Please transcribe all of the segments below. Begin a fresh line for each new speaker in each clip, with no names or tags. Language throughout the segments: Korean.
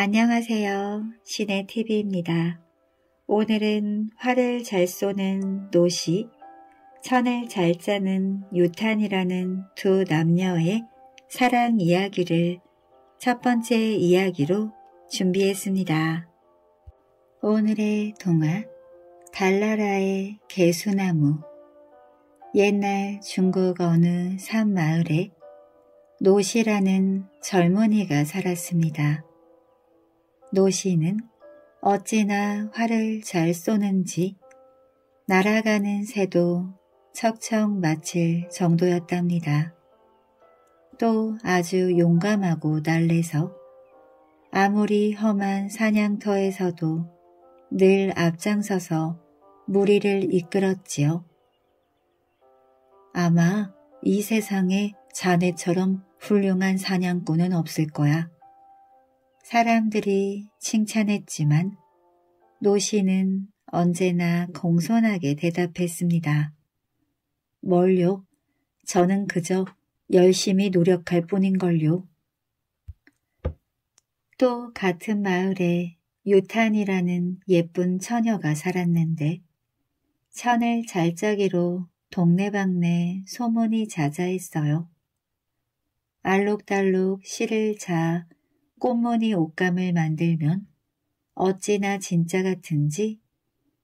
안녕하세요. 신의 t v 입니다 오늘은 활을 잘 쏘는 노시, 천을 잘 짜는 유탄이라는 두 남녀의 사랑 이야기를 첫 번째 이야기로 준비했습니다. 오늘의 동화 달나라의 개수나무 옛날 중국 어느 산 마을에 노시라는 젊은이가 살았습니다. 노시는 어찌나 활을 잘 쏘는지 날아가는 새도 척척 맞힐 정도였답니다. 또 아주 용감하고 날래서 아무리 험한 사냥터에서도 늘 앞장서서 무리를 이끌었지요. 아마 이 세상에 자네처럼 훌륭한 사냥꾼은 없을 거야. 사람들이 칭찬했지만 노시는 언제나 공손하게 대답했습니다. 뭘요? 저는 그저 열심히 노력할 뿐인걸요. 또 같은 마을에 유탄이라는 예쁜 처녀가 살았는데 천을 잘짜기로 동네방네 소문이 자자했어요. 알록달록 실을 자 꽃무늬 옷감을 만들면 어찌나 진짜 같은지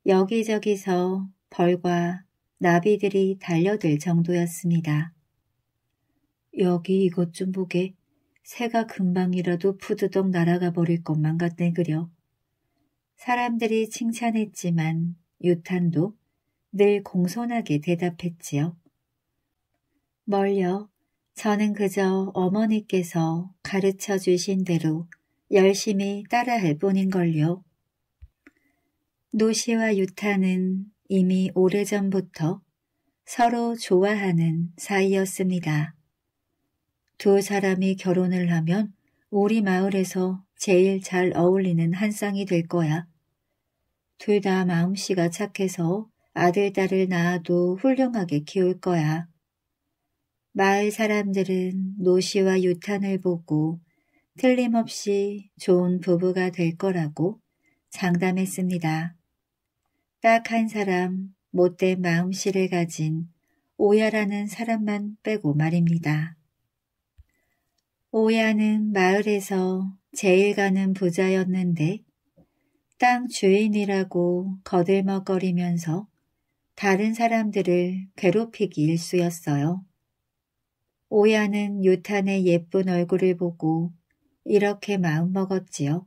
여기저기서 벌과 나비들이 달려들 정도였습니다. 여기 이것 좀 보게 새가 금방이라도 푸드덕 날아가 버릴 것만 같네그려. 사람들이 칭찬했지만 유탄도 늘 공손하게 대답했지요. 멀려 저는 그저 어머니께서 가르쳐 주신 대로 열심히 따라할 뿐인걸요. 노시와 유타는 이미 오래전부터 서로 좋아하는 사이였습니다. 두 사람이 결혼을 하면 우리 마을에서 제일 잘 어울리는 한 쌍이 될 거야. 둘 다 마음씨가 착해서 아들, 딸을 낳아도 훌륭하게 키울 거야. 마을 사람들은 노시와 유탄을 보고 틀림없이 좋은 부부가 될 거라고 장담했습니다. 딱 한 사람 못된 마음씨를 가진 오야라는 사람만 빼고 말입니다. 오야는 마을에서 제일 가는 부자였는데 땅 주인이라고 거들먹거리면서 다른 사람들을 괴롭히기 일쑤였어요. 오야는 유탄의 예쁜 얼굴을 보고 이렇게 마음먹었지요.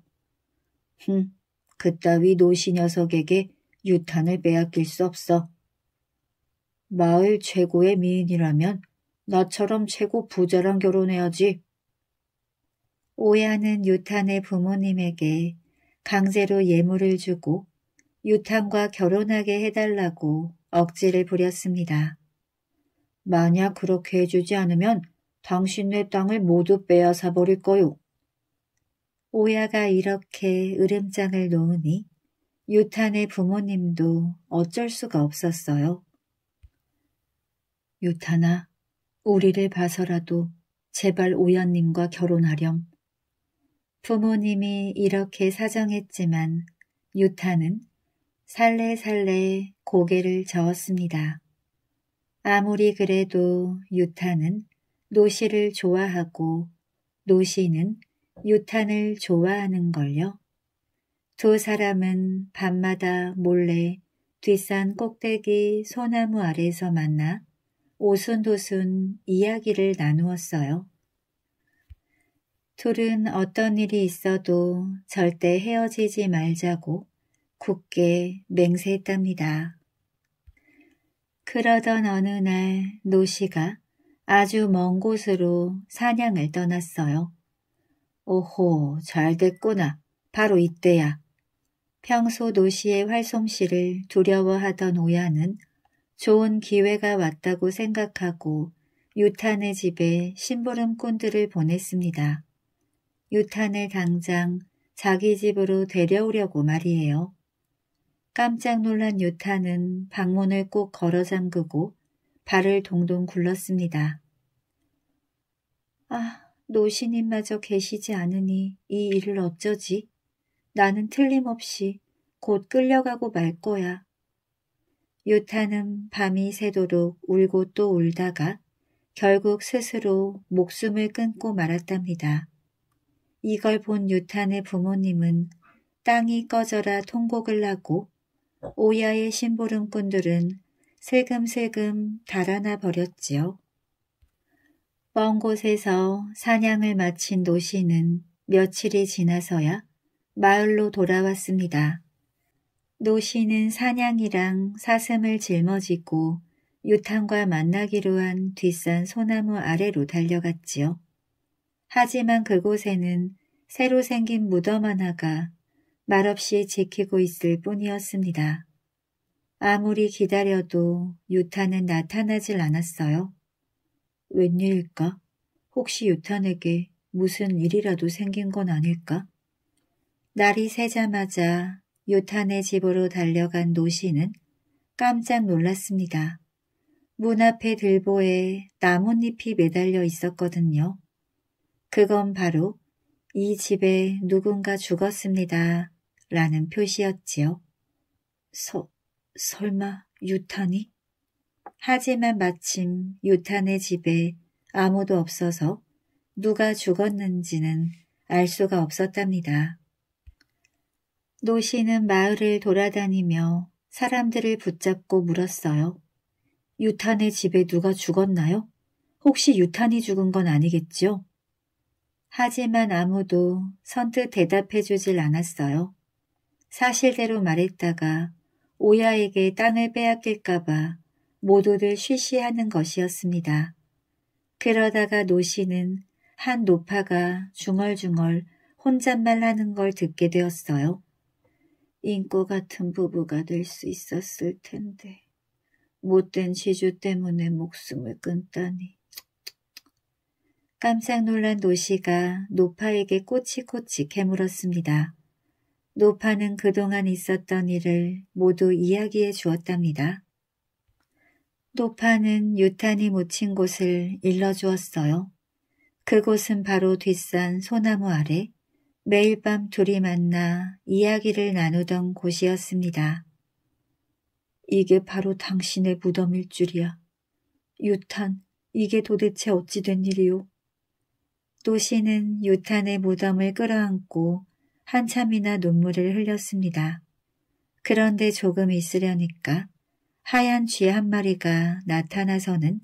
흠, 그따위 노시 녀석에게 유탄을 빼앗길 수 없어. 마을 최고의 미인이라면 나처럼 최고 부자랑 결혼해야지. 오야는 유탄의 부모님에게 강제로 예물을 주고 유탄과 결혼하게 해달라고 억지를 부렸습니다. 만약 그렇게 해주지 않으면 당신네 땅을 모두 빼앗아 버릴 거요. 오야가 이렇게 으름장을 놓으니 유탄의 부모님도 어쩔 수가 없었어요. 유탄아, 우리를 봐서라도 제발 오야님과 결혼하렴. 부모님이 이렇게 사정했지만 유탄은 살래살래 고개를 저었습니다. 아무리 그래도 유탄은 노시를 좋아하고 노시는 유탄을 좋아하는 걸요. 두 사람은 밤마다 몰래 뒷산 꼭대기 소나무 아래서 만나 오순도순 이야기를 나누었어요. 둘은 어떤 일이 있어도 절대 헤어지지 말자고 굳게 맹세했답니다. 그러던 어느 날 노시가 아주 먼 곳으로 사냥을 떠났어요. 오호, 잘 됐구나. 바로 이때야. 평소 노시의 활솜씨를 두려워하던 오야는 좋은 기회가 왔다고 생각하고 유탄의 집에 심부름꾼들을 보냈습니다. 유탄을 당장 자기 집으로 데려오려고 말이에요. 깜짝 놀란 유타는 방문을 꼭 걸어 잠그고 발을 동동 굴렀습니다. 아, 노신님마저 계시지 않으니 이 일을 어쩌지? 나는 틀림없이 곧 끌려가고 말 거야. 유타는 밤이 새도록 울고 또 울다가 결국 스스로 목숨을 끊고 말았답니다. 이걸 본 유탄의 부모님은 땅이 꺼져라 통곡을 하고 오야의 심부름꾼들은 세금세금 달아나 버렸지요. 먼 곳에서 사냥을 마친 노씨는 며칠이 지나서야 마을로 돌아왔습니다. 노씨는 사냥이랑 사슴을 짊어지고 유탄과 만나기로 한 뒷산 소나무 아래로 달려갔지요. 하지만 그곳에는 새로 생긴 무덤 하나가 말없이 지키고 있을 뿐이었습니다. 아무리 기다려도 유타는 나타나질 않았어요. 웬일일까? 혹시 유탄에게 무슨 일이라도 생긴 건 아닐까? 날이 새자마자 유탄의 집으로 달려간 노시는 깜짝 놀랐습니다. 문 앞에 들보에 나뭇잎이 매달려 있었거든요. 그건 바로 이 집에 누군가 죽었습니다. 라는 표시였지요. 서, 설마 유탄이? 하지만 마침 유탄의 집에 아무도 없어서 누가 죽었는지는 알 수가 없었답니다. 노씨는 마을을 돌아다니며 사람들을 붙잡고 물었어요. 유탄의 집에 누가 죽었나요? 혹시 유탄이 죽은 건 아니겠지요? 하지만 아무도 선뜻 대답해주질 않았어요. 사실대로 말했다가 오야에게 땅을 빼앗길까봐 모두들 쉬쉬하는 것이었습니다. 그러다가 노씨는 한 노파가 중얼중얼 혼잣말하는 걸 듣게 되었어요. 인꼬 같은 부부가 될 수 있었을 텐데 못된 지주 때문에 목숨을 끊다니. 깜짝 놀란 노씨가 노파에게 꼬치꼬치 캐물었습니다. 노파는 그동안 있었던 일을 모두 이야기해 주었답니다. 노파는 유탄이 묻힌 곳을 일러주었어요. 그곳은 바로 뒷산 소나무 아래 매일 밤 둘이 만나 이야기를 나누던 곳이었습니다. 이게 바로 당신의 무덤일 줄이야. 유탄, 이게 도대체 어찌 된 일이오? 노시는 유탄의 무덤을 끌어안고 한참이나 눈물을 흘렸습니다. 그런데 조금 있으려니까 하얀 쥐 한 마리가 나타나서는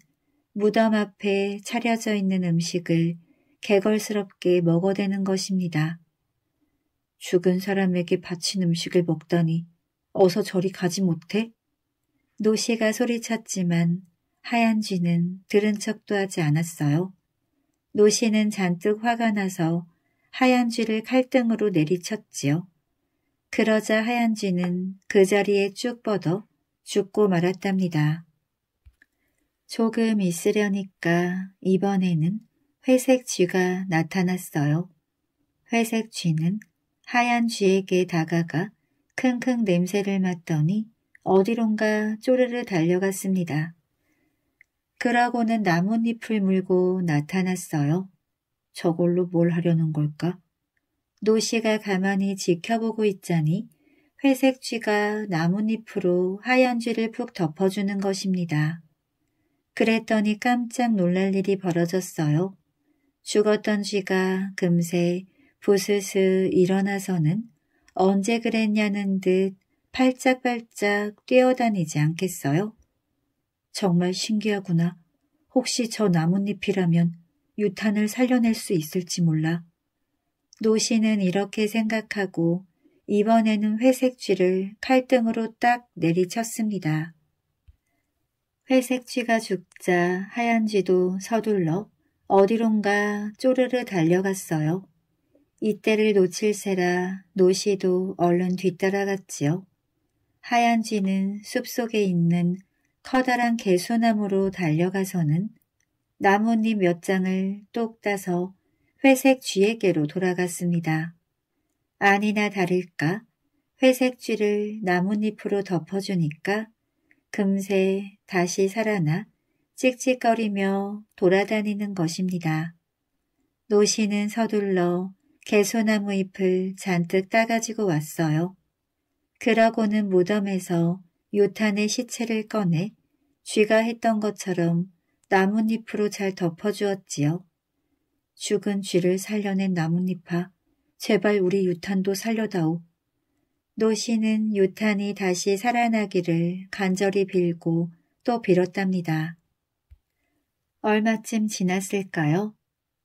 무덤 앞에 차려져 있는 음식을 개걸스럽게 먹어대는 것입니다. 죽은 사람에게 바친 음식을 먹다니 어서 저리 가지 못해? 노씨가 소리쳤지만 하얀 쥐는 들은 척도 하지 않았어요. 노씨는 잔뜩 화가 나서 하얀 쥐를 칼등으로 내리쳤지요. 그러자 하얀 쥐는 그 자리에 쭉 뻗어 죽고 말았답니다. 조금 있으려니까 이번에는 회색 쥐가 나타났어요. 회색 쥐는 하얀 쥐에게 다가가 킁킁 냄새를 맡더니 어디론가 쪼르르 달려갔습니다. 그러고는 나뭇잎을 물고 나타났어요. 저걸로 뭘 하려는 걸까? 노씨가 가만히 지켜보고 있자니 회색 쥐가 나뭇잎으로 하얀 쥐를 푹 덮어주는 것입니다. 그랬더니 깜짝 놀랄 일이 벌어졌어요. 죽었던 쥐가 금세 부스스 일어나서는 언제 그랬냐는 듯 팔짝팔짝 뛰어다니지 않겠어요? 정말 신기하구나. 혹시 저 나뭇잎이라면 유탄을 살려낼 수 있을지 몰라. 노시는 이렇게 생각하고 이번에는 회색 쥐를 칼등으로 딱 내리쳤습니다. 회색 쥐가 죽자 하얀 쥐도 서둘러 어디론가 쪼르르 달려갔어요. 이때를 놓칠세라 노시도 얼른 뒤따라갔지요. 하얀 쥐는 숲속에 있는 커다란 개수나무로 달려가서는 나뭇잎 몇 장을 똑 따서 회색 쥐에게로 돌아갔습니다. 아니나 다를까 회색 쥐를 나뭇잎으로 덮어주니까 금세 다시 살아나 찍찍거리며 돌아다니는 것입니다. 노시는 서둘러 개소나무 잎을 잔뜩 따가지고 왔어요. 그러고는 무덤에서 요탄의 시체를 꺼내 쥐가 했던 것처럼 나뭇잎으로 잘 덮어주었지요. 죽은 쥐를 살려낸 나뭇잎아 제발 우리 유탄도 살려다오. 노씨는 유탄이 다시 살아나기를 간절히 빌고 또 빌었답니다. 얼마쯤 지났을까요?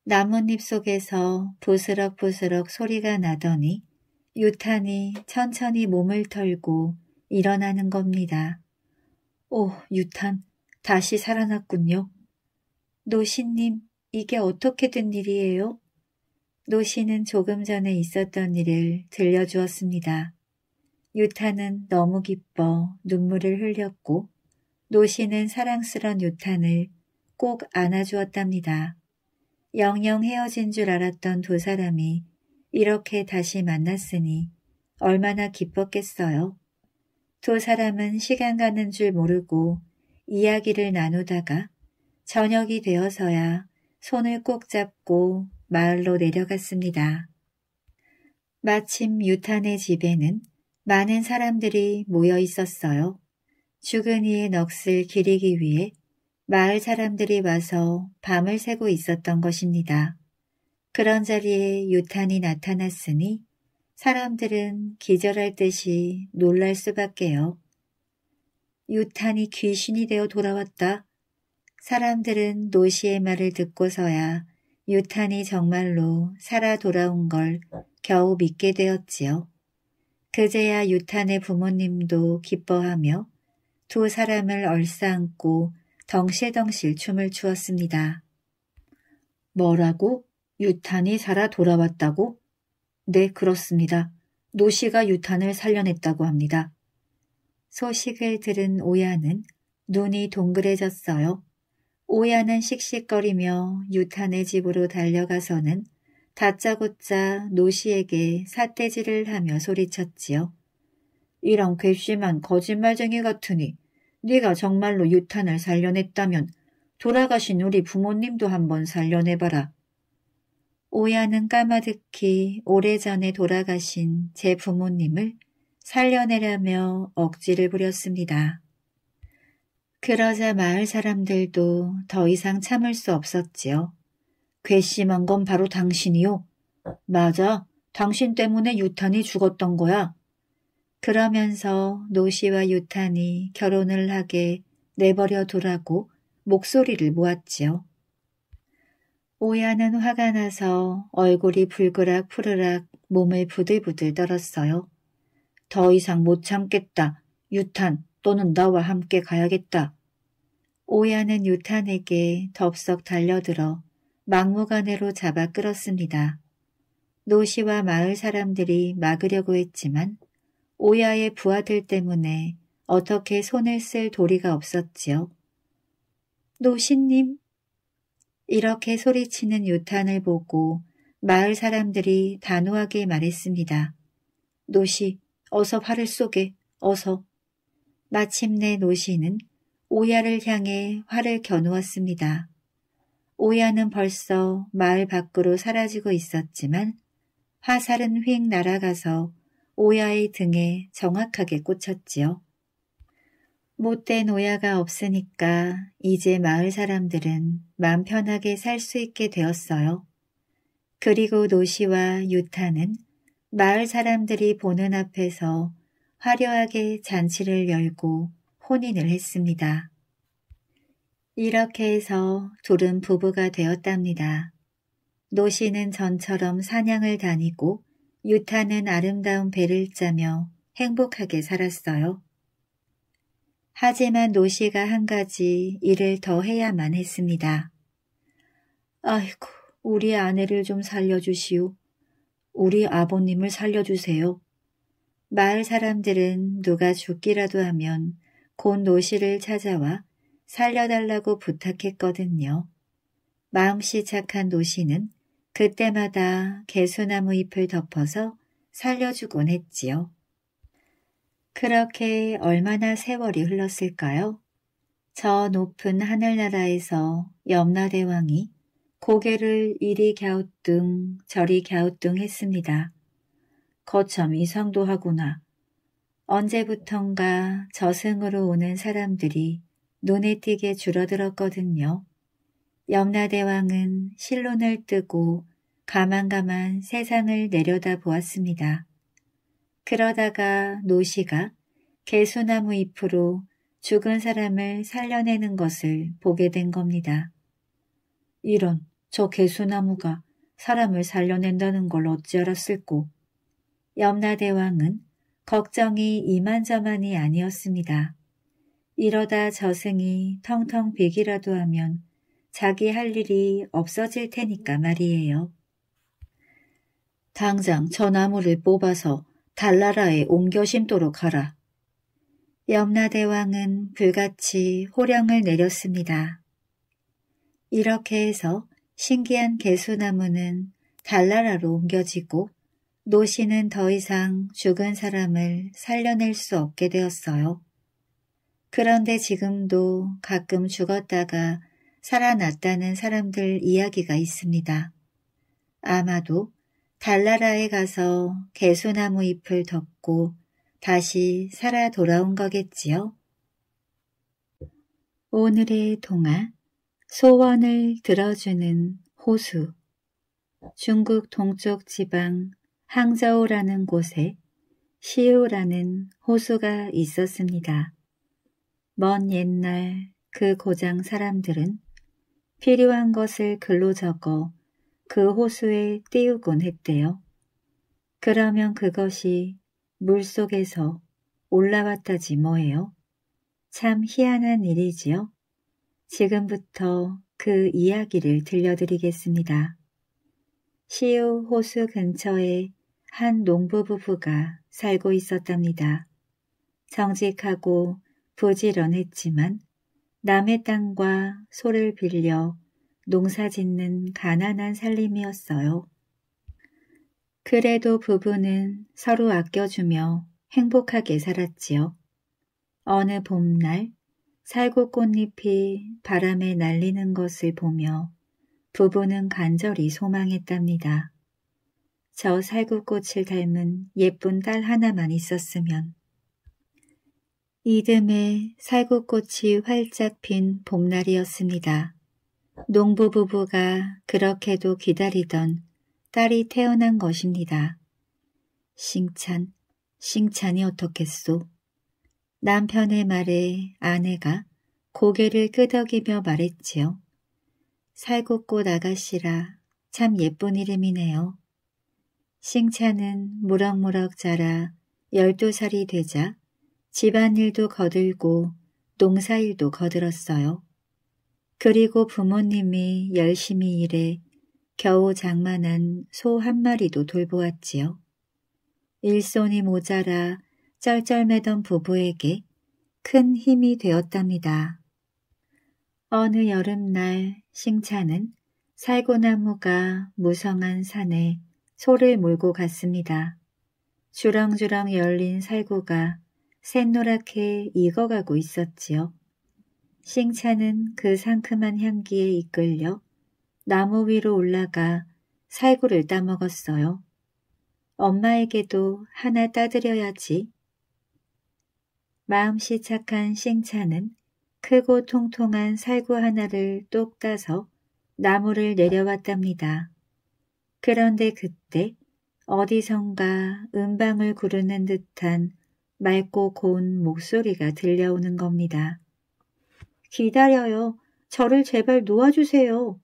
나뭇잎 속에서 부스럭부스럭 소리가 나더니 유탄이 천천히 몸을 털고 일어나는 겁니다. 오, 유탄, 다시 살아났군요. 노시님, 이게 어떻게 된 일이에요? 노시는 조금 전에 있었던 일을 들려주었습니다. 유타는 너무 기뻐 눈물을 흘렸고 노시는 사랑스런 유탄을 꼭 안아주었답니다. 영영 헤어진 줄 알았던 두 사람이 이렇게 다시 만났으니 얼마나 기뻤겠어요. 두 사람은 시간 가는 줄 모르고 이야기를 나누다가 저녁이 되어서야 손을 꼭 잡고 마을로 내려갔습니다. 마침 유탄의 집에는 많은 사람들이 모여 있었어요. 죽은 이의 넋을 기리기 위해 마을 사람들이 와서 밤을 새고 있었던 것입니다. 그런 자리에 유탄이 나타났으니 사람들은 기절할 듯이 놀랄 수밖에요. 유탄이 귀신이 되어 돌아왔다. 사람들은 노시의 말을 듣고서야 유탄이 정말로 살아 돌아온 걸 겨우 믿게 되었지요. 그제야 유탄의 부모님도 기뻐하며 두 사람을 얼싸안고 덩실덩실 춤을 추었습니다. 뭐라고? 유탄이 살아 돌아왔다고? 네, 그렇습니다. 노씨가 유탄을 살려냈다고 합니다. 소식을 들은 오야는 눈이 동그래졌어요. 오야는 씩씩거리며 유탄의 집으로 달려가서는 다짜고짜 노시에게 사태질을 하며 소리쳤지요. 이런 괘씸한 거짓말쟁이 같으니 네가 정말로 유탄을 살려냈다면 돌아가신 우리 부모님도 한번 살려내봐라. 오야는 까마득히 오래전에 돌아가신 제 부모님을 살려내려며 억지를 부렸습니다. 그러자 마을 사람들도 더 이상 참을 수 없었지요. 괘씸한 건 바로 당신이요. 맞아. 당신 때문에 유탄이 죽었던 거야. 그러면서 노시와 유탄이 결혼을 하게 내버려 두라고 목소리를 모았지요. 오야는 화가 나서 얼굴이 붉으락 푸르락 몸을 부들부들 떨었어요. 더 이상 못 참겠다. 유탄, 또는 너와 함께 가야겠다. 오야는 유탄에게 덥석 달려들어 막무가내로 잡아 끌었습니다. 노시와 마을 사람들이 막으려고 했지만 오야의 부하들 때문에 어떻게 손을 쓸 도리가 없었지요. 노신님 이렇게 소리치는 유탄을 보고 마을 사람들이 단호하게 말했습니다. 노시, 어서 활을 쏘게, 어서. 마침내 노시는 오야를 향해 화를 겨누었습니다. 오야는 벌써 마을 밖으로 사라지고 있었지만 화살은 휙 날아가서 오야의 등에 정확하게 꽂혔지요. 못된 오야가 없으니까 이제 마을 사람들은 마음 편하게 살 수 있게 되었어요. 그리고 노시와 유타는 마을 사람들이 보는 앞에서 화려하게 잔치를 열고 혼인을 했습니다. 이렇게 해서 둘은 부부가 되었답니다. 노시는 전처럼 사냥을 다니고 유타는 아름다운 배를 짜며 행복하게 살았어요. 하지만 노시가 한 가지 일을 더 해야만 했습니다. 아이고, 우리 아내를 좀 살려주시오. 우리 아버님을 살려주세요. 마을 사람들은 누가 죽기라도 하면 곧 노시를 찾아와 살려달라고 부탁했거든요. 마음씨 착한 노시는 그때마다 개수나무 잎을 덮어서 살려주곤 했지요. 그렇게 얼마나 세월이 흘렀을까요? 저 높은 하늘나라에서 염라대왕이 고개를 이리 갸우뚱 저리 갸우뚱 했습니다. 거참 이상도 하구나. 언제부턴가 저승으로 오는 사람들이 눈에 띄게 줄어들었거든요. 염라대왕은 실론을 뜨고 가만가만 세상을 내려다 보았습니다. 그러다가 노시가 개수나무 잎으로 죽은 사람을 살려내는 것을 보게 된 겁니다. 이런 저 개수나무가 사람을 살려낸다는 걸 어찌 알았을꼬. 염라대왕은 걱정이 이만저만이 아니었습니다. 이러다 저승이 텅텅 비기라도 하면 자기 할 일이 없어질 테니까 말이에요. 당장 저 나무를 뽑아서 달나라에 옮겨 심도록 하라. 염라대왕은 불같이 호령을 내렸습니다. 이렇게 해서 신기한 개수나무는 달나라로 옮겨지고 노씨는 더 이상 죽은 사람을 살려낼 수 없게 되었어요. 그런데 지금도 가끔 죽었다가 살아났다는 사람들 이야기가 있습니다. 아마도 달나라에 가서 개수나무 잎을 덮고 다시 살아 돌아온 거겠지요. 오늘의 동화 소원을 들어주는 호수 중국 동쪽 지방 항저우라는 곳에 시우라는 호수가 있었습니다. 먼 옛날 그 고장 사람들은 필요한 것을 글로 적어 그 호수에 띄우곤 했대요. 그러면 그것이 물속에서 올라왔다지 뭐예요. 참 희한한 일이지요. 지금부터 그 이야기를 들려드리겠습니다. 시우 호수 근처에 한 농부 부부가 살고 있었답니다. 정직하고 부지런했지만 남의 땅과 소를 빌려 농사 짓는 가난한 살림이었어요. 그래도 부부는 서로 아껴주며 행복하게 살았지요. 어느 봄날 살구 꽃잎이 바람에 날리는 것을 보며 부부는 간절히 소망했답니다. 저 살구꽃을 닮은 예쁜 딸 하나만 있었으면. 이듬해 살구꽃이 활짝 핀 봄날이었습니다. 농부 부부가 그렇게도 기다리던 딸이 태어난 것입니다. 싱찬, 싱찬이 어떻겠소? 남편의 말에 아내가 고개를 끄덕이며 말했지요. 살구꽃 아가씨라 참 예쁜 이름이네요. 싱차는 무럭무럭 자라 열두 살이 되자 집안일도 거들고 농사일도 거들었어요. 그리고 부모님이 열심히 일해 겨우 장만한 소 한 마리도 돌보았지요. 일손이 모자라 쩔쩔매던 부부에게 큰 힘이 되었답니다. 어느 여름날 싱차는 살구나무가 무성한 산에 소를 몰고 갔습니다. 주렁주렁 열린 살구가 샛노랗게 익어가고 있었지요. 싱차는 그 상큼한 향기에 이끌려 나무 위로 올라가 살구를 따먹었어요. 엄마에게도 하나 따드려야지. 마음씨 착한 싱차는 크고 통통한 살구 하나를 똑 따서 나무를 내려왔답니다. 그런데 그때 어디선가 음방을 구르는 듯한 맑고 고운 목소리가 들려오는 겁니다. 기다려요. 저를 제발 놓아주세요.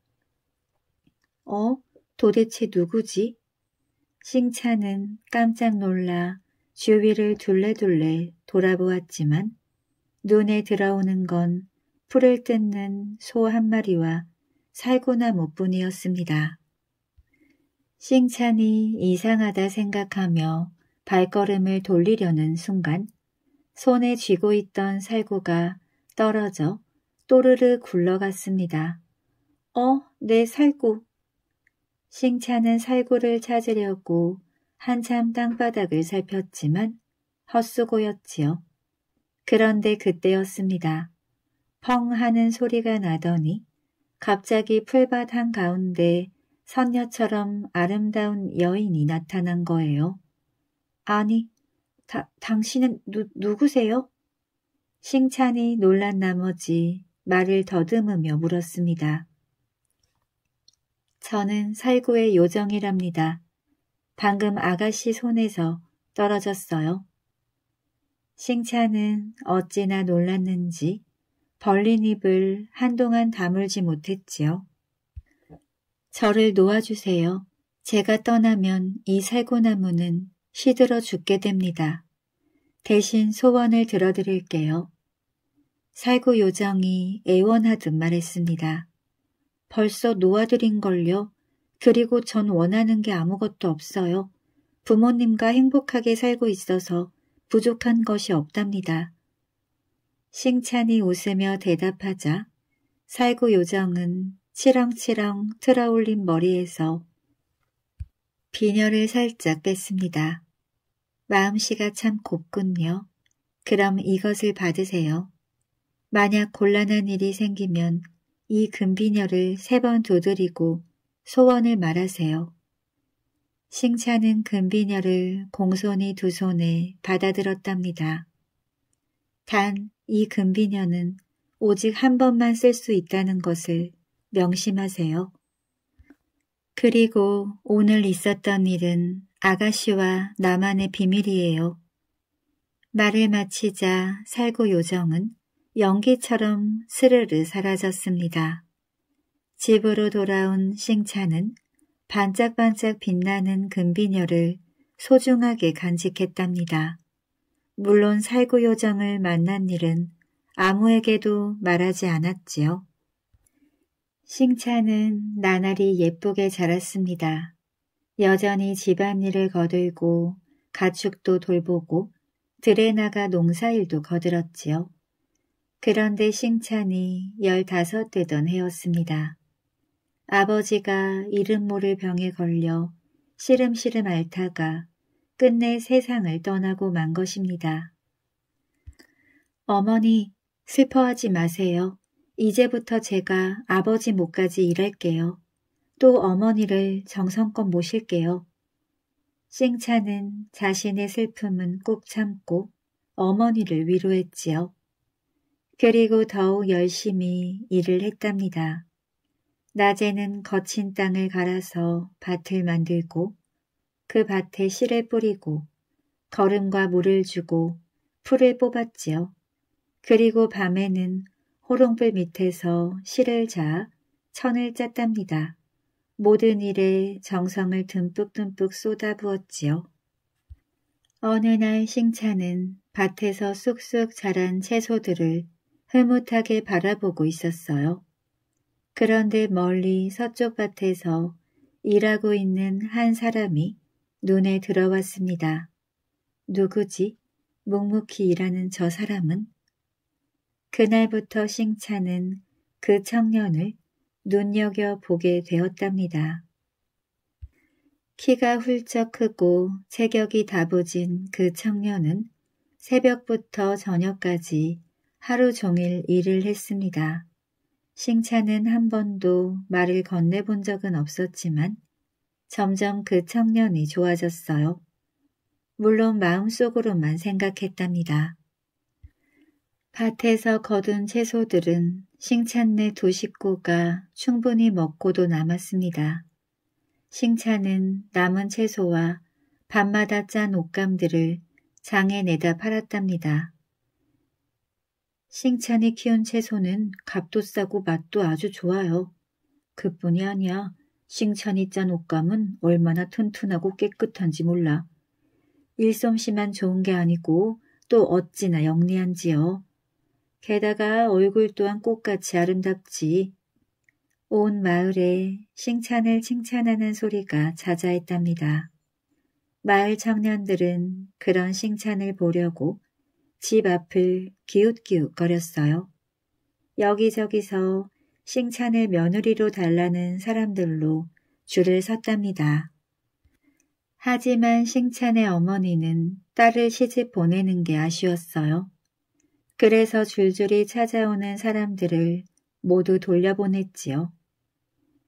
어? 도대체 누구지? 싱차는 깜짝 놀라 주위를 둘레둘레 돌아보았지만 눈에 들어오는 건 풀을 뜯는 소 한 마리와 살구나무뿐이었습니다. 싱찬이 이상하다 생각하며 발걸음을 돌리려는 순간 손에 쥐고 있던 살구가 떨어져 또르르 굴러갔습니다. 어, 내 살구. 싱찬은 살구를 찾으려고 한참 땅바닥을 살폈지만 헛수고였지요. 그런데 그때였습니다. 펑 하는 소리가 나더니 갑자기 풀밭 한가운데 선녀처럼 아름다운 여인이 나타난 거예요. 아니, 다, 당신은 누, 누구세요? 싱찬이 놀란 나머지 말을 더듬으며 물었습니다. 저는 살구의 요정이랍니다. 방금 아가씨 손에서 떨어졌어요. 싱찬은 어찌나 놀랐는지 벌린 입을 한동안 다물지 못했지요. 저를 놓아주세요. 제가 떠나면 이살구나무는 시들어 죽게 됩니다. 대신 소원을 들어드릴게요. 살구 요정이 애원하듯 말했습니다. 벌써 놓아드린걸요. 그리고 전 원하는 게 아무것도 없어요. 부모님과 행복하게 살고 있어서 부족한 것이 없답니다. 싱찬이 웃으며 대답하자 살구 요정은 치렁치렁 틀어올린 머리에서 비녀를 살짝 뺐습니다. 마음씨가 참 곱군요. 그럼 이것을 받으세요. 만약 곤란한 일이 생기면 이 금비녀를 세 번 두드리고 소원을 말하세요. 싱차는 금비녀를 공손히 두 손에 받아들었답니다. 단 이 금비녀는 오직 한 번만 쓸 수 있다는 것을 명심하세요. 그리고 오늘 있었던 일은 아가씨와 나만의 비밀이에요. 말을 마치자 살구 요정은 연기처럼 스르르 사라졌습니다. 집으로 돌아온 싱찬은 반짝반짝 빛나는 금비녀를 소중하게 간직했답니다. 물론 살구 요정을 만난 일은 아무에게도 말하지 않았지요. 싱차는 나날이 예쁘게 자랐습니다. 여전히 집안일을 거들고 가축도 돌보고 들에 나가 농사일도 거들었지요. 그런데 싱찬이 열다섯 되던 해였습니다. 아버지가 이름 모를 병에 걸려 시름시름 앓다가 끝내 세상을 떠나고 만 것입니다. 어머니, 슬퍼하지 마세요. 이제부터 제가 아버지 몫까지 일할게요. 또 어머니를 정성껏 모실게요. 싱차는 자신의 슬픔은 꼭 참고 어머니를 위로했지요. 그리고 더욱 열심히 일을 했답니다. 낮에는 거친 땅을 갈아서 밭을 만들고 그 밭에 씨를 뿌리고 걸음과 물을 주고 풀을 뽑았지요. 그리고 밤에는 호롱불 밑에서 실을 자 천을 짰답니다. 모든 일에 정성을 듬뿍듬뿍 쏟아부었지요. 어느 날 싱차는 밭에서 쑥쑥 자란 채소들을 흐뭇하게 바라보고 있었어요. 그런데 멀리 서쪽 밭에서 일하고 있는 한 사람이 눈에 들어왔습니다. 누구지? 묵묵히 일하는 저 사람은 그날부터 싱차는 그 청년을 눈여겨 보게 되었답니다. 키가 훌쩍 크고 체격이 다부진 그 청년은 새벽부터 저녁까지 하루 종일 일을 했습니다. 싱차는 한 번도 말을 건네본 적은 없었지만 점점 그 청년이 좋아졌어요. 물론 마음속으로만 생각했답니다. 밭에서 거둔 채소들은 싱찬내 두 식구가 충분히 먹고도 남았습니다. 싱찬은 남은 채소와 밤마다 짠 옷감들을 장에 내다 팔았답니다. 싱찬이 키운 채소는 값도 싸고 맛도 아주 좋아요. 그뿐이 아니야 싱찬이 짠 옷감은 얼마나 튼튼하고 깨끗한지 몰라. 일솜씨만 좋은 게 아니고 또 어찌나 영리한지요. 게다가 얼굴 또한 꽃같이 아름답지. 온 마을에 싱찬을 칭찬하는 소리가 자자했답니다. 마을 청년들은 그런 싱찬을 보려고 집 앞을 기웃기웃거렸어요. 여기저기서 싱찬을 며느리로 달라는 사람들로 줄을 섰답니다. 하지만 싱찬의 어머니는 딸을 시집 보내는 게 아쉬웠어요. 그래서 줄줄이 찾아오는 사람들을 모두 돌려보냈지요.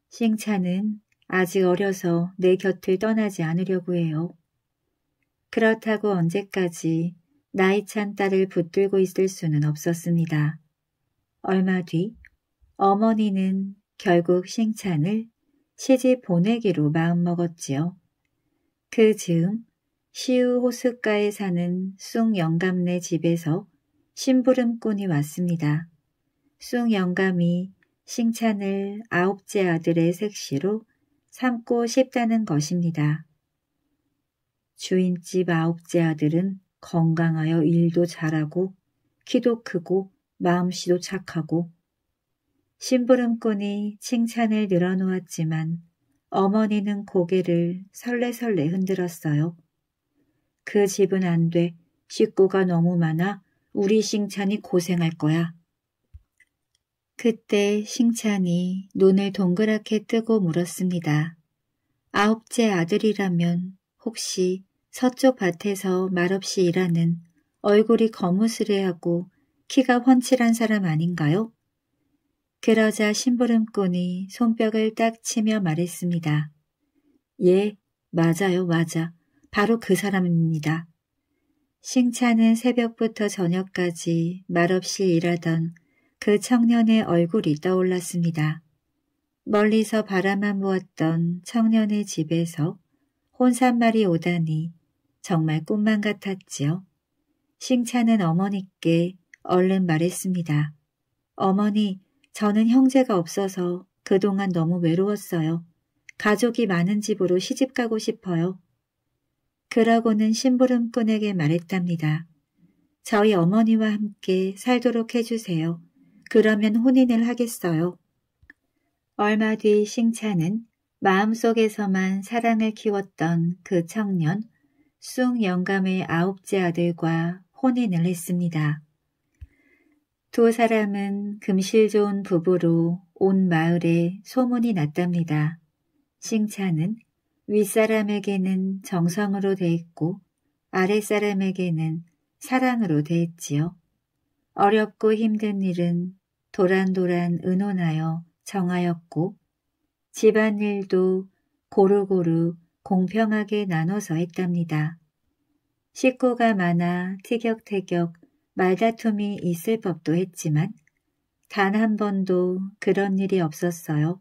싱찬은 아직 어려서 내 곁을 떠나지 않으려고 해요. 그렇다고 언제까지 나이찬 딸을 붙들고 있을 수는 없었습니다. 얼마 뒤 어머니는 결국 싱찬을 시집 보내기로 마음먹었지요. 그 즈음 시우 호숫가에 사는 쑥 영감네 집에서 심부름꾼이 왔습니다. 숭 영감이 싱찬을 아홉째 아들의 색시로 삼고 싶다는 것입니다. 주인집 아홉째 아들은 건강하여 일도 잘하고 키도 크고 마음씨도 착하고 심부름꾼이 칭찬을 늘어놓았지만 어머니는 고개를 설레설레 흔들었어요. 그 집은 안 돼. 식구가 너무 많아 우리 싱찬이 고생할 거야. 그때 싱찬이 눈을 동그랗게 뜨고 물었습니다. 아홉째 아들이라면 혹시 서쪽 밭에서 말없이 일하는 얼굴이 거무스레하고 키가 훤칠한 사람 아닌가요? 그러자 심부름꾼이 손뼉을 딱 치며 말했습니다. 예, 맞아요, 맞아. 바로 그 사람입니다. 싱찬은 새벽부터 저녁까지 말없이 일하던 그 청년의 얼굴이 떠올랐습니다. 멀리서 바라만 보았던 청년의 집에서 혼잣말이 오다니 정말 꿈만 같았지요. 싱찬은 어머니께 얼른 말했습니다. 어머니, 저는 형제가 없어서 그동안 너무 외로웠어요. 가족이 많은 집으로 시집가고 싶어요. 그러고는 심부름꾼에게 말했답니다. 저희 어머니와 함께 살도록 해주세요. 그러면 혼인을 하겠어요. 얼마 뒤 싱차는 마음속에서만 사랑을 키웠던 그 청년 숭 영감의 아홉째 아들과 혼인을 했습니다. 두 사람은 금실 좋은 부부로 온 마을에 소문이 났답니다. 싱차는 윗사람에게는 정성으로 돼 있고 아랫사람에게는 사랑으로 돼 있지요. 어렵고 힘든 일은 도란도란 의논하여 정하였고 집안일도 고루고루 공평하게 나눠서 했답니다. 식구가 많아 티격태격 말다툼이 있을 법도 했지만 단 한 번도 그런 일이 없었어요.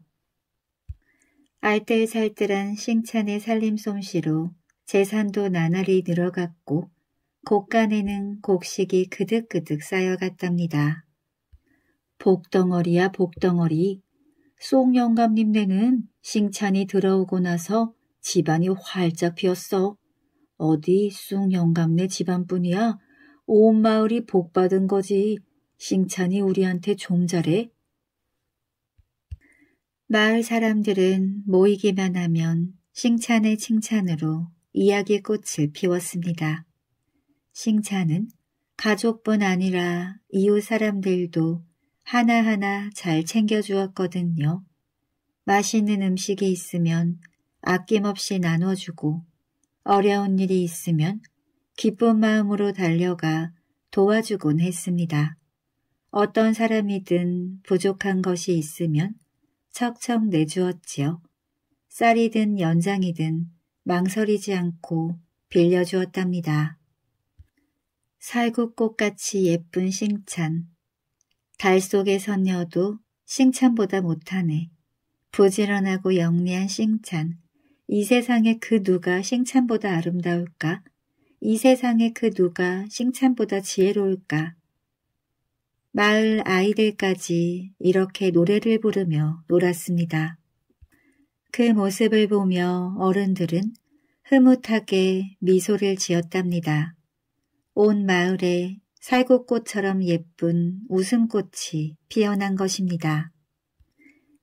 알뜰살뜰한 싱찬의 살림솜씨로 재산도 나날이 늘어갔고 곳간에는 곡식이 그득그득 쌓여갔답니다. 복덩어리야 복덩어리. 송 영감님네는 싱찬이 들어오고 나서 집안이 활짝 피었어. 어디 쑥 영감네 집안뿐이야. 온 마을이 복받은 거지. 싱찬이 우리한테 좀 잘해. 마을 사람들은 모이기만 하면 싱찬의 칭찬으로 이야기꽃을 피웠습니다. 싱찬은 가족뿐 아니라 이웃 사람들도 하나하나 잘 챙겨주었거든요. 맛있는 음식이 있으면 아낌없이 나눠주고 어려운 일이 있으면 기쁜 마음으로 달려가 도와주곤 했습니다. 어떤 사람이든 부족한 것이 있으면 척척 내주었지요. 쌀이든 연장이든 망설이지 않고 빌려주었답니다. 살구꽃같이 예쁜 싱찬. 달 속의 선녀도 싱찬보다 못하네. 부지런하고 영리한 싱찬. 이 세상에 그 누가 싱찬보다 아름다울까? 이 세상에 그 누가 싱찬보다 지혜로울까? 마을 아이들까지 이렇게 노래를 부르며 놀았습니다. 그 모습을 보며 어른들은 흐뭇하게 미소를 지었답니다. 온 마을에 살구꽃처럼 예쁜 웃음꽃이 피어난 것입니다.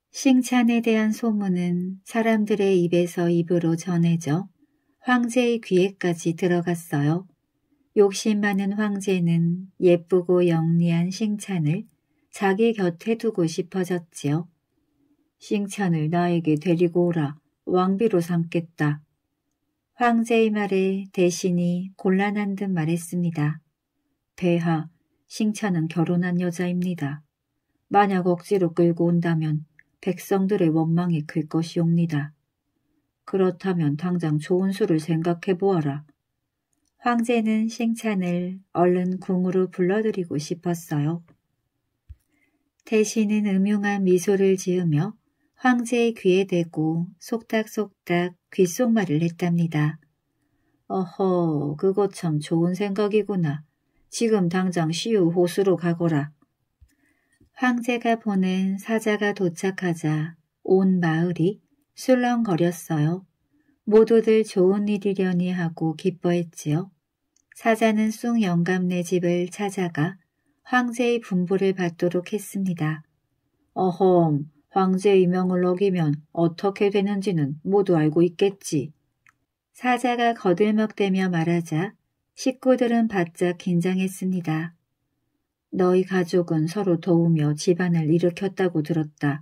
싱찬에 대한 소문은 사람들의 입에서 입으로 전해져 황제의 귀에까지 들어갔어요. 욕심 많은 황제는 예쁘고 영리한 싱찬을 자기 곁에 두고 싶어졌지요. 싱찬을 나에게 데리고 오라. 왕비로 삼겠다. 황제의 말에 대신이 곤란한 듯 말했습니다. 배하, 싱찬은 결혼한 여자입니다. 만약 억지로 끌고 온다면 백성들의 원망이 클 것이옵니다. 그렇다면 당장 좋은 수를 생각해보아라. 황제는 싱찬을 얼른 궁으로 불러들이고 싶었어요. 대신은 음흉한 미소를 지으며 황제의 귀에 대고 속닥속닥 귓속말을 했답니다. 어허, 그거 참 좋은 생각이구나. 지금 당장 시우 호수로 가거라. 황제가 보낸 사자가 도착하자 온 마을이 술렁거렸어요. 모두들 좋은 일이려니 하고 기뻐했지요. 사자는 쑥 영감네 집을 찾아가 황제의 분부를 받도록 했습니다. 어험, 황제 임명을 어기면 어떻게 되는지는 모두 알고 있겠지. 사자가 거들먹대며 말하자 식구들은 바짝 긴장했습니다. 너희 가족은 서로 도우며 집안을 일으켰다고 들었다.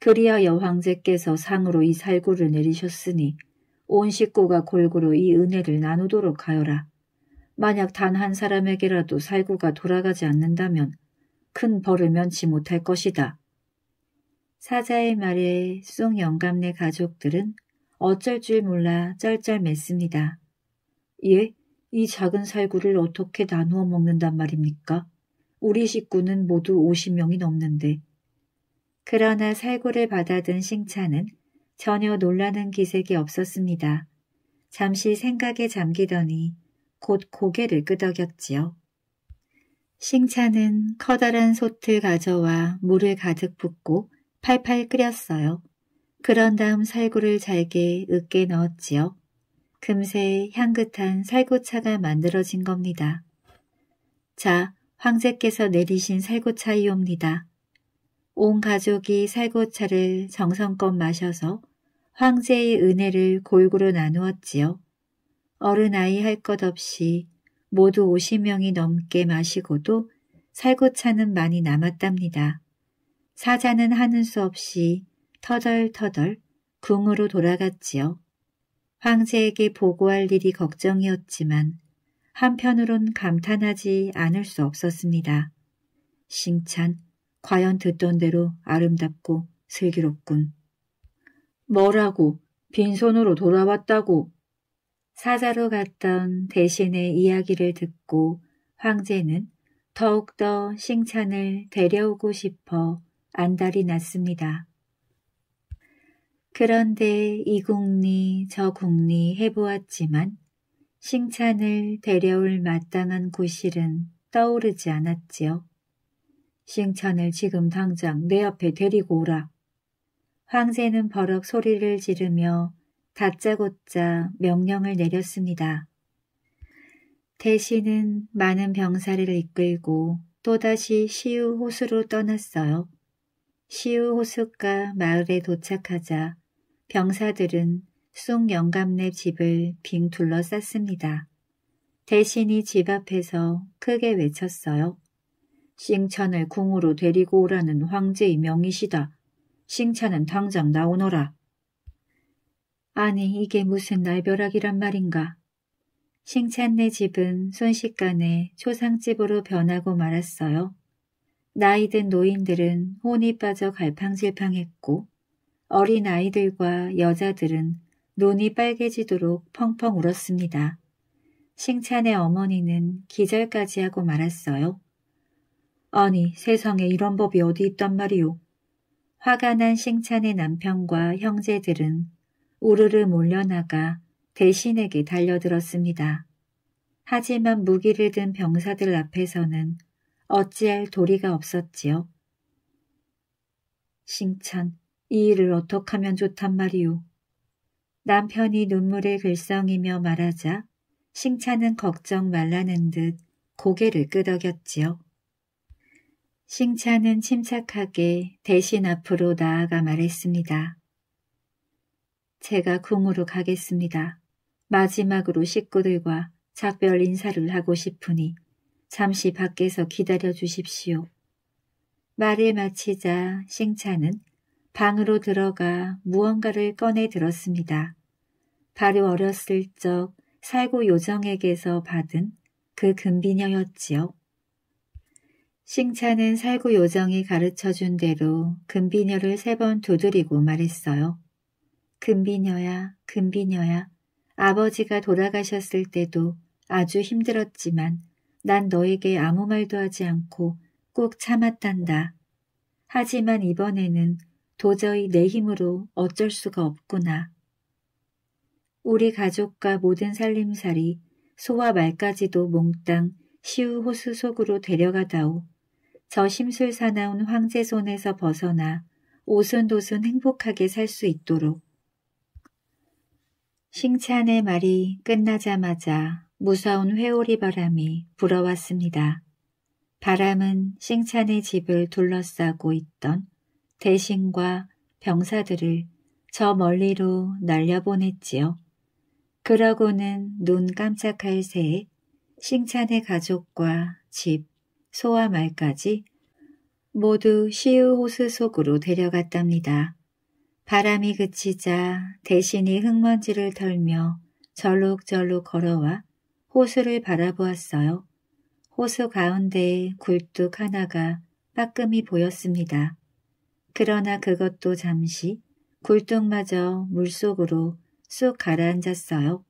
그리하여 황제께서 상으로 이 살구를 내리셨으니 온 식구가 골고루 이 은혜를 나누도록 하여라. 만약 단 한 사람에게라도 살구가 돌아가지 않는다면 큰 벌을 면치 못할 것이다. 사자의 말에 쏭 영감네 가족들은 어쩔 줄 몰라 쩔쩔맸습니다. 예, 이 작은 살구를 어떻게 나누어 먹는단 말입니까? 우리 식구는 모두 50명이 넘는데. 그러나 살구를 받아든 싱찬은 전혀 놀라는 기색이 없었습니다. 잠시 생각에 잠기더니 곧 고개를 끄덕였지요. 싱차는 커다란 솥을 가져와 물을 가득 붓고 팔팔 끓였어요. 그런 다음 살구를 잘게 으깨 넣었지요. 금세 향긋한 살구차가 만들어진 겁니다. 자, 황제께서 내리신 살구차이옵니다. 온 가족이 살구차를 정성껏 마셔서 황제의 은혜를 골고루 나누었지요. 어른아이 할 것 없이 모두 50명이 넘게 마시고도 살구차는 많이 남았답니다. 사자는 하는 수 없이 터덜터덜 궁으로 돌아갔지요. 황제에게 보고할 일이 걱정이었지만 한편으론 감탄하지 않을 수 없었습니다. 싱찬, 과연 듣던 대로 아름답고 슬기롭군. 뭐라고? 빈손으로 돌아왔다고? 사자로 갔던 대신의 이야기를 듣고 황제는 더욱더 싱찬을 데려오고 싶어 안달이 났습니다. 그런데 이국리 저국리 해보았지만 싱찬을 데려올 마땅한 구실은 떠오르지 않았지요. 싱찬을 지금 당장 내 앞에 데리고 오라. 황제는 버럭 소리를 지르며 다짜고짜 명령을 내렸습니다. 대신은 많은 병사를 이끌고 또다시 시우 호수로 떠났어요. 시우 호수가 마을에 도착하자 병사들은 쑥 영감네 집을 빙 둘러쌌습니다. 대신이 집 앞에서 크게 외쳤어요. 싱천을 궁으로 데리고 오라는 황제의 명이시다. 싱천은 당장 나오너라. 아니 이게 무슨 날벼락이란 말인가. 싱찬네 집은 순식간에 초상집으로 변하고 말았어요. 나이든 노인들은 혼이 빠져 갈팡질팡했고 어린 아이들과 여자들은 눈이 빨개지도록 펑펑 울었습니다. 싱찬의 어머니는 기절까지 하고 말았어요. 아니 세상에 이런 법이 어디 있단 말이오. 화가 난 싱찬의 남편과 형제들은 우르르 몰려나가 대신에게 달려들었습니다. 하지만 무기를 든 병사들 앞에서는 어찌할 도리가 없었지요. 싱찬, 이 일을 어떻게 하면 좋단 말이오. 남편이 눈물을 글썽이며 말하자 싱찬은 걱정 말라는 듯 고개를 끄덕였지요. 싱찬은 침착하게 대신 앞으로 나아가 말했습니다. 제가 궁으로 가겠습니다. 마지막으로 식구들과 작별 인사를 하고 싶으니 잠시 밖에서 기다려 주십시오. 말을 마치자 싱차는 방으로 들어가 무언가를 꺼내 들었습니다. 바로 어렸을 적 살구 요정에게서 받은 그 금비녀였지요. 싱차는 살구 요정이 가르쳐준 대로 금비녀를 세 번 두드리고 말했어요. 금비녀야, 금비녀야, 아버지가 돌아가셨을 때도 아주 힘들었지만 난 너에게 아무 말도 하지 않고 꼭 참았단다. 하지만 이번에는 도저히 내 힘으로 어쩔 수가 없구나. 우리 가족과 모든 살림살이 소와 말까지도 몽땅 시우 호수 속으로 데려가다오. 저 심술사나운 황제 손에서 벗어나 오순도순 행복하게 살 수 있도록 싱찬의 말이 끝나자마자 무서운 회오리 바람이 불어왔습니다. 바람은 싱찬의 집을 둘러싸고 있던 대신과 병사들을 저 멀리로 날려보냈지요. 그러고는 눈 깜짝할 새에 싱찬의 가족과 집, 소와 말까지 모두 시우 호수 속으로 데려갔답니다. 바람이 그치자 대신이 흙먼지를 털며 절룩절룩 걸어와 호수를 바라보았어요. 호수 가운데에 굴뚝 하나가 빠끔히 보였습니다. 그러나 그것도 잠시 굴뚝마저 물속으로 쑥 가라앉았어요.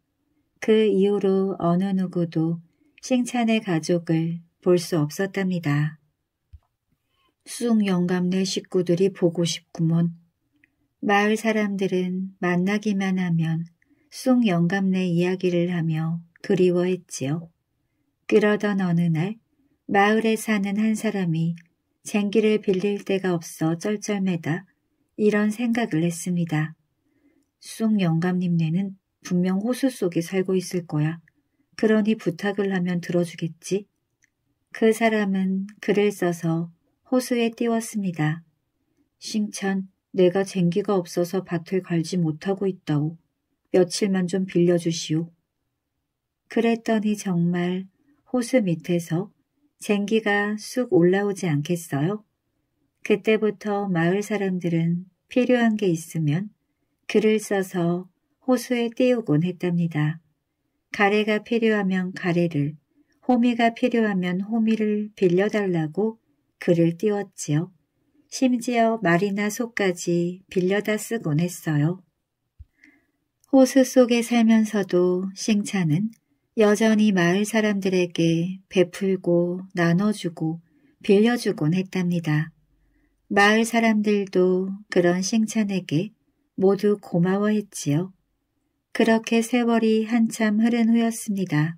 그 이후로 어느 누구도 싱찬의 가족을 볼 수 없었답니다. 쑥 영감네 식구들이 보고 싶구먼. 마을 사람들은 만나기만 하면 쑥 영감네 이야기를 하며 그리워했지요. 그러던 어느 날 마을에 사는 한 사람이 쟁기를 빌릴 데가 없어 쩔쩔매다 이런 생각을 했습니다. 쑥 영감님네는 분명 호수 속에 살고 있을 거야. 그러니 부탁을 하면 들어주겠지. 그 사람은 글을 써서 호수에 띄웠습니다. 신천 내가 쟁기가 없어서 밭을 갈지 못하고 있다오. 며칠만 좀 빌려주시오. 그랬더니 정말 호수 밑에서 쟁기가 쑥 올라오지 않겠어요? 그때부터 마을 사람들은 필요한 게 있으면 글을 써서 호수에 띄우곤 했답니다. 가래가 필요하면 가래를, 호미가 필요하면 호미를 빌려달라고 글을 띄웠지요. 심지어 말이나 속까지 빌려다 쓰곤 했어요. 호수 속에 살면서도 싱차는 여전히 마을 사람들에게 베풀고 나눠주고 빌려주곤 했답니다. 마을 사람들도 그런 싱찬에게 모두 고마워했지요. 그렇게 세월이 한참 흐른 후였습니다.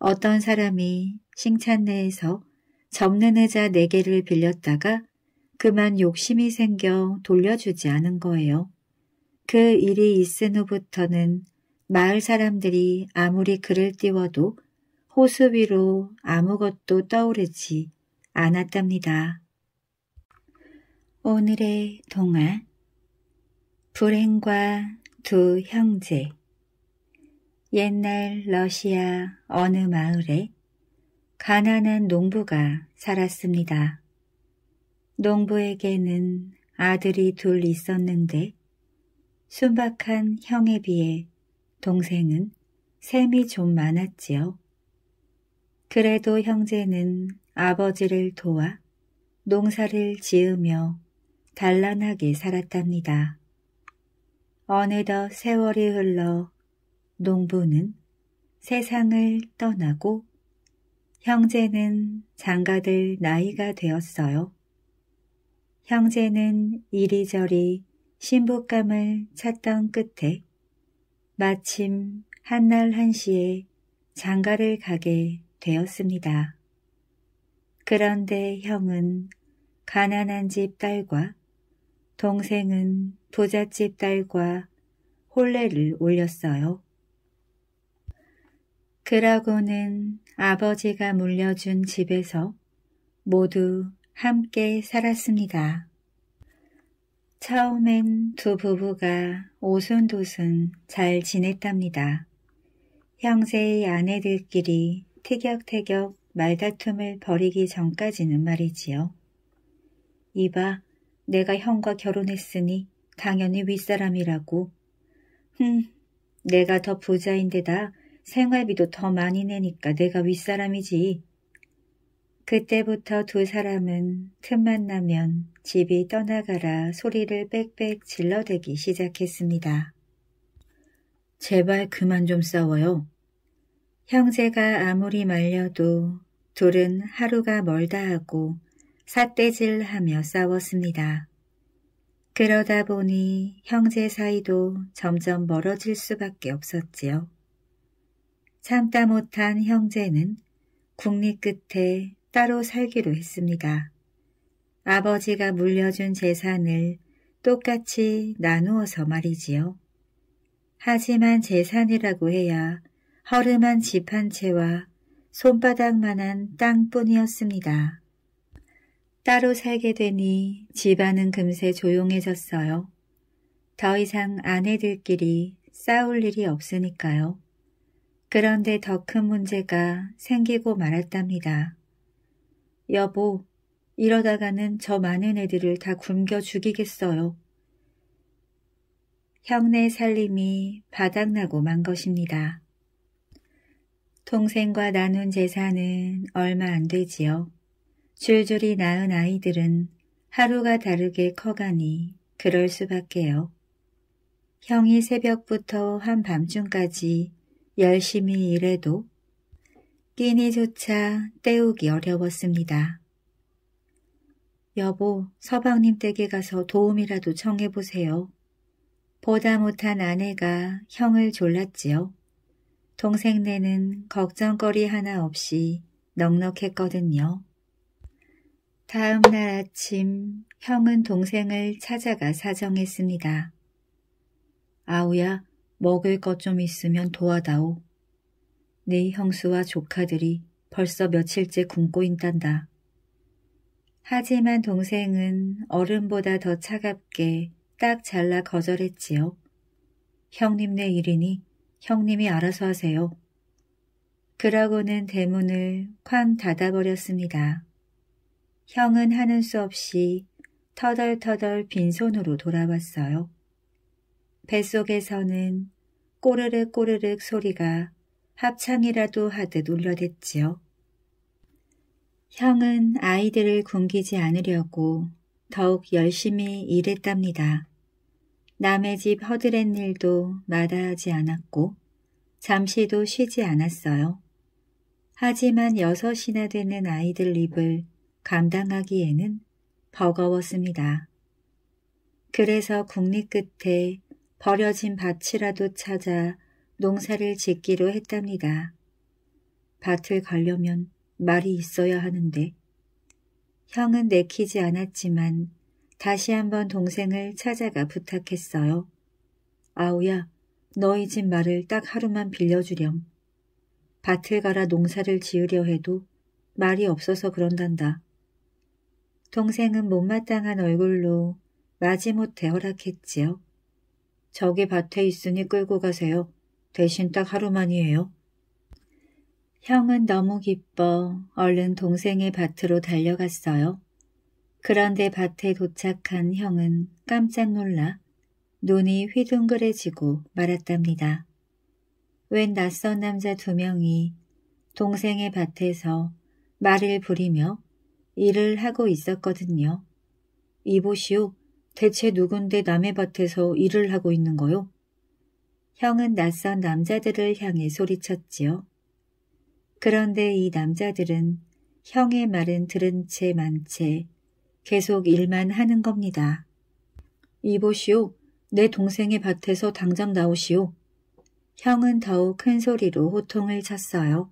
어떤 사람이 싱찬 내에서 접는 의자 4개를 빌렸다가 그만 욕심이 생겨 돌려주지 않은 거예요. 그 일이 있은 후부터는 마을 사람들이 아무리 그를 띄워도 호수 위로 아무것도 떠오르지 않았답니다. 오늘의 동화 불행과 두 형제 옛날 러시아 어느 마을에 가난한 농부가 살았습니다. 농부에게는 아들이 둘 있었는데 순박한 형에 비해 동생은 셈이 좀 많았지요. 그래도 형제는 아버지를 도와 농사를 지으며 단란하게 살았답니다. 어느덧 세월이 흘러 농부는 세상을 떠나고 형제는 장가들 나이가 되었어요. 형제는 이리저리 신부감을 찾던 끝에 마침 한날 한시에 장가를 가게 되었습니다. 그런데 형은 가난한 집 딸과 동생은 부잣집 딸과 혼례를 올렸어요. 그러고는 아버지가 물려준 집에서 모두 함께 살았습니다. 처음엔 두 부부가 오순도순 잘 지냈답니다. 형제의 아내들끼리 티격태격 말다툼을 벌이기 전까지는 말이지요. 이봐, 내가 형과 결혼했으니 당연히 윗사람이라고. 흠, 내가 더 부자인데다 생활비도 더 많이 내니까 내가 윗사람이지. 그때부터 두 사람은 틈만 나면 집이 떠나가라 소리를 빽빽 질러대기 시작했습니다. 제발 그만 좀 싸워요. 형제가 아무리 말려도 둘은 하루가 멀다 하고 삿대질하며 싸웠습니다. 그러다 보니 형제 사이도 점점 멀어질 수밖에 없었지요. 참다 못한 형제는 국립 끝에 따로 살기로 했습니다. 아버지가 물려준 재산을 똑같이 나누어서 말이지요. 하지만 재산이라고 해야 허름한 집 한 채와 손바닥만한 땅뿐이었습니다. 따로 살게 되니 집안은 금세 조용해졌어요. 더 이상 아내들끼리 싸울 일이 없으니까요. 그런데 더 큰 문제가 생기고 말았답니다. 여보, 이러다가는 저 많은 애들을 다 굶겨 죽이겠어요. 형네 살림이 바닥나고 만 것입니다. 동생과 나눈 재산은 얼마 안 되지요. 줄줄이 낳은 아이들은 하루가 다르게 커가니 그럴 수밖에요. 형이 새벽부터 한밤중까지 열심히 일해도 끼니조차 때우기 어려웠습니다. 여보, 서방님 댁에 가서 도움이라도 청해보세요. 보다 못한 아내가 형을 졸랐지요. 동생네는 걱정거리 하나 없이 넉넉했거든요. 다음 날 아침 형은 동생을 찾아가 사정했습니다. 아우야, 먹을 것 좀 있으면 도와다오. 네 형수와 조카들이 벌써 며칠째 굶고 있단다. 하지만 동생은 얼음보다 더 차갑게 딱 잘라 거절했지요. 형님네 일이니 형님이 알아서 하세요. 그러고는 대문을 쾅 닫아버렸습니다. 형은 하는 수 없이 터덜터덜 빈손으로 돌아왔어요. 뱃속에서는 꼬르륵 꼬르륵 소리가 합창이라도 하듯 울려댔지요. 형은 아이들을 굶기지 않으려고 더욱 열심히 일했답니다. 남의 집 허드렛 일도 마다하지 않았고 잠시도 쉬지 않았어요. 하지만 여섯이나 되는 아이들 입을 감당하기에는 버거웠습니다. 그래서 국립 끝에 버려진 밭이라도 찾아 농사를 짓기로 했답니다. 밭을 가려면 말이 있어야 하는데 형은 내키지 않았지만 다시 한번 동생을 찾아가 부탁했어요. 아우야, 너희 집 말을 딱 하루만 빌려주렴. 밭을 갈아 농사를 지으려 해도 말이 없어서 그런단다. 동생은 못마땅한 얼굴로 마지못해 허락했지요. 저기 밭에 있으니 끌고 가세요. 대신 딱 하루만이에요. 형은 너무 기뻐 얼른 동생의 밭으로 달려갔어요. 그런데 밭에 도착한 형은 깜짝 놀라 눈이 휘둥그레지고 말았답니다. 웬 낯선 남자 두 명이 동생의 밭에서 말을 부리며 일을 하고 있었거든요. 이보시오, 대체 누군데 남의 밭에서 일을 하고 있는 거요? 형은 낯선 남자들을 향해 소리쳤지요. 그런데 이 남자들은 형의 말은 들은 채 만 채 계속 일만 하는 겁니다. 이보시오. 내 동생의 밭에서 당장 나오시오. 형은 더욱 큰 소리로 호통을 쳤어요.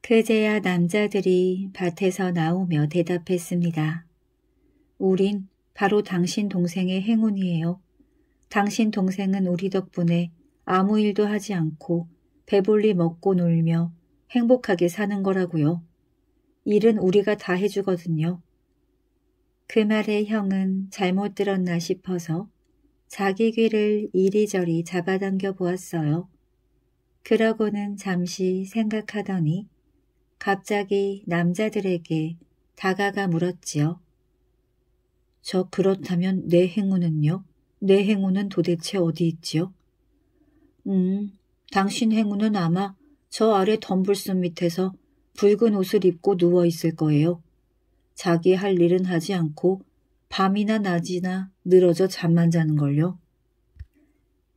그제야 남자들이 밭에서 나오며 대답했습니다. 우린 바로 당신 동생의 행운이에요. 당신 동생은 우리 덕분에 아무 일도 하지 않고 배불리 먹고 놀며 행복하게 사는 거라고요. 일은 우리가 다 해주거든요. 그 말에 형은 잘못 들었나 싶어서 자기 귀를 이리저리 잡아당겨 보았어요. 그러고는 잠시 생각하더니 갑자기 남자들에게 다가가 물었지요. 저 그렇다면 내 행운은요? 내 행운은 도대체 어디 있지요? 음, 당신 행운은 아마 저 아래 덤불숲 밑에서 붉은 옷을 입고 누워 있을 거예요. 자기 할 일은 하지 않고 밤이나 낮이나 늘어져 잠만 자는걸요.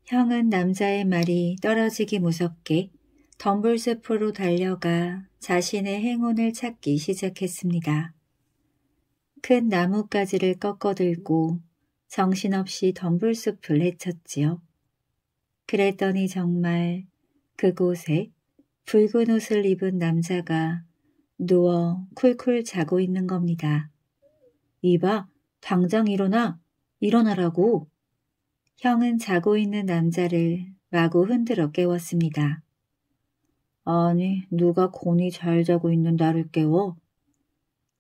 형은 남자의 말이 떨어지기 무섭게 덤불숲으로 달려가 자신의 행운을 찾기 시작했습니다. 큰 나뭇가지를 꺾어들고 정신없이 덤불숲불 헤쳤지요. 그랬더니 정말 그곳에 붉은 옷을 입은 남자가 누워 쿨쿨 자고 있는 겁니다. 이봐, 당장 일어나,
일어나라고.
형은 자고 있는 남자를 마구 흔들어 깨웠습니다. 아니, 누가 곤히 잘 자고 있는 나를 깨워?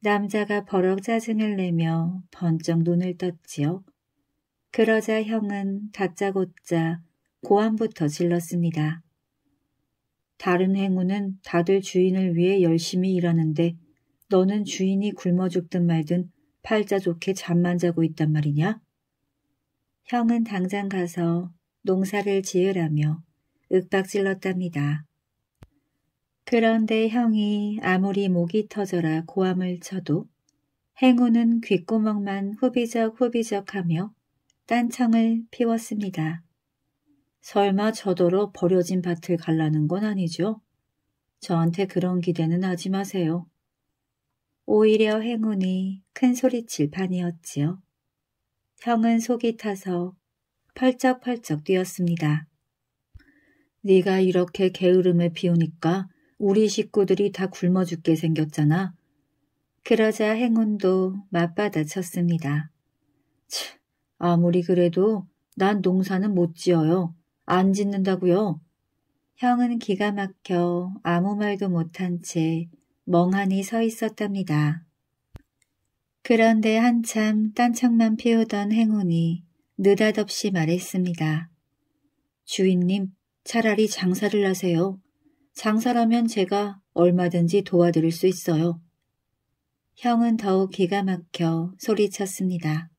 남자가 버럭 짜증을 내며 번쩍 눈을 떴지요. 그러자 형은 다짜고짜 고함부터 질렀습니다. 다른 행운은 다들 주인을 위해 열심히 일하는데 너는 주인이 굶어 죽든 말든 팔자 좋게 잠만 자고 있단 말이냐? 형은 당장 가서 농사를 지으라며 윽박질렀답니다. 그런데 형이 아무리 목이 터져라 고함을 쳐도 행운은 귓구멍만 후비적 후비적 하며 딴청을 피웠습니다. 설마 저더러 버려진 밭을 갈라는 건 아니죠? 저한테 그런 기대는 하지 마세요. 오히려 행운이 큰 소리칠 판이었지요. 형은 속이 타서 팔짝팔짝 뛰었습니다. 네가 이렇게 게으름을 피우니까 우리 식구들이 다 굶어 죽게 생겼잖아. 그러자 행운도 맞받아쳤습니다. 치, 아무리 그래도 난 농사는 못 지어요. 안 짓는다고요. 형은 기가 막혀 아무 말도 못한 채 멍하니 서 있었답니다. 그런데 한참 딴척만 피우던 행운이 느닷없이 말했습니다. 주인님, 차라리 장사를 하세요. 장사라면 제가 얼마든지 도와드릴 수 있어요. 형은 더욱 기가 막혀 소리쳤습니다.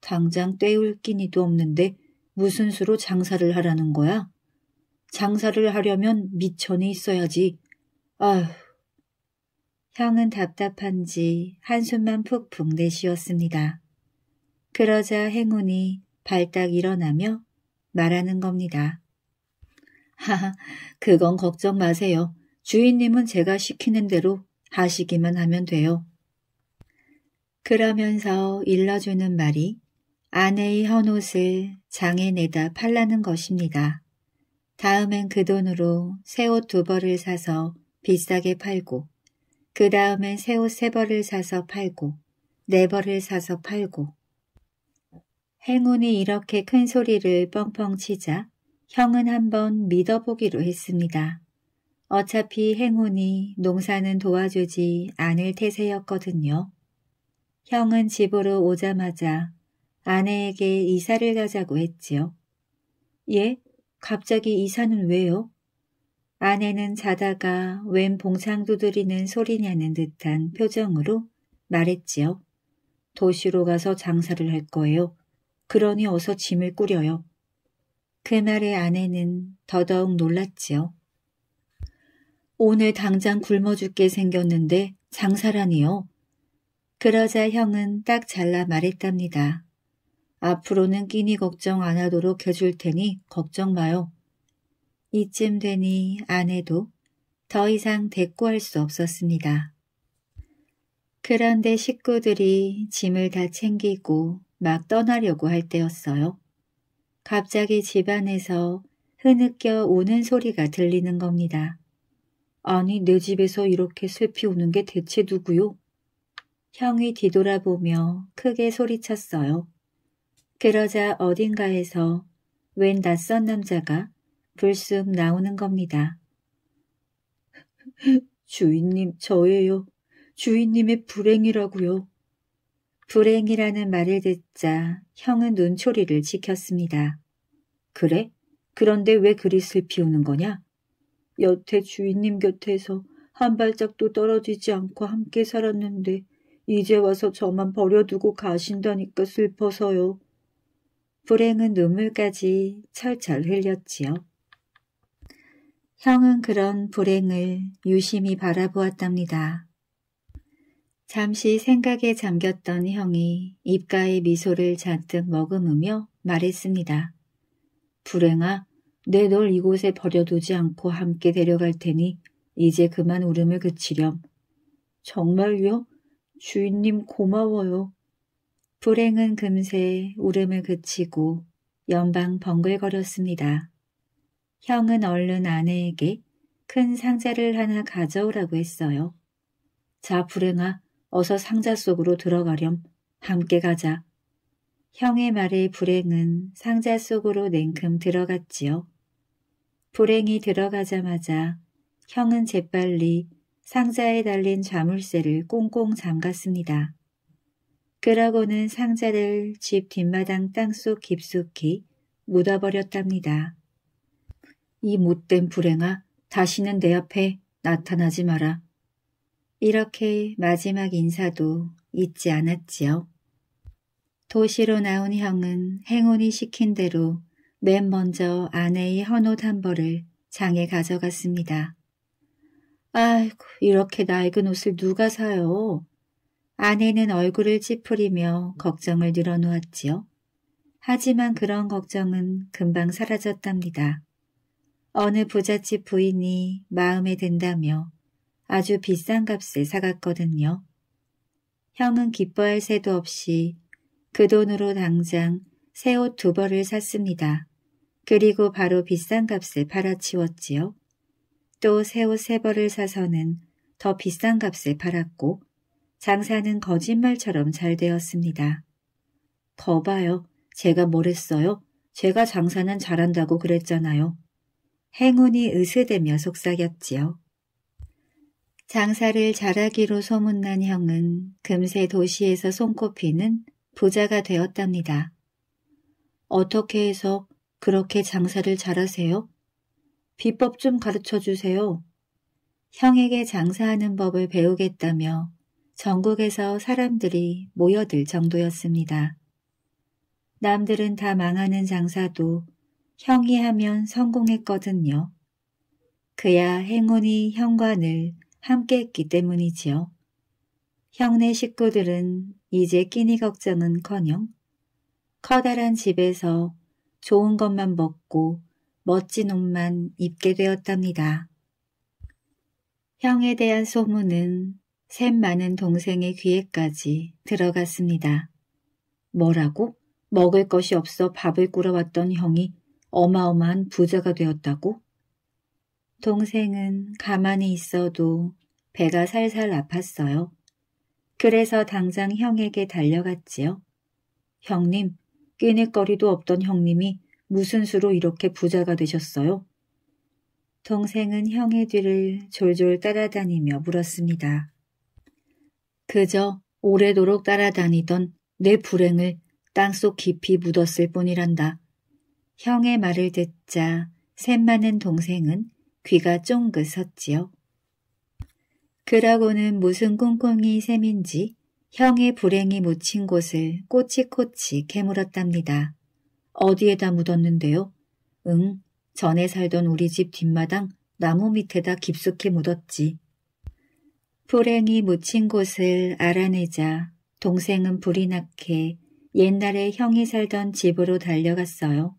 당장 떼울 끼니도 없는데 무슨 수로 장사를 하라는 거야? 장사를 하려면 미천이 있어야지. 아휴. 형은 답답한지 한숨만 푹푹 내쉬었습니다. 그러자 행운이 발딱 일어나며 말하는 겁니다. 하하, 그건 걱정 마세요. 주인님은 제가 시키는 대로 하시기만 하면 돼요. 그러면서 일러주는 말이 아내의 헌옷을 장에 내다 팔라는 것입니다. 다음엔 그 돈으로 새옷 두 벌을 사서 비싸게 팔고 그 다음엔 새옷 세 벌을 사서 팔고 네 벌을 사서 팔고 행운이 이렇게 큰 소리를 뻥뻥 치자 형은 한번 믿어보기로 했습니다. 어차피 행운이 농사는 도와주지 않을 태세였거든요. 형은 집으로 오자마자 아내에게 이사를 가자고 했지요. 예? 갑자기 이사는 왜요? 아내는 자다가 웬 봉상 두드리는 소리냐는 듯한 표정으로 말했지요. 도시로 가서 장사를 할 거예요. 그러니 어서 짐을 꾸려요. 그 말에 아내는 더더욱 놀랐지요. 오늘 당장 굶어 죽게 생겼는데 장사라니요. 그러자 형은 딱 잘라 말했답니다. 앞으로는 끼니 걱정 안 하도록 해줄 테니 걱정 마요. 이쯤 되니 아내도 더 이상 대꾸할 수 없었습니다. 그런데 식구들이 짐을 다 챙기고 막 떠나려고 할 때였어요. 갑자기 집안에서 흐느껴 우는 소리가 들리는 겁니다. 아니 내 집에서 이렇게 슬피 우는 게 대체 누구요? 형이 뒤돌아보며 크게 소리쳤어요. 그러자 어딘가에서 웬 낯선 남자가 불쑥 나오는 겁니다. 주인님 저예요. 주인님의 불행이라고요. 불행이라는 말을 듣자 형은 눈초리를 지켰습니다. 그래? 그런데 왜 그리 슬피우는 거냐? 여태 주인님 곁에서 한 발짝도 떨어지지 않고 함께 살았는데 이제 와서 저만 버려두고 가신다니까 슬퍼서요. 불행은 눈물까지 철철 흘렸지요. 형은 그런 불행을 유심히 바라보았답니다. 잠시 생각에 잠겼던 형이 입가에 미소를 잔뜩 머금으며 말했습니다. 불행아, 내 널 이곳에 버려두지 않고 함께 데려갈 테니 이제 그만 울음을 그치렴. 정말요? 주인님 고마워요. 불행은 금세 울음을 그치고 연방 번글거렸습니다. 형은 얼른 아내에게 큰 상자를 하나 가져오라고 했어요. 자, 불행아, 어서 상자 속으로 들어가렴. 함께 가자. 형의 말에 불행은 상자 속으로 냉큼 들어갔지요. 불행이 들어가자마자 형은 재빨리 상자에 달린 자물쇠를 꽁꽁 잠갔습니다. 그러고는 상자를 집 뒷마당 땅 속 깊숙이 묻어버렸답니다. 이 못된 불행아 다시는 내 앞에 나타나지 마라. 이렇게 마지막 인사도 잊지 않았지요. 도시로 나온 형은 행운이 시킨 대로 맨 먼저 아내의 헌옷 한 벌을 장에 가져갔습니다. 아이고 이렇게 낡은 옷을 누가 사요? 아내는 얼굴을 찌푸리며 걱정을 늘어놓았지요. 하지만 그런 걱정은 금방 사라졌답니다. 어느 부잣집 부인이 마음에 든다며 아주 비싼 값을 사갔거든요. 형은 기뻐할 새도 없이 그 돈으로 당장 새 옷 두 벌을 샀습니다. 그리고 바로 비싼 값을 팔아치웠지요. 또 새 옷 세 벌을 사서는 더 비싼 값을 팔았고 장사는 거짓말처럼 잘 되었습니다. 더 봐요. 제가 뭘 했어요? 제가 장사는 잘한다고 그랬잖아요. 행운이 으스대며 속삭였지요. 장사를 잘하기로 소문난 형은 금세 도시에서 손꼽히는 부자가 되었답니다. 어떻게 해서 그렇게 장사를 잘하세요? 비법 좀 가르쳐 주세요. 형에게 장사하는 법을 배우겠다며 전국에서 사람들이 모여들 정도였습니다. 남들은 다 망하는 장사도 형이 하면 성공했거든요. 그야 행운이 형관을 함께 했기 때문이지요. 형네 식구들은 이제 끼니 걱정은커녕 커다란 집에서 좋은 것만 먹고 멋진 옷만 입게 되었답니다. 형에 대한 소문은 샘 많은 동생의 귀에까지 들어갔습니다. 뭐라고? 먹을 것이 없어 밥을 꾸러왔던 형이 어마어마한 부자가 되었다고? 동생은 가만히 있어도 배가 살살 아팠어요. 그래서 당장 형에게 달려갔지요. 형님, 끼니거리도 없던 형님이 무슨 수로 이렇게 부자가 되셨어요? 동생은 형의 뒤를 졸졸 따라다니며 물었습니다. 그저 오래도록 따라다니던 내 불행을 땅속 깊이 묻었을 뿐이란다. 형의 말을 듣자 샘 많은 동생은 귀가 쫑긋 섰지요. 그러고는 무슨 꿍꿍이 셈인지 형의 불행이 묻힌 곳을 꼬치꼬치 캐물었답니다. 어디에다 묻었는데요? 응, 전에 살던 우리 집 뒷마당 나무 밑에다 깊숙이 묻었지. 불행이 묻힌 곳을 알아내자 동생은 불이 났게 옛날에 형이 살던 집으로 달려갔어요.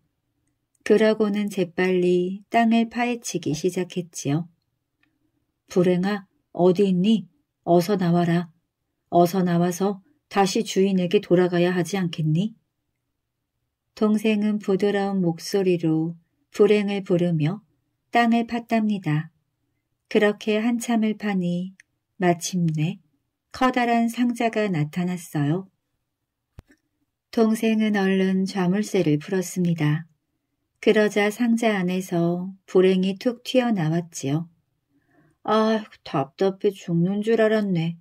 그러고는 재빨리 땅을 파헤치기 시작했지요. 불행아, 어디 있니? 어서 나와라. 어서 나와서 다시 주인에게 돌아가야 하지 않겠니? 동생은 부드러운 목소리로 불행을 부르며 땅을 팠답니다. 그렇게 한참을 파니 마침내 커다란 상자가 나타났어요. 동생은 얼른 좌물쇠를 풀었습니다. 그러자 상자 안에서 불행이 툭 튀어나왔지요. 아, 답답해 죽는 줄 알았네.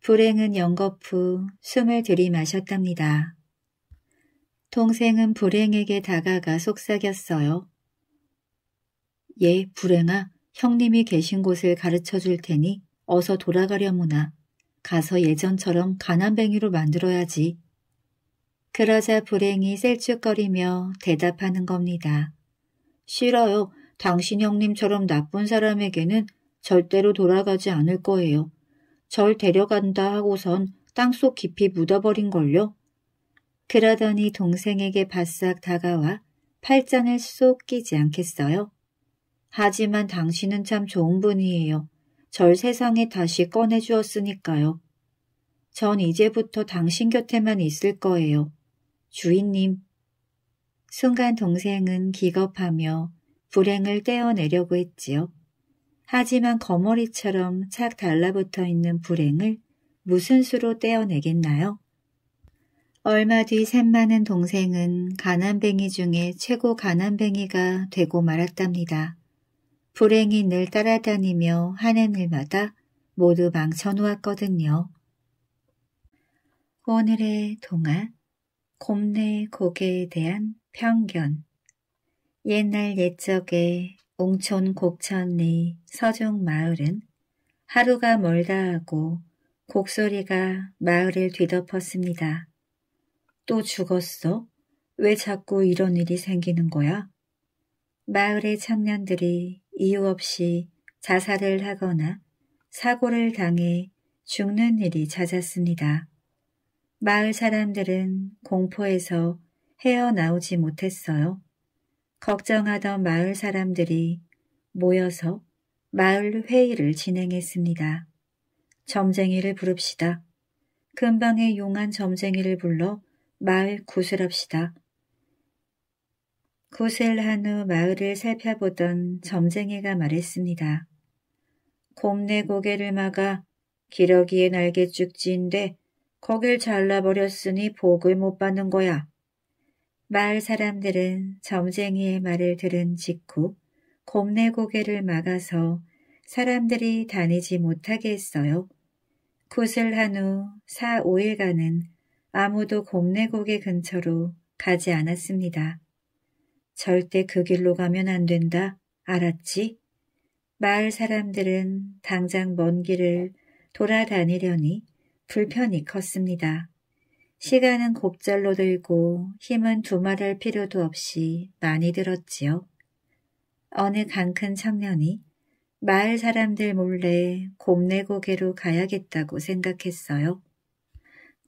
불행은 연거푸 숨을 들이마셨답니다. 동생은 불행에게 다가가 속삭였어요. 예, 불행아, 형님이 계신 곳을 가르쳐 줄 테니 어서 돌아가려무나 가서 예전처럼 가난뱅이로 만들어야지. 그러자 불행이 셀쭉거리며 대답하는 겁니다. 싫어요. 당신 형님처럼 나쁜 사람에게는 절대로 돌아가지 않을 거예요. 절 데려간다 하고선 땅속 깊이 묻어버린걸요. 그러더니 동생에게 바싹 다가와 팔짱을 쏙 끼지 않겠어요? 하지만 당신은 참 좋은 분이에요. 절 세상에 다시 꺼내주었으니까요. 전 이제부터 당신 곁에만 있을 거예요. 주인님. 순간 동생은 기겁하며 불행을 떼어내려고 했지요. 하지만 거머리처럼 착 달라붙어 있는 불행을 무슨 수로 떼어내겠나요? 얼마 뒤 샘많은 동생은 가난뱅이 중에 최고 가난뱅이가 되고 말았답니다. 불행인을 따라다니며 하는 일마다 모두 망쳐놓았거든요. 오늘의 동화 곰내 고개에 대한 편견 옛날 옛적에 옹촌 곡천리 서중마을은 하루가 멀다 하고 곡소리가 마을을 뒤덮었습니다. 또 죽었어? 왜 자꾸 이런 일이 생기는 거야? 마을의 청년들이 이유 없이 자살을 하거나 사고를 당해 죽는 일이 잦았습니다. 마을 사람들은 공포에서 헤어나오지 못했어요. 걱정하던 마을 사람들이 모여서 마을 회의를 진행했습니다. 점쟁이를 부릅시다. 근방에 용한 점쟁이를 불러 마을 구슬합시다. 구셀한누 마을을 살펴보던 점쟁이가 말했습니다. 곰내 네 고개를 막아 기러기의 날개 쭉지인데 거길 잘라버렸으니 복을 못 받는 거야. 마을 사람들은 점쟁이의 말을 들은 직후 곰내 네 고개를 막아서 사람들이 다니지 못하게 했어요. 구을한후 4, 5일간은 아무도 곰내 네 고개 근처로 가지 않았습니다. 절대 그 길로 가면 안 된다. 알았지? 마을 사람들은 당장 먼 길을 돌아다니려니 불편이 컸습니다. 시간은 곱절로 들고 힘은 두말할 필요도 없이 많이 들었지요. 어느 강큰 청년이 마을 사람들 몰래 곰내고개로 가야겠다고 생각했어요.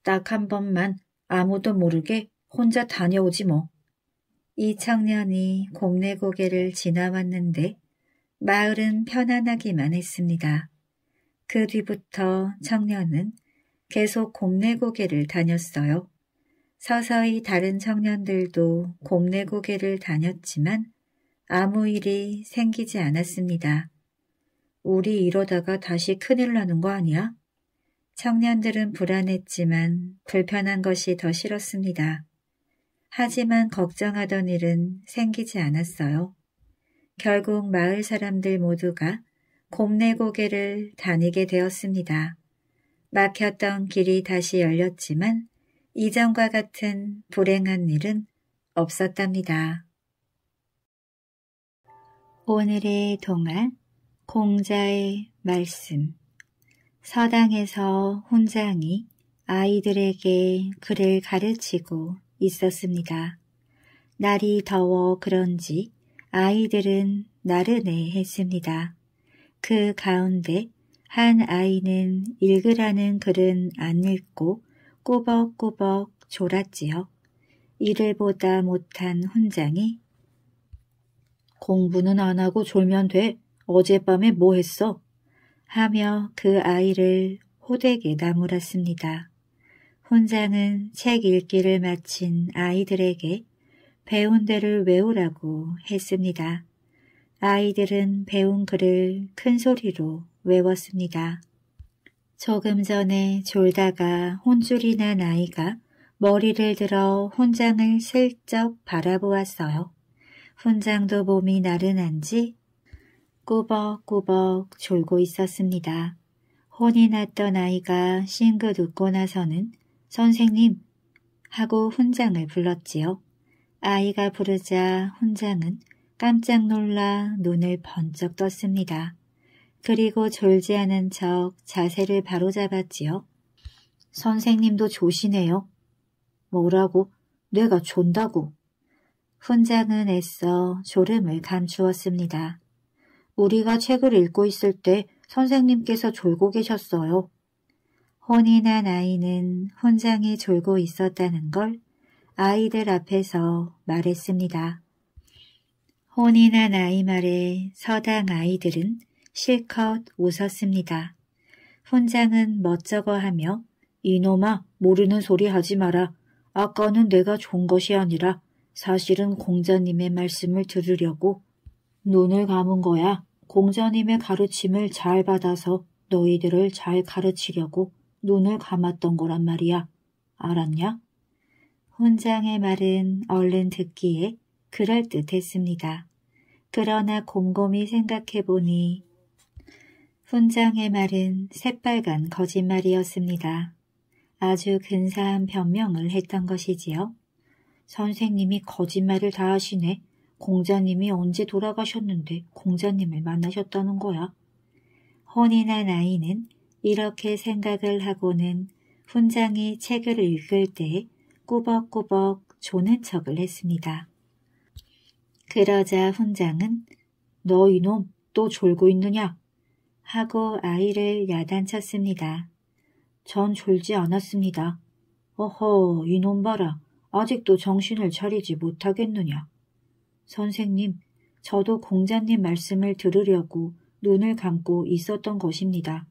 딱 한 번만 아무도 모르게 혼자 다녀오지 뭐. 이 청년이 곰내 고개를 지나왔는데 마을은 편안하기만 했습니다. 그 뒤부터 청년은 계속 곰내 고개를 다녔어요. 서서히 다른 청년들도 곰내 고개를 다녔지만 아무 일이 생기지 않았습니다. 우리 이러다가 다시 큰일 나는 거 아니야? 청년들은 불안했지만 불편한 것이 더 싫었습니다. 하지만 걱정하던 일은 생기지 않았어요. 결국 마을 사람들 모두가 곰내 고개를 다니게 되었습니다. 막혔던 길이 다시 열렸지만 이전과 같은 불행한 일은 없었답니다. 오늘의 동안 공자의 말씀 서당에서 훈장이 아이들에게 글을 가르치고 있었습니다. 날이 더워 그런지 아이들은 나른해 했습니다. 그 가운데 한 아이는 읽으라는 글은 안 읽고 꼬벅꼬벅 졸았지요. 이를 보다 못한 훈장이 공부는 안 하고 졸면 돼. 어젯밤에 뭐 했어? 하며 그 아이를 호되게 나무랐습니다. 혼자는 책 읽기를 마친 아이들에게 배운 대를 외우라고 했습니다. 아이들은 배운 글을 큰 소리로 외웠습니다. 조금 전에 졸다가 혼줄이 난 아이가 머리를 들어 혼장을 슬쩍 바라보았어요. 혼장도 몸이 나른한지 꾸벅꾸벅 졸고 있었습니다. 혼이 났던 아이가 싱긋 웃고 나서는 선생님 하고 훈장을 불렀지요. 아이가 부르자 훈장은 깜짝 놀라 눈을 번쩍 떴습니다. 그리고 졸지 않은 척 자세를 바로잡았지요. 선생님도 조시네요. 뭐라고? 뇌가 존다고. 훈장은 애써 졸음을 감추었습니다. 우리가 책을 읽고 있을 때 선생님께서 졸고 계셨어요. 혼이나 나이는 혼장이 졸고 있었다는 걸 아이들 앞에서 말했습니다. 혼이나 나이 말에 서당 아이들은 실컷 웃었습니다. 혼장은 멋쩍어 하며 이놈아 모르는 소리 하지 마라. 아까는 내가 좋은 것이 아니라 사실은 공자님의 말씀을 들으려고 눈을 감은 거야. 공자님의 가르침을 잘 받아서 너희들을 잘 가르치려고 눈을 감았던 거란 말이야. 알았냐? 훈장의 말은 얼른 듣기에 그럴듯했습니다. 그러나 곰곰이 생각해보니 훈장의 말은 새빨간 거짓말이었습니다. 아주 근사한 변명을 했던 것이지요. 선생님이 거짓말을 다 하시네. 공자님이 언제 돌아가셨는데 공자님을 만나셨다는 거야. 혼인한 아이는 이렇게 생각을 하고는 훈장이 책을 읽을 때 꾸벅꾸벅 조는 척을 했습니다. 그러자 훈장은 너 이놈 또 졸고 있느냐? 하고 아이를 야단쳤습니다. 전 졸지 않았습니다. 어허 이놈 봐라 아직도 정신을 차리지 못하겠느냐? 선생님 저도 공자님 말씀을 들으려고 눈을 감고 있었던 것입니다.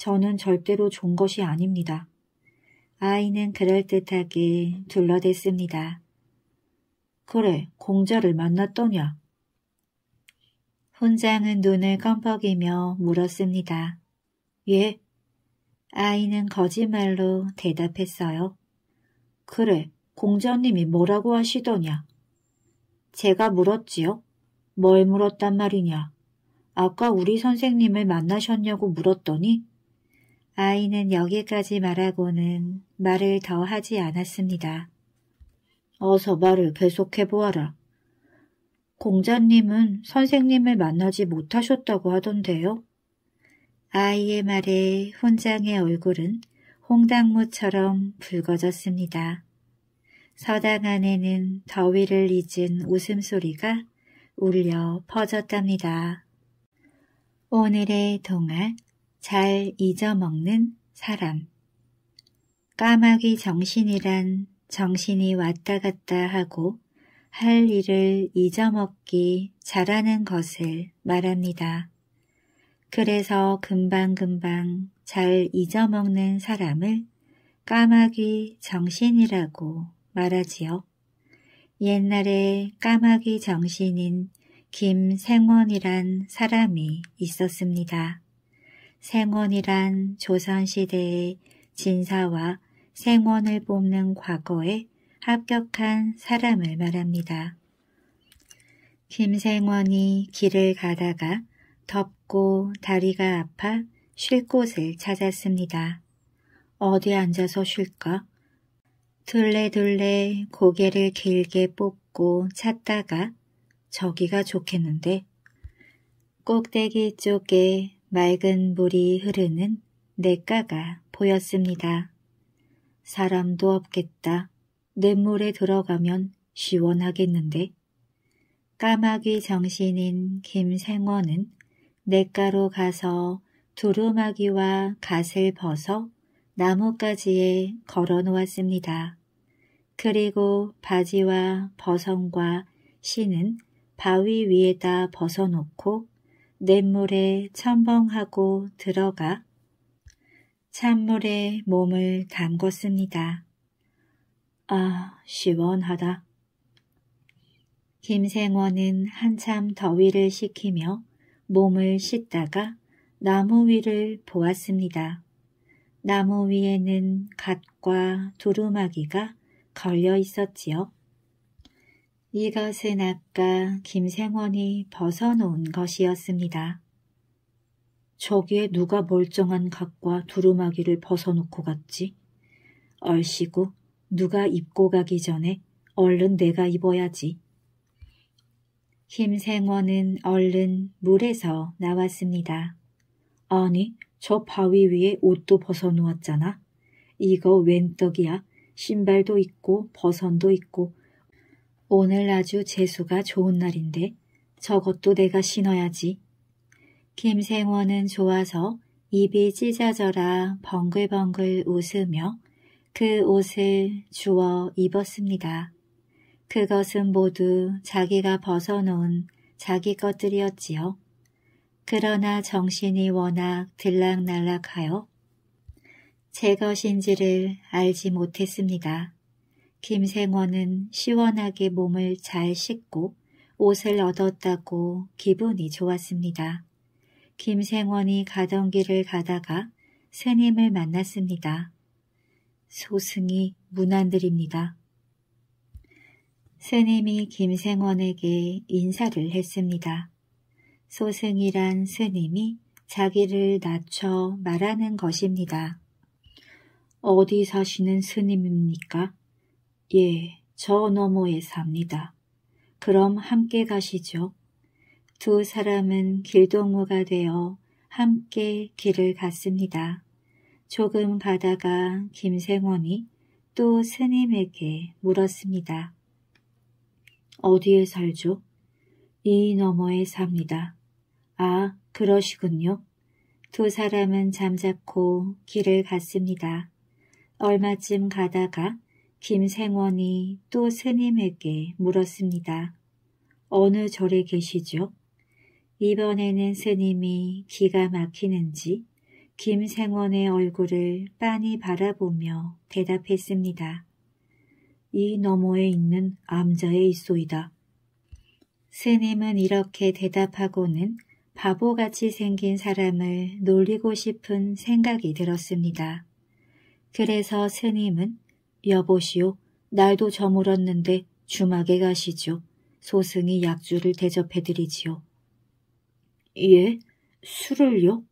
저는 절대로 좋은 것이 아닙니다. 아이는 그럴듯하게 둘러댔습니다. 그래, 공자를 만났더냐? 훈장은 눈을 껌뻑이며 물었습니다. 예. 아이는 거짓말로 대답했어요. 그래, 공자님이 뭐라고 하시더냐? 제가 물었지요. 뭘 물었단 말이냐? 아까 우리 선생님을 만나셨냐고 물었더니 아이는 여기까지 말하고는 말을 더 하지 않았습니다. 어서 말을 계속해보아라. 공자님은 선생님을 만나지 못하셨다고 하던데요. 아이의 말에 혼장의 얼굴은 홍당무처럼 붉어졌습니다. 서당 안에는 더위를 잊은 웃음소리가 울려 퍼졌답니다. 오늘의 동화 잘 잊어먹는 사람. 까마귀 정신이란 정신이 왔다 갔다 하고 할 일을 잊어먹기 잘하는 것을 말합니다. 그래서 금방금방 잘 잊어먹는 사람을 까마귀 정신이라고 말하지요. 옛날에 까마귀 정신인 김생원이란 사람이 있었습니다. 생원이란 조선시대의 진사와 생원을 뽑는 과거에 합격한 사람을 말합니다. 김생원이 길을 가다가 덥고 다리가 아파 쉴 곳을 찾았습니다. 어디 앉아서 쉴까? 둘레둘레 고개를 길게 뽑고 찾다가 저기가 좋겠는데 꼭대기 쪽에 맑은 물이 흐르는 냇가가 보였습니다. 사람도 없겠다. 냇물에 들어가면 시원하겠는데. 까마귀 정신인 김생원은 냇가로 가서 두루마기와 갓을 벗어 나뭇가지에 걸어 놓았습니다. 그리고 바지와 버선과 신은 바위 위에다 벗어놓고 냇물에 첨벙하고 들어가 찬물에 몸을 담궜습니다. 아, 시원하다. 김생원은 한참 더위를 식히며 몸을 씻다가 나무 위를 보았습니다. 나무 위에는 갓과 두루마기가 걸려 있었지요. 이것은 아까 김생원이 벗어놓은 것이었습니다. 저기에 누가 멀쩡한 각과 두루마기를 벗어놓고 갔지? 얼씨구 누가 입고 가기 전에 얼른 내가 입어야지. 김생원은 얼른 물에서 나왔습니다. 아니, 저 바위 위에 옷도 벗어놓았잖아. 이거 웬 떡이야. 신발도 있고 버선도 있고 오늘 아주 재수가 좋은 날인데 저것도 내가 신어야지. 김생원은 좋아서 입이 찢어져라 벙글벙글 웃으며 그 옷을 주워 입었습니다. 그것은 모두 자기가 벗어놓은 자기 것들이었지요. 그러나 정신이 워낙 들락날락하여 제 것인지를 알지 못했습니다. 김생원은 시원하게 몸을 잘 씻고 옷을 얻었다고 기분이 좋았습니다. 김생원이 가던 길을 가다가 스님을 만났습니다. 소승이 문안드립니다. 스님이 김생원에게 인사를 했습니다. 소승이란 스님이 자기를 낮춰 말하는 것입니다. 어디 사시는 스님입니까? 예, 저 너머에 삽니다. 그럼 함께 가시죠. 두 사람은 길동무가 되어 함께 길을 갔습니다. 조금 가다가 김생원이 또 스님에게 물었습니다. 어디에 살죠? 이 너머에 삽니다. 아, 그러시군요. 두 사람은 잠자코 길을 갔습니다. 얼마쯤 가다가 김생원이 또 스님에게 물었습니다. 어느 절에 계시죠? 이번에는 스님이 기가 막히는지 김생원의 얼굴을 빤히 바라보며 대답했습니다. 이 너머에 있는 암자에 있소이다. 스님은 이렇게 대답하고는 바보같이 생긴 사람을 놀리고 싶은 생각이 들었습니다. 그래서 스님은 여보시오. 날도 저물었는데 주막에 가시죠. 소승이 약주를 대접해드리지요. 예? 술을요?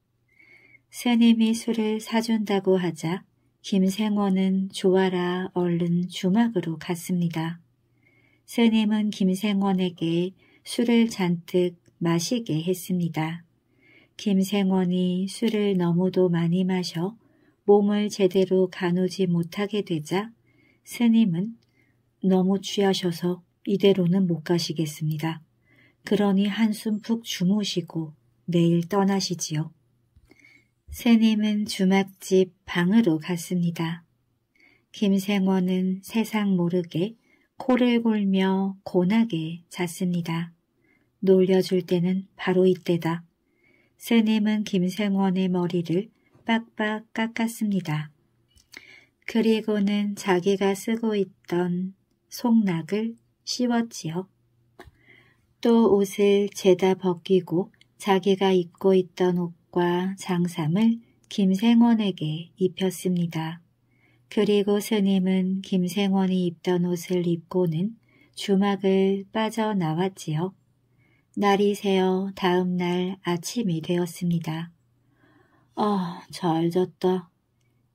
새님이 술을 사준다고 하자 김생원은 좋아라 얼른 주막으로 갔습니다. 새님은 김생원에게 술을 잔뜩 마시게 했습니다. 김생원이 술을 너무도 많이 마셔 몸을 제대로 가누지 못하게 되자 스님은 너무 취하셔서 이대로는 못 가시겠습니다. 그러니 한숨 푹 주무시고 내일 떠나시지요. 스님은 주막집 방으로 갔습니다. 김생원은 세상 모르게 코를 골며 고나게 잤습니다. 놀려줄 때는 바로 이때다. 스님은 김생원의 머리를 빡빡 깎았습니다.
그리고는
자기가 쓰고 있던 속락을 씌웠지요. 또 옷을 재다 벗기고 자기가 입고 있던 옷과 장삼을 김생원에게 입혔습니다. 그리고 스님은 김생원이 입던 옷을 입고는 주막을 빠져나왔지요. 날이 새어 다음날 아침이 되었습니다. 어, 잘 잤다.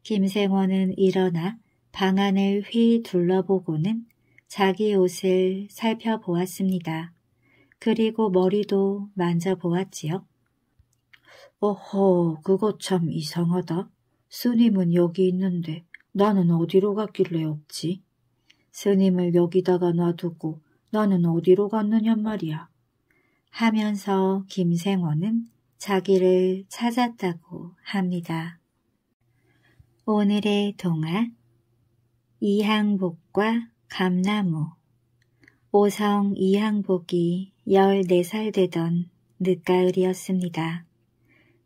김생원은 일어나 방 안을 휘 둘러보고는 자기 옷을 살펴보았습니다. 그리고 머리도 만져보았지요. 오호 그거 참 이상하다. 스님은 여기 있는데 나는 어디로 갔길래 없지? 스님을 여기다가 놔두고 나는 어디로 갔느냐 말이야. 하면서 김생원은 자기를 찾았다고 합니다. 오늘의 동화 이항복과 감나무 오성 이항복이 14살 되던 늦가을이었습니다.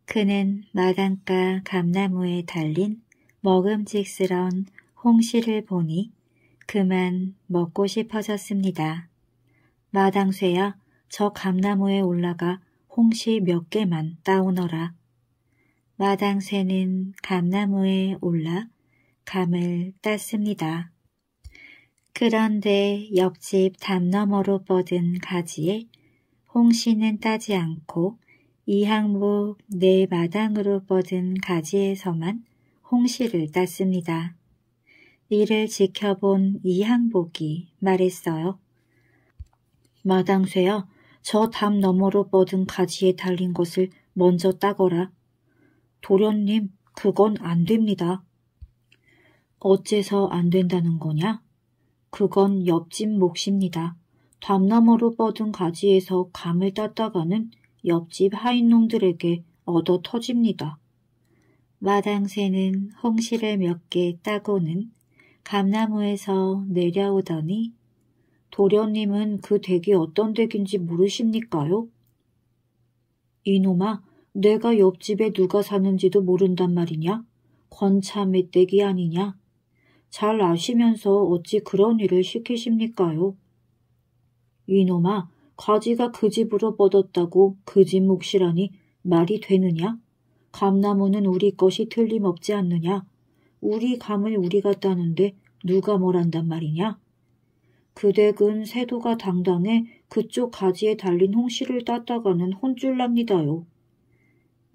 그는 마당가 감나무에 달린 먹음직스러운 홍시를 보니 그만 먹고 싶어졌습니다. 마당쇠야 저 감나무에 올라가 홍시 몇 개만 따오너라. 마당새는 감나무에 올라 감을 땄습니다. 그런데 옆집 담 너머로 뻗은 가지에 홍씨는 따지 않고 이항목 내 네 마당으로 뻗은 가지에서만 홍씨를 땄습니다. 이를 지켜본 이항복이 말했어요. 마당쇠야, 저담 너머로 뻗은 가지에 달린 것을 먼저 따거라. 도련님, 그건 안 됩니다. 어째서 안 된다는 거냐? 그건 옆집 몫입니다. 담나무로 뻗은 가지에서 감을 땄다가는 옆집 하인놈들에게 얻어 터집니다. 마당새는 홍실를몇 개 따고는 감나무에서 내려오더니 도련님은 그 댁이 어떤 댁인지 모르십니까요? 이놈아, 내가 옆집에 누가 사는지도 모른단 말이냐? 권참의 떼기 아니냐? 잘 아시면서 어찌 그런 일을 시키십니까요? 이놈아, 가지가 그 집으로 뻗었다고 그 집 몫이라니 말이 되느냐? 감나무는 우리 것이 틀림없지 않느냐? 우리 감을 우리가 따는데 누가 뭘한단 말이냐? 그 댁은 세도가 당당해 그쪽 가지에 달린 홍시를 땄다가는 혼쭐납니다요.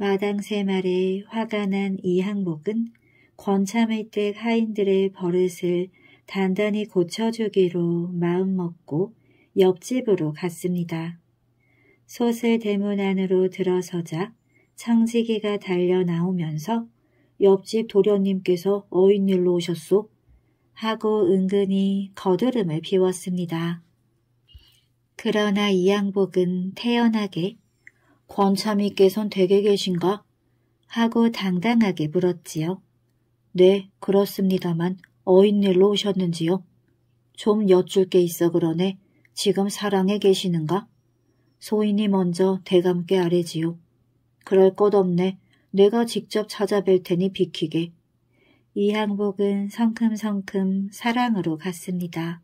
마당 세 말에 화가 난 이 항복은 권참의 댁 하인들의 버릇을 단단히 고쳐주기로 마음먹고 옆집으로 갔습니다. 소슬 대문 안으로 들어서자 창지기가 달려 나오면서 옆집 도련님께서 어인일로 오셨소? 하고 은근히 거드름을 비웠습니다 그러나 이양복은 태연하게 권참이께선 되게 계신가? 하고 당당하게 물었지요. 네, 그렇습니다만 어인일로 오셨는지요? 좀 여쭐 게 있어 그러네. 지금 사랑해 계시는가? 소인이 먼저 대감께 아래지요. 그럴 것 없네. 내가 직접 찾아뵐 테니 비키게. 이 항복은 성큼성큼 사랑으로 갔습니다.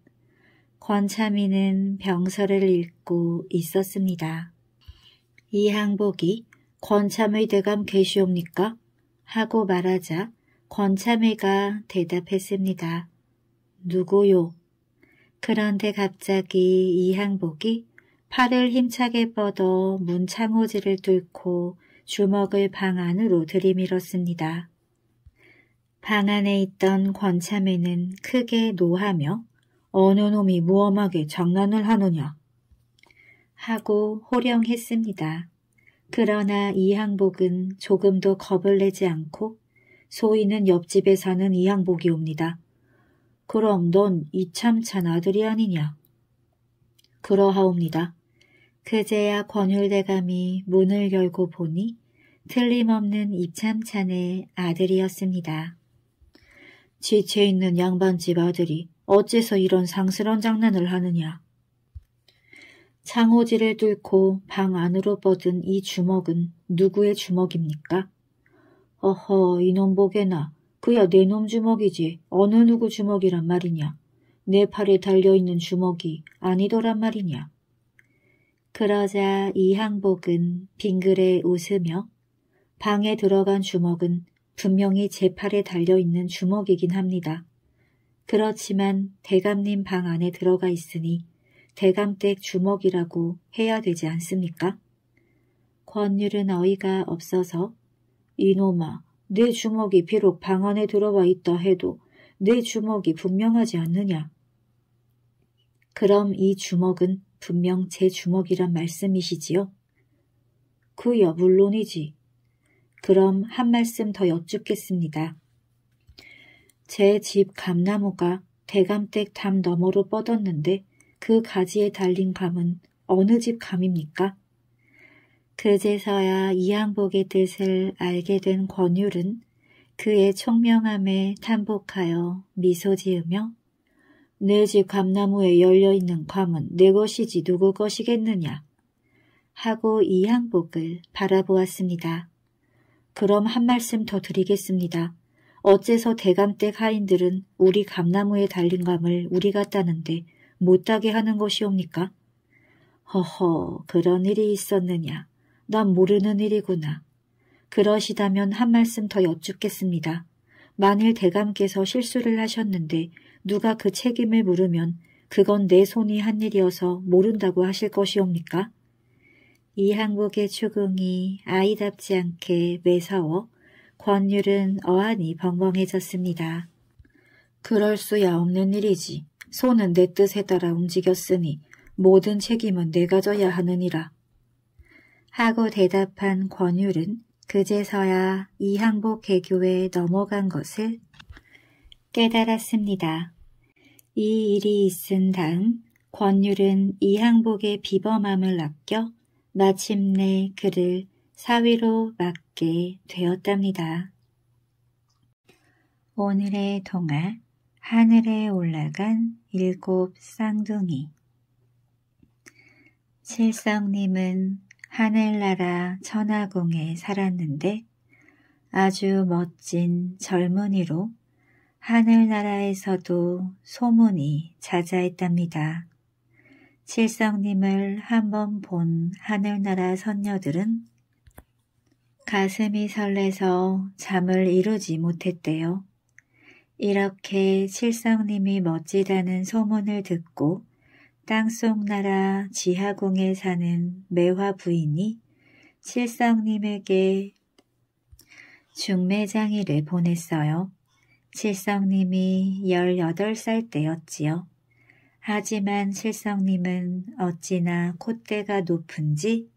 권참이는 병서를 읽고 있었습니다. 이 항복이 권참의대감 계시옵니까? 하고 말하자 권참회가 대답했습니다. 누구요? 그런데 갑자기 이 항복이 팔을 힘차게 뻗어 문창호지를 뚫고 주먹을 방 안으로 들이밀었습니다. 방 안에 있던 권참회는 크게 노하며 어느 놈이 무엄하게 장난을 하느냐 하고 호령했습니다. 그러나 이항복은 조금도 겁을 내지 않고 소인은 옆집에 사는 이항복이 옵니다. 그럼 넌 이참찬 아들이 아니냐? 그러하옵니다. 그제야 권율대감이 문을 열고 보니 틀림없는 입참찬의 아들이었습니다. 지체있는 양반집 아들이 어째서 이런 상스런 장난을 하느냐? 창호지를 뚫고 방 안으로 뻗은 이 주먹은 누구의 주먹입니까? 어허 이놈 보게나 그야 내놈 주먹이지 어느 누구 주먹이란 말이냐 내 팔에 달려있는 주먹이 아니더란 말이냐 그러자 이항복은 빙그레 웃으며 방에 들어간 주먹은 분명히 제 팔에 달려있는 주먹이긴 합니다. 그렇지만 대감님 방 안에 들어가 있으니 대감댁 주먹이라고 해야 되지 않습니까? 권율은 어이가 없어서 이놈아, 내 주먹이 비록 방 안에 들어와 있다 해도 내 주먹이 분명하지 않느냐? 그럼 이 주먹은 분명 제 주먹이란 말씀이시지요? 그여 물론이지. 그럼 한 말씀 더 여쭙겠습니다. 제 집 감나무가 대감댁 담 너머로 뻗었는데 그 가지에 달린 감은 어느 집 감입니까? 그제서야 이양복의 뜻을 알게 된 권율은 그의 총명함에 탄복하여 미소 지으며 내 집 감나무에 열려있는 감은 내 것이지 누구 것이겠느냐 하고 이양복을 바라보았습니다. 그럼 한 말씀 더 드리겠습니다. 어째서 대감댁 하인들은 우리 감나무에 달린 감을 우리같다는데 못하게 하는 것이옵니까? 허허 그런 일이 있었느냐. 난 모르는 일이구나. 그러시다면 한 말씀 더 여쭙겠습니다. 만일 대감께서 실수를 하셨는데 누가 그 책임을 물으면 그건 내 손이 한 일이어서 모른다고 하실 것이옵니까? 이 항복의 추궁이 아이답지 않게 매서워 권율은 어안이 벙벙해졌습니다. 그럴 수야 없는 일이지. 손은 내 뜻에 따라 움직였으니 모든 책임은 내가 져야 하느니라. 하고 대답한 권율은 그제서야 이항복 개교에 넘어간 것을 깨달았습니다. 이 일이 있은 다음 권율은 이항복의 비범함을 아껴 마침내 그를 사위로 맡게 되었답니다. 오늘의 동화 하늘에 올라간 일곱 쌍둥이 칠성님은 하늘나라 천하궁에 살았는데 아주 멋진 젊은이로 하늘나라에서도 소문이 자자했답니다. 칠성님을 한번 본 하늘나라 선녀들은 가슴이 설레서 잠을 이루지 못했대요. 이렇게 실성님이 멋지다는 소문을 듣고 땅속 나라 지하궁에 사는 매화 부인이 실성님에게 중매장이를 보냈어요. 실성님이 18살 때였지요. 하지만 실성님은 어찌나 콧대가 높은지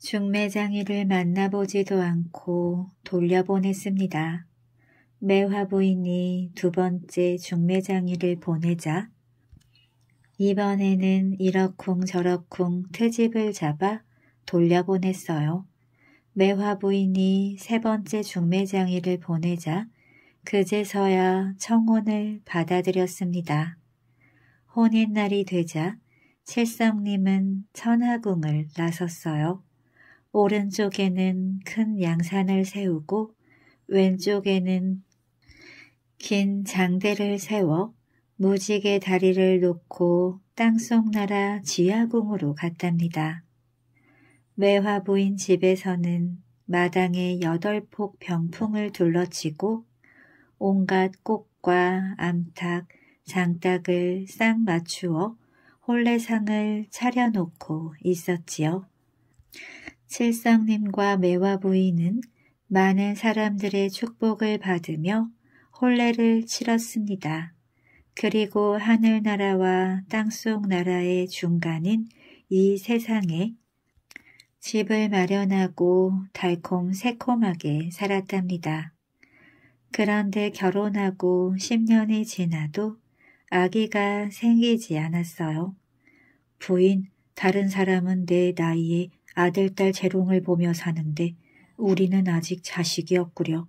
중매장이를 만나보지도 않고 돌려보냈습니다. 매화부인이 두 번째 중매장이를 보내자 이번에는 이러쿵 저러쿵 트집을 잡아 돌려보냈어요. 매화부인이 세 번째 중매장이를 보내자 그제서야 청혼을 받아들였습니다. 혼인날이 되자 칠성님은 천하궁을 나섰어요. 오른쪽에는 큰 양산을 세우고 왼쪽에는 긴 장대를 세워 무지개 다리를 놓고 땅속 나라 지하궁으로 갔답니다. 매화부인 집에서는 마당에 여덟 폭 병풍을 둘러치고 온갖 꽃과 암탉, 장닭을 싹 맞추어 홀레상을 차려놓고 있었지요. 칠성님과 매화 부인은 많은 사람들의 축복을 받으며 혼례를 치렀습니다. 그리고 하늘나라와 땅속 나라의 중간인 이 세상에 집을 마련하고 달콤새콤하게 살았답니다. 그런데 결혼하고 10년이 지나도 아기가 생기지 않았어요. 부인, 다른 사람은 내 나이에 아들, 딸, 재롱을 보며 사는데 우리는 아직 자식이 없구려.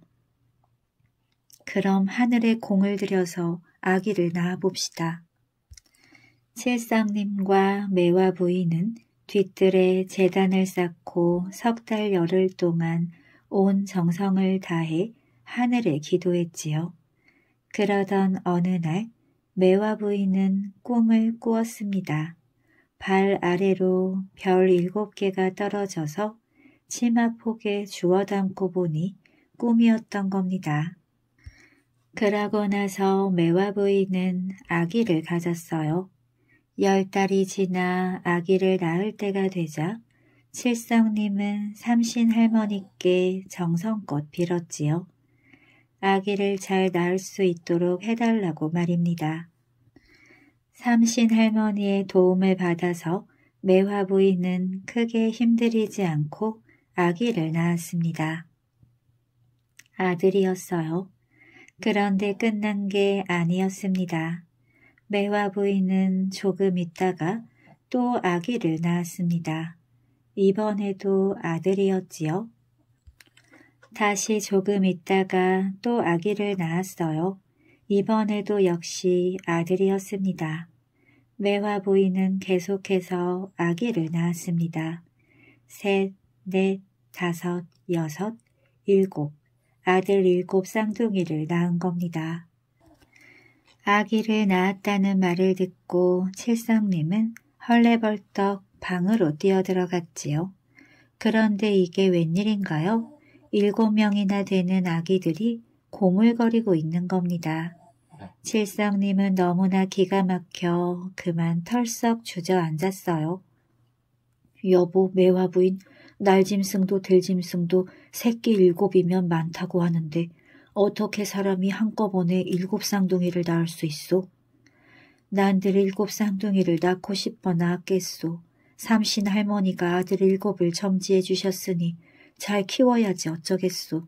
그럼 하늘에 공을 들여서 아기를 낳아봅시다. 칠상님과 매화 부인은 뒤뜰에 재단을 쌓고 석 달 열흘 동안 온 정성을 다해 하늘에 기도했지요. 그러던 어느 날 매화 부인은 꿈을 꾸었습니다. 발 아래로 별 일곱 개가 떨어져서 치마폭에 주워 담고 보니 꿈이었던 겁니다. 그러고 나서 매화 부인은 아기를 가졌어요. 열 달이 지나 아기를 낳을 때가 되자 칠성님은 삼신 할머니께 정성껏 빌었지요. 아기를 잘 낳을 수 있도록 해달라고 말입니다. 삼신 할머니의 도움을 받아서 매화 부인은 크게 힘들이지 않고 아기를 낳았습니다. 아들이었어요. 그런데 끝난 게 아니었습니다. 매화 부인은 조금 있다가 또 아기를 낳았습니다. 이번에도 아들이었지요. 다시 조금 있다가 또 아기를 낳았어요. 이번에도 역시 아들이었습니다. 매화 부인은 계속해서 아기를 낳았습니다. 셋, 넷, 다섯, 여섯, 일곱. 아들 일곱 쌍둥이를 낳은 겁니다. 아기를 낳았다는 말을 듣고 칠성님은 헐레벌떡 방으로 뛰어들어갔지요. 그런데 이게 웬일인가요? 일곱 명이나 되는 아기들이 고물거리고 있는 겁니다. 칠성님은 너무나 기가 막혀 그만 털썩 주저앉았어요. 여보, 매화부인, 날짐승도 들짐승도 새끼 일곱이면 많다고 하는데 어떻게 사람이 한꺼번에 일곱 쌍둥이를 낳을 수 있소? 난들 일곱 쌍둥이를 낳고 싶어낳 겠소. 삼신 할머니가 아들 일곱을 점지해 주셨으니 잘 키워야지 어쩌겠소.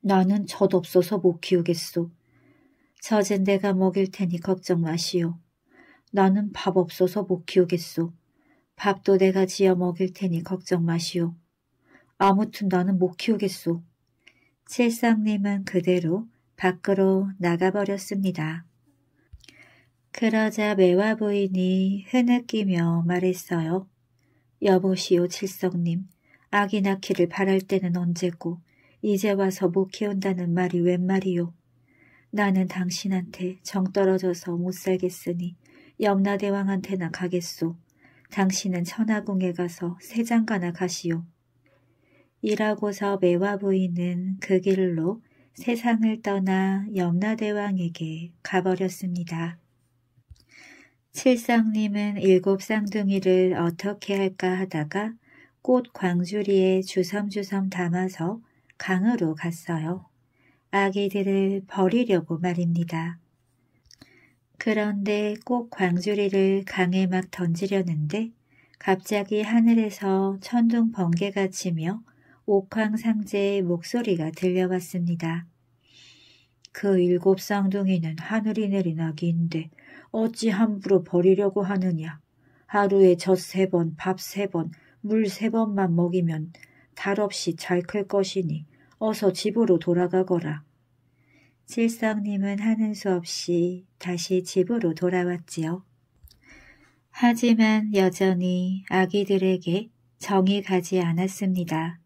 나는 젖없어서 못 키우겠소. 젖은 내가 먹일 테니 걱정 마시오. 나는 밥 없어서 못 키우겠소. 밥도 내가 지어 먹일 테니 걱정 마시오. 아무튼 나는 못 키우겠소. 칠성님은 그대로 밖으로 나가버렸습니다. 그러자 매화 부인이 흐느끼며 말했어요. 여보시오 칠성님, 아기 낳기를 바랄 때는 언제고 이제 와서 못 키운다는 말이 웬 말이오. 나는 당신한테 정 떨어져서 못 살겠으니 염라대왕한테나 가겠소. 당신은 천하궁에 가서 세장가나 가시오. 일하고서 매화 부인은 그 길로 세상을 떠나 염라대왕에게 가버렸습니다. 칠상님은 일곱 쌍둥이를 어떻게 할까 하다가 꽃 광주리에 주섬주섬 담아서 강으로 갔어요. 아기들을 버리려고 말입니다. 그런데 꼭 광주리를 강에 막 던지려는데 갑자기 하늘에서 천둥 번개가 치며 옥황상제의 목소리가 들려왔습니다. 그 일곱 쌍둥이는 하늘이 내린 아기인데 어찌 함부로 버리려고 하느냐. 하루에 젖 세 번, 밥 세 번, 물 세 번만 먹이면 탈없이 잘 클 것이니 어서 집으로 돌아가거라. 칠상님은 하는 수 없이 다시 집으로 돌아왔지요. 하지만 여전히 아기들에게 정이 가지 않았습니다.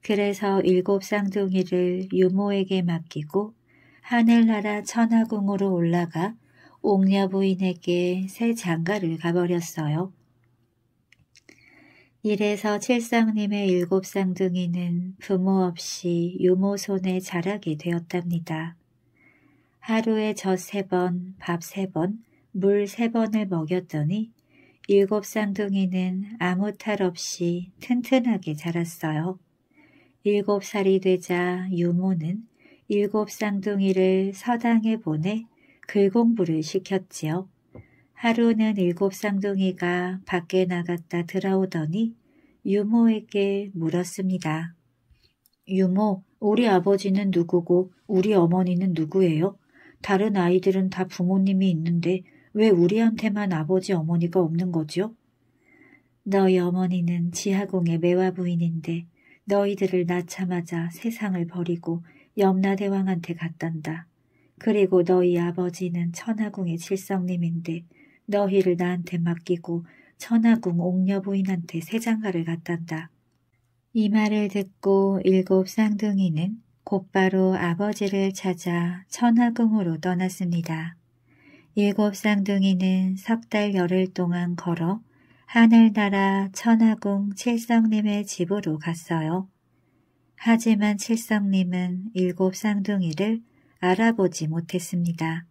그래서 일곱 쌍둥이를 유모에게 맡기고 하늘나라 천하궁으로 올라가 옥녀 부인에게 새 장가를 가버렸어요. 이래서 칠상님의 일곱 쌍둥이는 부모 없이 유모 손에 자라게 되었답니다. 하루에 젖세 번, 밥 세 번, 물 세 번을 먹였더니 일곱 쌍둥이는 아무 탈 없이 튼튼하게 자랐어요. 일곱 살이 되자 유모는 일곱 쌍둥이를 서당에 보내 글공부를 시켰지요. 하루는 일곱 쌍둥이가 밖에 나갔다 들어오더니 유모에게 물었습니다. 유모, 우리 아버지는 누구고 우리 어머니는 누구예요? 다른 아이들은 다 부모님이 있는데 왜 우리한테만 아버지 어머니가 없는 거지요? 너희 어머니는 지하공의 매화 부인인데 너희들을 낳자마자 세상을 버리고 염라대왕한테 갔단다. 그리고 너희 아버지는 천하궁의 칠성님인데 너희를 나한테 맡기고 천하궁 옥녀부인한테 세장가를 갔단다. 이 말을 듣고 일곱 쌍둥이는 곧바로 아버지를 찾아 천하궁으로 떠났습니다. 일곱 쌍둥이는 석 달 열흘 동안 걸어 하늘나라 천하궁 칠성님의 집으로 갔어요. 하지만 칠성님은 일곱 쌍둥이를 알아보지 못했습니다.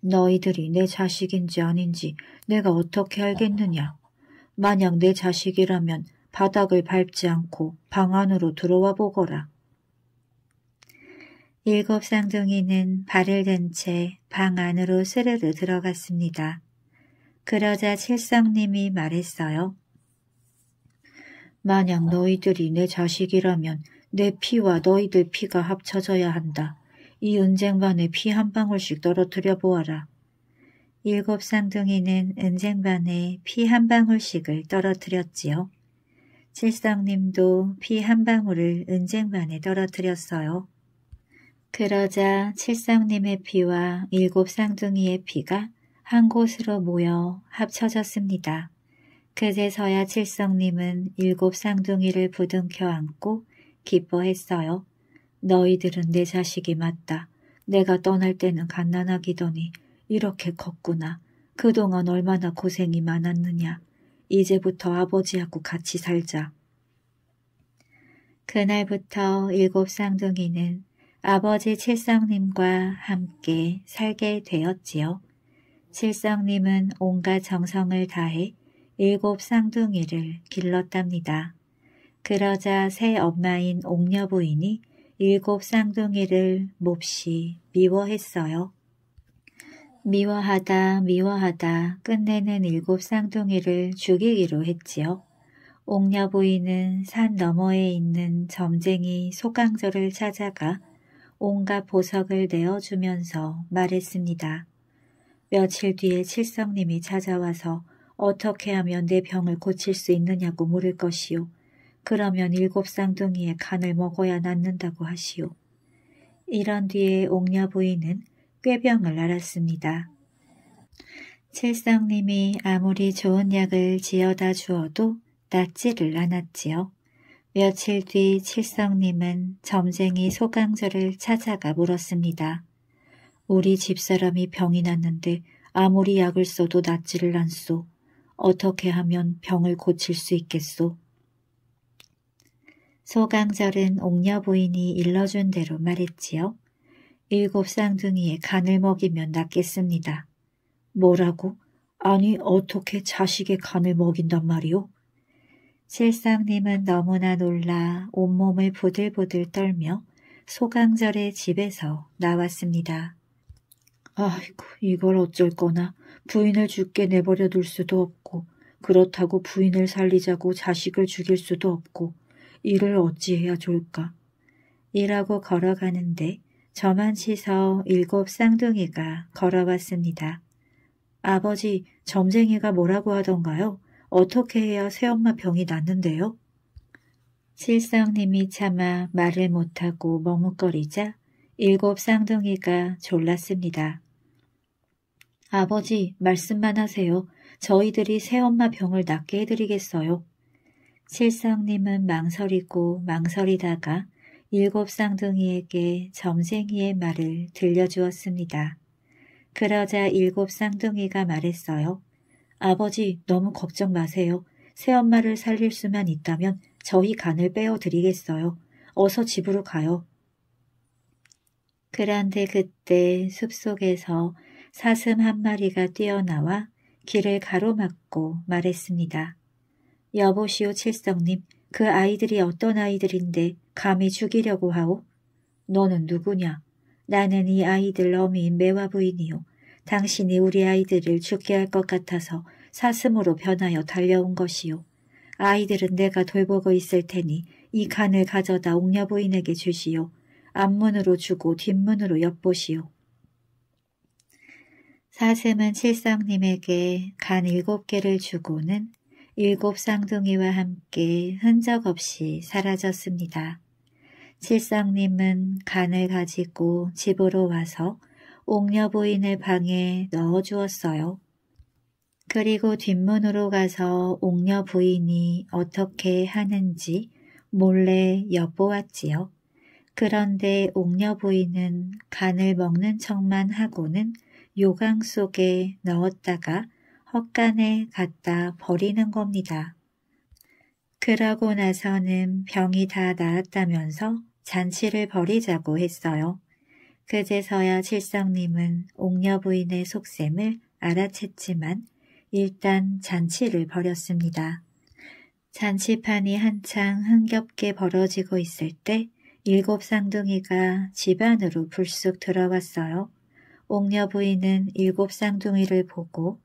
너희들이 내 자식인지 아닌지 내가 어떻게 알겠느냐. 만약 내 자식이라면 바닥을 밟지 않고 방 안으로 들어와 보거라. 일곱 쌍둥이는 발을 댄 채 방 안으로 스르르 들어갔습니다. 그러자 칠성님이 말했어요. 만약 너희들이 내 자식이라면 내 피와 너희들 피가 합쳐져야 한다. 이 은쟁반에 피 한 방울씩 떨어뜨려 보아라. 일곱 쌍둥이는 은쟁반에 피 한 방울씩을 떨어뜨렸지요. 칠성님도 피 한 방울을 은쟁반에 떨어뜨렸어요. 그러자 칠상님의 피와 일곱 쌍둥이의 피가 한 곳으로 모여 합쳐졌습니다. 그제서야 칠성님은 일곱 쌍둥이를 부둥켜 안고 기뻐했어요. 너희들은 내 자식이 맞다. 내가 떠날 때는 갓난아기더니 이렇게 컸구나. 그동안 얼마나 고생이 많았느냐. 이제부터 아버지하고 같이 살자. 그날부터 일곱 쌍둥이는 아버지 칠성님과 함께 살게 되었지요. 칠성님은 온갖 정성을 다해 일곱 쌍둥이를 길렀답니다. 그러자 새 엄마인 옥녀 부인이 일곱 쌍둥이를 몹시 미워했어요. 미워하다 미워하다 끝내는 일곱 쌍둥이를 죽이기로 했지요. 옥녀 부인은 산 너머에 있는 점쟁이 소강조를 찾아가 온갖 보석을 내어주면서 말했습니다. 며칠 뒤에 칠성님이 찾아와서 어떻게 하면 내 병을 고칠 수 있느냐고 물을 것이요. 그러면 일곱 쌍둥이의 간을 먹어야 낫는다고 하시오. 이런 뒤에 옥녀 부인은 꾀병을 알았습니다. 칠성님이 아무리 좋은 약을 지어다 주어도 낫지를 않았지요. 며칠 뒤 칠성님은 점쟁이 소강절을 찾아가 물었습니다. 우리 집사람이 병이 났는데 아무리 약을 써도 낫지를 않소. 어떻게 하면 병을 고칠 수 있겠소? 소강절은 옥녀 부인이 일러준 대로 말했지요. 일곱 쌍둥이의 간을 먹이면 낫겠습니다. 뭐라고? 아니 어떻게 자식의 간을 먹인단 말이오? 실상님은 너무나 놀라 온몸을 부들부들 떨며 소강절의 집에서 나왔습니다. 아이고 이걸 어쩔 거나 부인을 죽게 내버려 둘 수도 없고 그렇다고 부인을 살리자고 자식을 죽일 수도 없고 이를 어찌해야 좋을까. 이라고 걸어가는데 저만 치서 일곱 쌍둥이가 걸어왔습니다. 아버지, 점쟁이가 뭐라고 하던가요? 어떻게 해야 새엄마 병이 낫는데요실상님이 차마 말을 못하고 머뭇거리자 일곱 쌍둥이가 졸랐습니다. 아버지 말씀만 하세요. 저희들이 새엄마 병을 낫게 해드리겠어요. 실상님은 망설이고 망설이다가 일곱 쌍둥이에게 점쟁이의 말을 들려주었습니다. 그러자 일곱 쌍둥이가 말했어요. 아버지 너무 걱정 마세요. 새엄마를 살릴 수만 있다면 저희 간을 빼어드리겠어요. 어서 집으로 가요. 그런데 그때 숲속에서 사슴 한 마리가 뛰어나와 길을 가로막고 말했습니다. 여보시오 칠성님, 그 아이들이 어떤 아이들인데 감히 죽이려고 하오? 너는 누구냐? 나는 이 아이들 어미인 매화 부인이요. 당신이 우리 아이들을 죽게 할 것 같아서 사슴으로 변하여 달려온 것이요. 아이들은 내가 돌보고 있을 테니 이 간을 가져다 옥녀 부인에게 주시오. 앞문으로 주고 뒷문으로 엿보시오. 사슴은 칠성님에게 간 일곱 개를 주고는 일곱 쌍둥이와 함께 흔적 없이 사라졌습니다. 칠성님은 간을 가지고 집으로 와서 옥녀 부인의 방에 넣어 주었어요. 그리고 뒷문으로 가서 옥녀 부인이 어떻게 하는지 몰래 엿보았지요. 그런데 옥녀 부인은 간을 먹는 척만 하고는 요강 속에 넣었다가 헛간에 갖다 버리는 겁니다. 그러고 나서는 병이 다 나았다면서 잔치를 벌이자고 했어요. 그제서야 칠성님은 옥녀 부인의 속셈을 알아챘지만 일단 잔치를 벌였습니다. 잔치판이 한창 흥겹게 벌어지고 있을 때 일곱 쌍둥이가 집 안으로 불쑥 들어왔어요. 옥녀 부인은 일곱 쌍둥이를 보고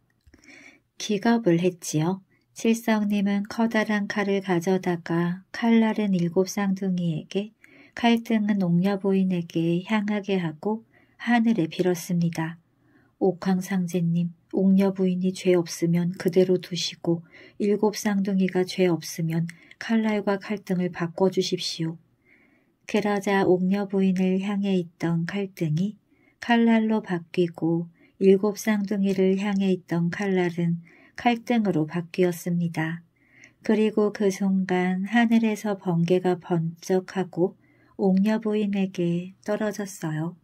기겁을 했지요. 칠성님은 커다란 칼을 가져다가 칼날은 일곱 쌍둥이에게 칼등은 옥녀부인에게 향하게 하고 하늘에 빌었습니다. 옥황상제님, 옥녀부인이 죄 없으면 그대로 두시고 일곱 쌍둥이가 죄 없으면 칼날과 칼등을 바꿔주십시오. 그러자 옥녀부인을 향해 있던 칼등이 칼날로 바뀌고 일곱 쌍둥이를 향해 있던 칼날은 칼등으로 바뀌었습니다. 그리고 그 순간 하늘에서 번개가 번쩍하고 옥녀부인에게 떨어졌어요.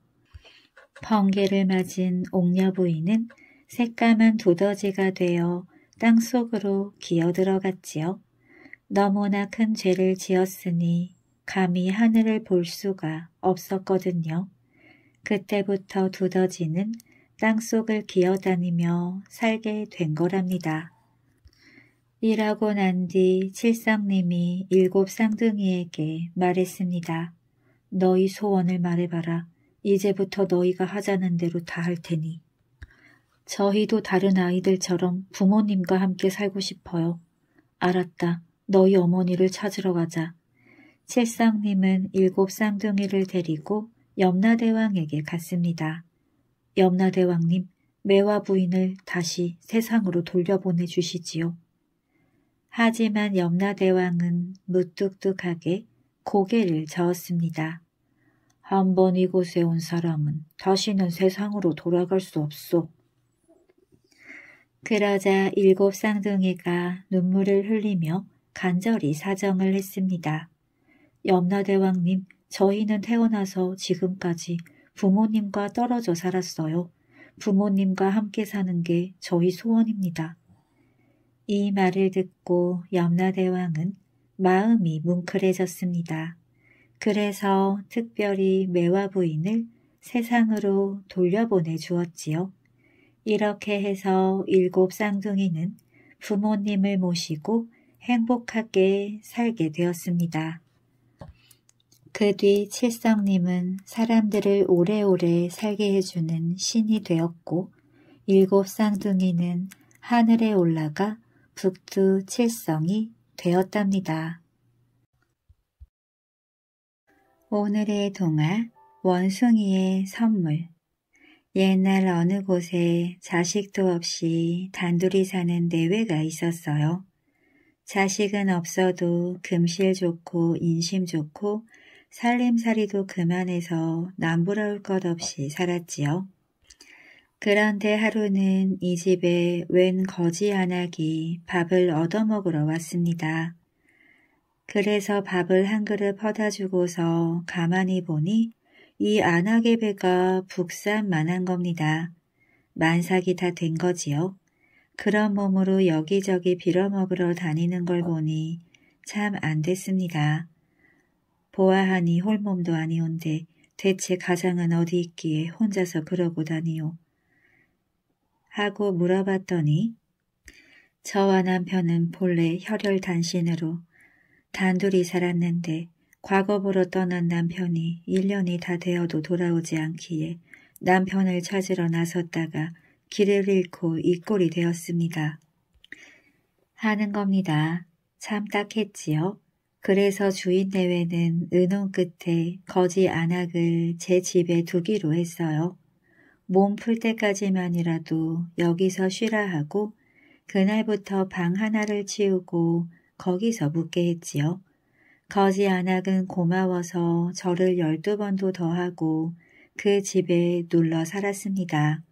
번개를 맞은 옥녀부인은 새까만 두더지가 되어 땅속으로 기어들어갔지요. 너무나 큰 죄를 지었으니 감히 하늘을 볼 수가 없었거든요. 그때부터 두더지는 땅속을 기어다니며 살게 된 거랍니다. 일하고 난 뒤칠상님이 일곱 쌍둥이에게 말했습니다. 너희 소원을 말해봐라. 이제부터 너희가 하자는 대로 다 할 테니. 저희도 다른 아이들처럼 부모님과 함께 살고 싶어요. 알았다. 너희 어머니를 찾으러 가자. 칠상님은 일곱 쌍둥이를 데리고 염라대왕에게 갔습니다. 염라대왕님, 매화 부인을 다시 세상으로 돌려보내 주시지요. 하지만 염라대왕은 무뚝뚝하게 고개를 저었습니다. 한 번 이곳에 온 사람은 다시는 세상으로 돌아갈 수 없소. 그러자 일곱 쌍둥이가 눈물을 흘리며 간절히 사정을 했습니다. 염라대왕님, 저희는 태어나서 지금까지 부모님과 떨어져 살았어요. 부모님과 함께 사는 게 저희 소원입니다. 이 말을 듣고 염라대왕은 마음이 뭉클해졌습니다. 그래서 특별히 매화 부인을 세상으로 돌려보내 주었지요. 이렇게 해서 일곱 쌍둥이는 부모님을 모시고 행복하게 살게 되었습니다. 그 뒤 칠성님은 사람들을 오래오래 살게 해주는 신이 되었고 일곱 쌍둥이는 하늘에 올라가 북두 칠성이 되었답니다. 오늘의 동화 원숭이의 선물 옛날 어느 곳에 자식도 없이 단둘이 사는 내외가 있었어요. 자식은 없어도 금실 좋고 인심 좋고 살림살이도 그만해서 남부러울 것 없이 살았지요. 그런데 하루는 이 집에 웬 거지 안악이 밥을 얻어먹으러 왔습니다. 그래서 밥을 한 그릇 퍼다 주고서 가만히 보니 이 안악의 배가 북산만한 겁니다. 만삭이 다 된 거지요. 그런 몸으로 여기저기 빌어먹으러 다니는 걸 보니 참 안 됐습니다. 보아하니 홀몸도 아니온데 대체 가장은 어디 있기에 혼자서 그러고 다니요. 하고 물어봤더니 저와 남편은 본래 혈혈 단신으로 단둘이 살았는데 과거부로 떠난 남편이 1년이 다 되어도 돌아오지 않기에 남편을 찾으러 나섰다가 길을 잃고 이 꼴이 되었습니다. 하는 겁니다. 참 딱했지요. 그래서 주인 대회는 은혼 끝에 거지 안악을 제 집에 두기로 했어요. 몸풀 때까지만이라도 여기서 쉬라 하고 그날부터 방 하나를 치우고 거기서 묵게 했지요. 거지 안악은 고마워서 저를 열두 번도 더하고 그 집에 놀러 살았습니다.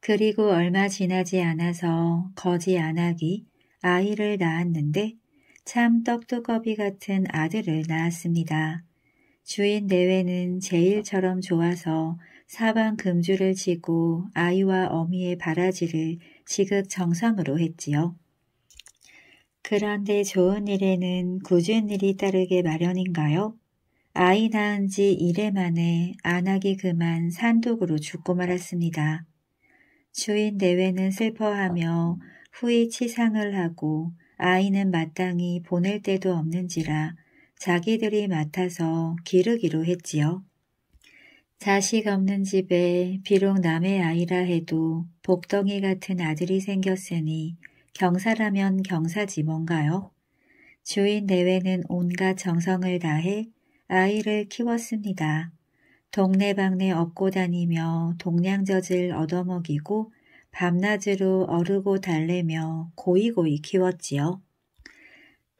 그리고 얼마 지나지 않아서 거지 안악이 아이를 낳았는데 참 떡두꺼비 같은 아들을 낳았습니다. 주인 내외는 제일처럼 좋아서 사방 금주를 지고 아이와 어미의 바라지를 지극정성으로 했지요. 그런데 좋은 일에는 굳은 일이 따르게 마련인가요? 아이 낳은 지 1회 만에 안하이 그만 산독으로 죽고 말았습니다. 주인 내외는 슬퍼하며 후이 치상을 하고 아이는 마땅히 보낼 때도 없는지라 자기들이 맡아서 기르기로 했지요. 자식 없는 집에 비록 남의 아이라 해도 복덩이 같은 아들이 생겼으니 경사라면 경사지 뭔가요? 주인 내외는 온갖 정성을 다해 아이를 키웠습니다. 동네방네 업고 다니며 동냥젖을 얻어먹이고 밤낮으로 어르고 달래며 고이고이 키웠지요.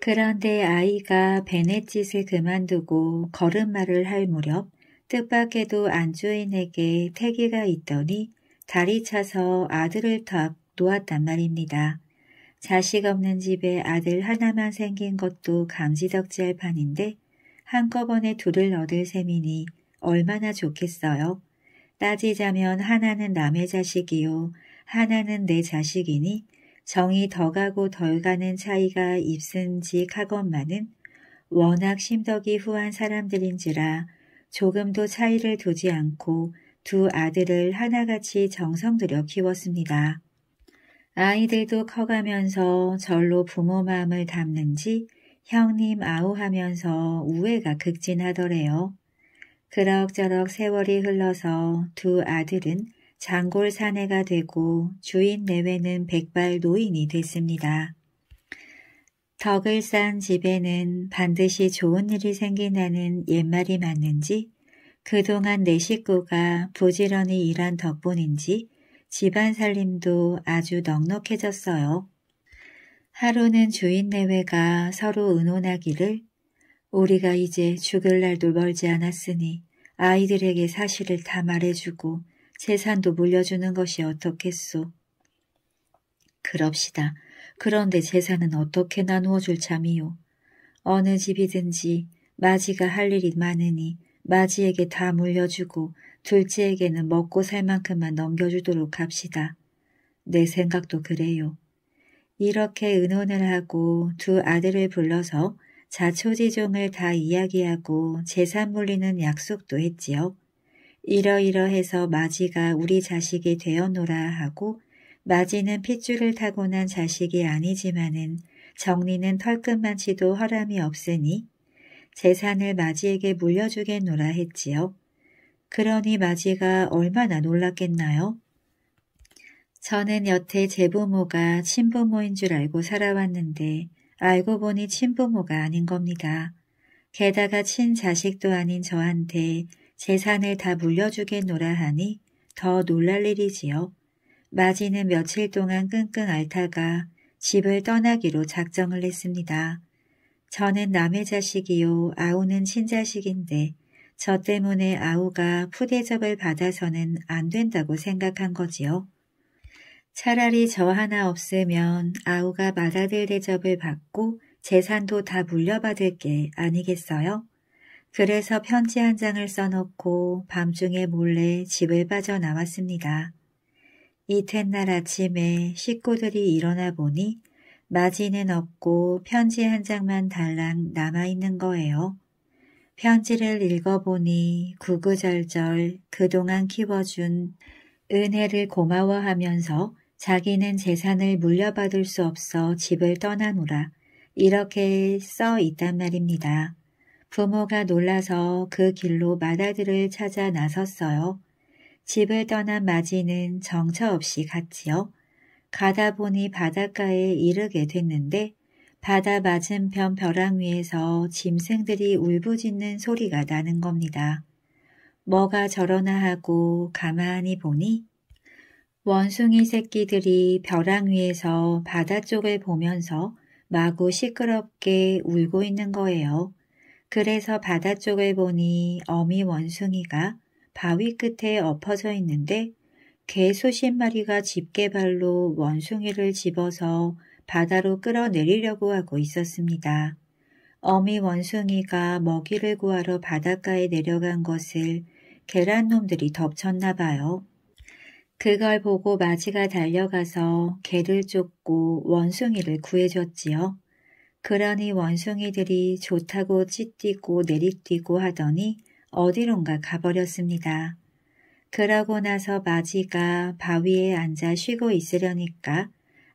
그런데 아이가 베넷짓을 그만두고 걸음마를 할 무렵 뜻밖에도 안주인에게 태기가 있더니 다리 차서 아들을 탁 놓았단 말입니다. 자식 없는 집에 아들 하나만 생긴 것도 감지덕지할 판인데 한꺼번에 둘을 얻을 셈이니 얼마나 좋겠어요. 따지자면 하나는 남의 자식이요 하나는 내 자식이니 정이 더 가고 덜 가는 차이가 입순직하건만은 워낙 심덕이 후한 사람들인지라 조금도 차이를 두지 않고 두 아들을 하나같이 정성 들여 키웠습니다. 아이들도 커가면서 절로 부모 마음을 담는지 형님 아우 하면서 우애가 극진하더래요. 그럭저럭 세월이 흘러서 두 아들은 장골 사내가 되고 주인 내외는 백발 노인이 됐습니다. 덕을 쌓은 집에는 반드시 좋은 일이 생긴다는 옛말이 맞는지 그동안 내 식구가 부지런히 일한 덕분인지 집안 살림도 아주 넉넉해졌어요. 하루는 주인 내외가 서로 의논하기를 우리가 이제 죽을 날도 멀지 않았으니 아이들에게 사실을 다 말해주고 재산도 물려주는 것이 어떻겠소. 그럽시다. 그런데 재산은 어떻게 나누어 줄 참이요. 어느 집이든지 마지가 할 일이 많으니 마지에게 다 물려주고 둘째에게는 먹고 살 만큼만 넘겨주도록 합시다. 내 생각도 그래요. 이렇게 의논을 하고 두 아들을 불러서 자초지종을 다 이야기하고 재산 물리는 약속도 했지요. 이러이러해서 마지가 우리 자식이 되었노라 하고 마지는 핏줄을 타고난 자식이 아니지만은 정리는 털끝만치도 허람이 없으니 재산을 마지에게 물려주겠노라 했지요. 그러니 마지가 얼마나 놀랐겠나요? 저는 여태 제부모가 친부모인 줄 알고 살아왔는데 알고 보니 친부모가 아닌 겁니다. 게다가 친자식도 아닌 저한테 재산을 다 물려주겠노라 하니 더 놀랄 일이지요. 마지는 며칠 동안 끙끙 앓다가 집을 떠나기로 작정을 했습니다. 저는 남의 자식이요 아우는 친자식인데 저 때문에 아우가 푸대접을 받아서는 안 된다고 생각한 거지요. 차라리 저 하나 없으면 아우가 받아들 대접을 받고 재산도 다 물려받을 게 아니겠어요? 그래서 편지 한 장을 써놓고 밤중에 몰래 집을 빠져나왔습니다. 이튿날 아침에 식구들이 일어나 보니 마지는 없고 편지 한 장만 달랑 남아있는 거예요. 편지를 읽어보니 구구절절 그동안 키워준 은혜를 고마워하면서 자기는 재산을 물려받을 수 없어 집을 떠나노라 이렇게 써 있단 말입니다. 부모가 놀라서 그 길로 마다들을 찾아 나섰어요. 집을 떠난 마지는 정처 없이 갔지요. 가다 보니 바닷가에 이르게 됐는데 바다 맞은편 벼랑 위에서 짐승들이 울부짖는 소리가 나는 겁니다. 뭐가 저러나 하고 가만히 보니 원숭이 새끼들이 벼랑 위에서 바다 쪽을 보면서 마구 시끄럽게 울고 있는 거예요. 그래서 바다 쪽을 보니 어미 원숭이가 바위 끝에 엎어져 있는데 개 수십 마리가 집게발로 원숭이를 집어서 바다로 끌어내리려고 하고 있었습니다. 어미 원숭이가 먹이를 구하러 바닷가에 내려간 것을 계란놈들이 덮쳤나 봐요. 그걸 보고 마지가 달려가서 개를 쫓고 원숭이를 구해줬지요. 그러니 원숭이들이 좋다고 찌뛰고 내리뛰고 하더니 어디론가 가버렸습니다. 그러고 나서 마지가 바위에 앉아 쉬고 있으려니까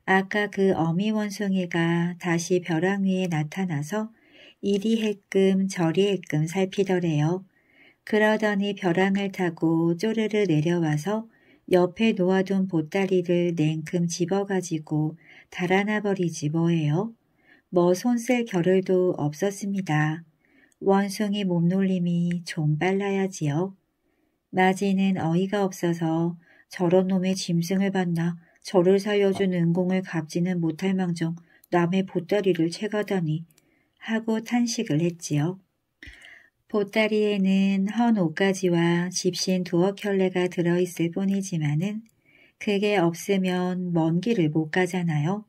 아까 그 어미 원숭이가 다시 벼랑 위에 나타나서 이리 했끔 저리 했끔 살피더래요. 그러더니 벼랑을 타고 쪼르르 내려와서 옆에 놓아둔 보따리를 냉큼 집어가지고 달아나 버리지 뭐예요. 뭐 손쓸 겨를도 없었습니다. 원숭이 몸놀림이 좀 빨라야지요. 마지는 어이가 없어서 저런 놈의 짐승을 봤나 저를 살려준 은공을 갚지는 못할 망정 남의 보따리를 채가다니 하고 탄식을 했지요. 보따리에는 헌 옷가지와 집신 두어 켤레가 들어있을 뿐이지만은 그게 없으면 먼 길을 못 가잖아요.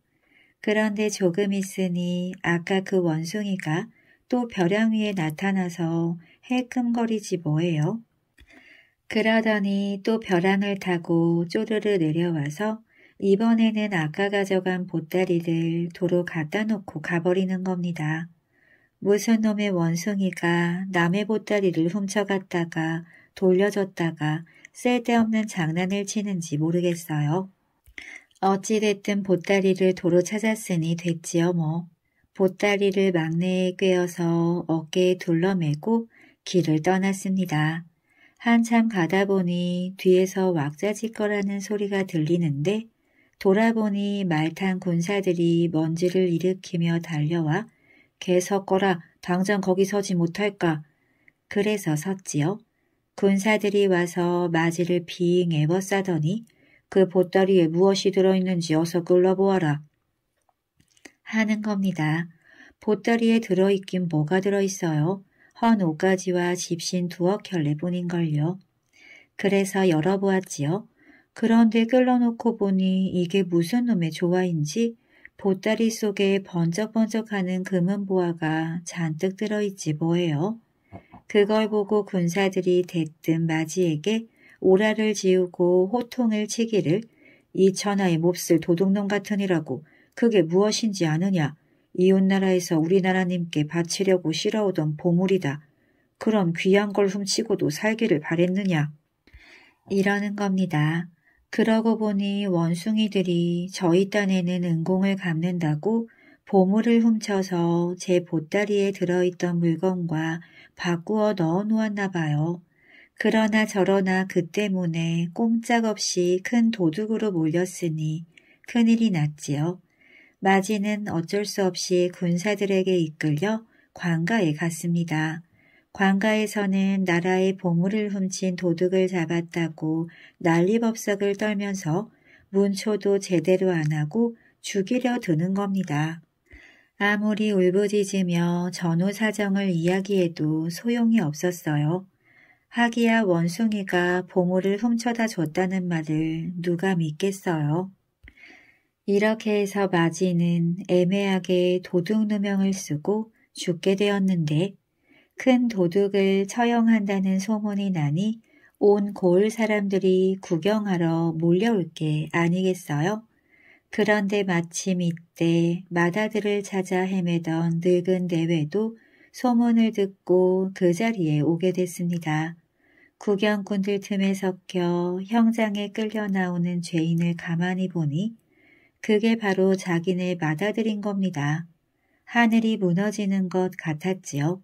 그런데 조금 있으니 아까 그 원숭이가 또 벼랑 위에 나타나서 헬끔거리지 뭐예요? 그러더니 또 벼랑을 타고 쪼르르 내려와서 이번에는 아까 가져간 보따리를 도로 갖다 놓고 가버리는 겁니다. 무슨 놈의 원숭이가 남의 보따리를 훔쳐갔다가 돌려줬다가 쓸데없는 장난을 치는지 모르겠어요. 어찌됐든 보따리를 도로 찾았으니 됐지요 뭐. 보따리를 막내에 꿰어서 어깨에 둘러매고 길을 떠났습니다. 한참 가다 보니 뒤에서 왁자지껄하는 소리가 들리는데 돌아보니 말탄 군사들이 먼지를 일으키며 달려와 개서 꺼라 당장 거기 서지 못할까 그래서 섰지요. 군사들이 와서 마지를 비에버워싸더니그 보따리에 무엇이 들어있는지 어서 끌러보아라. 하는 겁니다. 보따리에 들어있긴 뭐가 들어있어요. 헌옷가지와 집신 두어 켤례뿐인걸요 그래서 열어보았지요. 그런데 끌어놓고 보니 이게 무슨 놈의 조화인지 보따리 속에 번쩍번쩍하는 금은 보화가 잔뜩 들어있지 뭐예요. 그걸 보고 군사들이 대뜸 마지에게 오라를 지우고 호통을 치기를 이 천하의 몹쓸 도둑놈 같으니라고 그게 무엇인지 아느냐? 이웃나라에서 우리나라님께 바치려고 실어오던 보물이다. 그럼 귀한 걸 훔치고도 살기를 바랬느냐? 이러는 겁니다. 그러고 보니 원숭이들이 저희 딴에는 은공을 갚는다고 보물을 훔쳐서 제 보따리에 들어있던 물건과 바꾸어 넣어 놓았나 봐요. 그러나 저러나 그 때문에 꼼짝없이 큰 도둑으로 몰렸으니 큰일이 났지요. 마지는 어쩔 수 없이 군사들에게 이끌려 광가에 갔습니다. 광가에서는 나라의 보물을 훔친 도둑을 잡았다고 난리법석을 떨면서 문초도 제대로 안 하고 죽이려 드는 겁니다. 아무리 울부짖으며 전후 사정을 이야기해도 소용이 없었어요. 하기야 원숭이가 보물을 훔쳐다 줬다는 말을 누가 믿겠어요. 이렇게 해서 마지는 애매하게 도둑 누명을 쓰고 죽게 되었는데 큰 도둑을 처형한다는 소문이 나니 온 고을 사람들이 구경하러 몰려올 게 아니겠어요? 그런데 마침 이때 마다들을 찾아 헤매던 늙은 내외도 소문을 듣고 그 자리에 오게 됐습니다. 구경꾼들 틈에 섞여 형장에 끌려 나오는 죄인을 가만히 보니 그게 바로 자기네 받아들인 겁니다. 하늘이 무너지는 것 같았지요.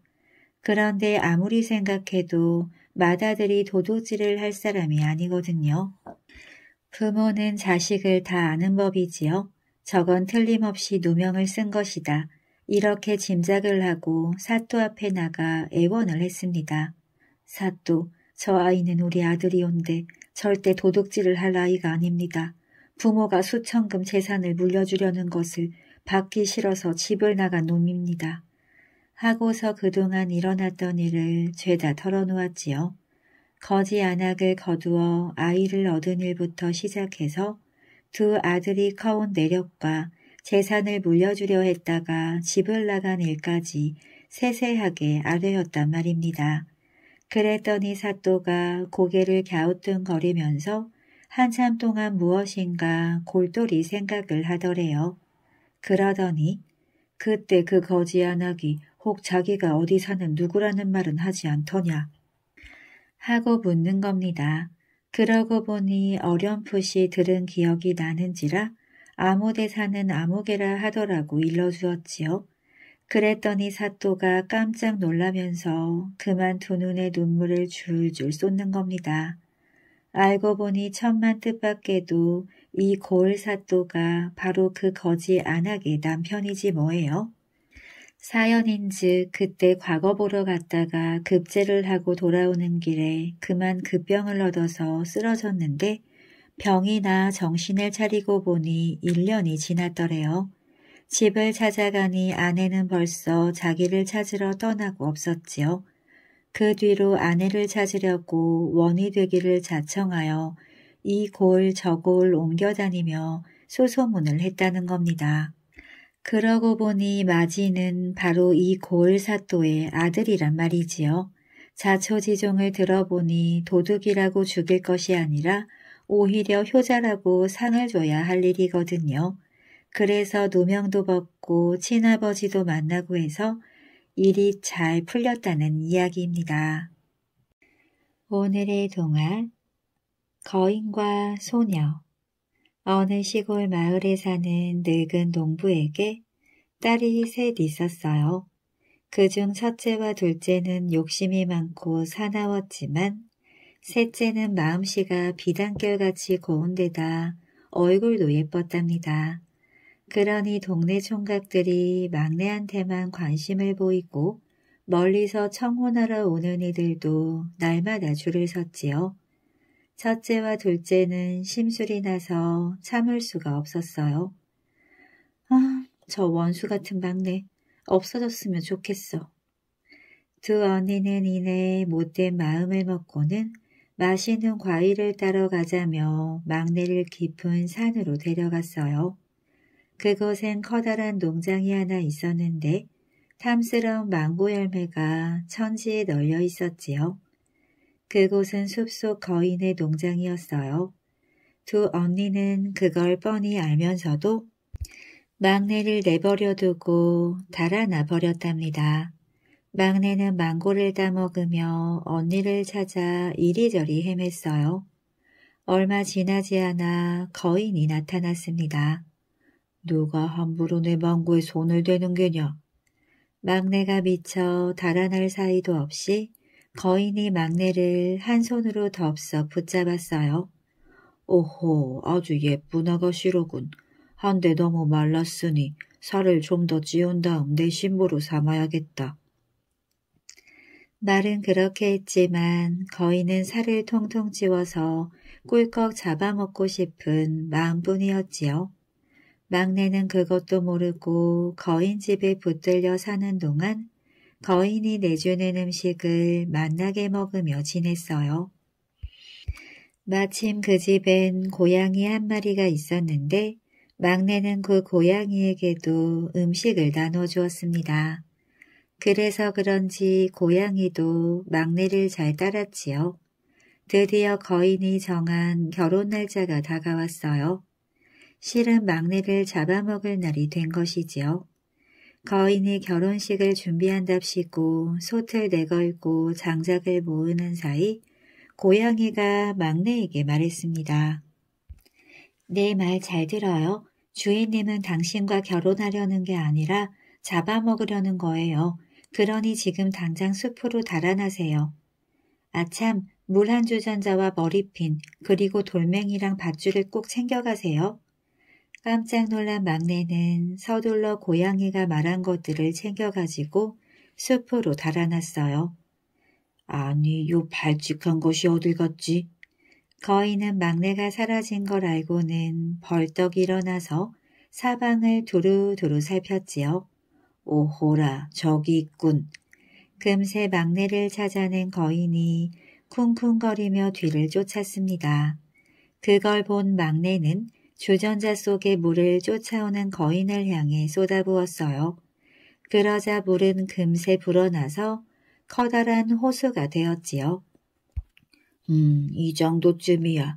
그런데 아무리 생각해도 마다들이 도둑질을할 사람이 아니거든요. 부모는 자식을 다 아는 법이지요. 저건 틀림없이 누명을 쓴 것이다. 이렇게 짐작을 하고 사또 앞에 나가 애원을 했습니다. 사또, 저 아이는 우리 아들이온데 절대 도둑질을 할 아이가 아닙니다. 부모가 수천금 재산을 물려주려는 것을 받기 싫어서 집을 나간 놈입니다. 하고서 그동안 일어났던 일을 죄다 털어놓았지요. 거지 안악을 거두어 아이를 얻은 일부터 시작해서 두 아들이 커온 내력과 재산을 물려주려 했다가 집을 나간 일까지 세세하게 아뢰었단 말입니다. 그랬더니 사또가 고개를 갸우뚱거리면서 한참 동안 무엇인가 골똘히 생각을 하더래요. 그러더니 그때 그 거지 안하기 혹 자기가 어디 사는 누구라는 말은 하지 않더냐 하고 묻는 겁니다. 그러고 보니 어렴풋이 들은 기억이 나는지라 아무데사는 아무개라 하더라고 일러주었지요. 그랬더니 사또가 깜짝 놀라면서 그만 두 눈에 눈물을 줄줄 쏟는 겁니다. 알고 보니 천만 뜻밖에도 이 고을사또가 바로 그 거지 안하게 남편이지 뭐예요. 사연인즉 그때 과거 보러 갔다가 급제를 하고 돌아오는 길에 그만 급병을 얻어서 쓰러졌는데 병이나 정신을 차리고 보니 1년이 지났더래요. 집을 찾아가니 아내는 벌써 자기를 찾으러 떠나고 없었지요. 그 뒤로 아내를 찾으려고 원이 되기를 자청하여 이 골 저 골 옮겨다니며 소소문을 했다는 겁니다. 그러고 보니 마지는 바로 이 고을사또의 아들이란 말이지요. 자초지종을 들어보니 도둑이라고 죽일 것이 아니라 오히려 효자라고 상을 줘야 할 일이거든요. 그래서 누명도 벗고 친아버지도 만나고 해서 일이 잘 풀렸다는 이야기입니다. 오늘의 동화 거인과 소녀 어느 시골 마을에 사는 늙은 농부에게 딸이 셋 있었어요. 그중 첫째와 둘째는 욕심이 많고 사나웠지만 셋째는 마음씨가 비단결같이 고운데다 얼굴도 예뻤답니다. 그러니 동네 총각들이 막내한테만 관심을 보이고 멀리서 청혼하러 오는 이들도 날마다 줄을 섰지요. 첫째와 둘째는 심술이 나서 참을 수가 없었어요. 아, 저 원수 같은 막내 없어졌으면 좋겠어. 두 언니는 이내 못된 마음을 먹고는 맛있는 과일을 따러 가자며 막내를 깊은 산으로 데려갔어요. 그곳엔 커다란 농장이 하나 있었는데 탐스러운 망고 열매가 천지에 널려 있었지요. 그곳은 숲속 거인의 농장이었어요. 두 언니는 그걸 뻔히 알면서도 막내를 내버려 두고 달아나 버렸답니다. 막내는 망고를 따먹으며 언니를 찾아 이리저리 헤맸어요. 얼마 지나지 않아 거인이 나타났습니다. 누가 함부로 내 망고에 손을 대는 게냐? 막내가 미쳐 달아날 사이도 없이 거인이 막내를 한 손으로 덥석 붙잡았어요. 오호, 아주 예쁜 아가씨로군. 한데 너무 말랐으니 살을 좀 더 찌운 다음 내 신부로 삼아야겠다. 말은 그렇게 했지만 거인은 살을 통통 찌워서 꿀꺽 잡아먹고 싶은 마음뿐이었지요. 막내는 그것도 모르고 거인 집에 붙들려 사는 동안 거인이 내주는 음식을 맛나게 먹으며 지냈어요. 마침 그 집엔 고양이 한 마리가 있었는데 막내는 그 고양이에게도 음식을 나눠주었습니다. 그래서 그런지 고양이도 막내를 잘 따랐지요. 드디어 거인이 정한 결혼 날짜가 다가왔어요. 실은 막내를 잡아먹을 날이 된 것이지요. 거인이 결혼식을 준비한답시고 솥을 내걸고 장작을 모으는 사이 고양이가 막내에게 말했습니다. 내 말 잘 들어요. 주인님은 당신과 결혼하려는 게 아니라 잡아먹으려는 거예요. 그러니 지금 당장 숲으로 달아나세요. 아참, 물 한 주전자와 머리핀, 그리고 돌멩이랑 밧줄을 꼭 챙겨가세요. 깜짝 놀란 막내는 서둘러 고양이가 말한 것들을 챙겨가지고 숲으로달아났어요 아니, 요 발칙한 것이 어딜 갔지? 거인은 막내가 사라진 걸 알고는 벌떡 일어나서 사방을 두루두루 살폈지요. 오호라, 저기 있군. 금세 막내를 찾아낸 거인이 쿵쿵거리며 뒤를 쫓았습니다. 그걸 본 막내는 주전자 속에 물을 쫓아오는 거인을 향해 쏟아부었어요. 그러자 물은 금세 불어나서 커다란 호수가 되었지요. 음, 이 정도쯤이야.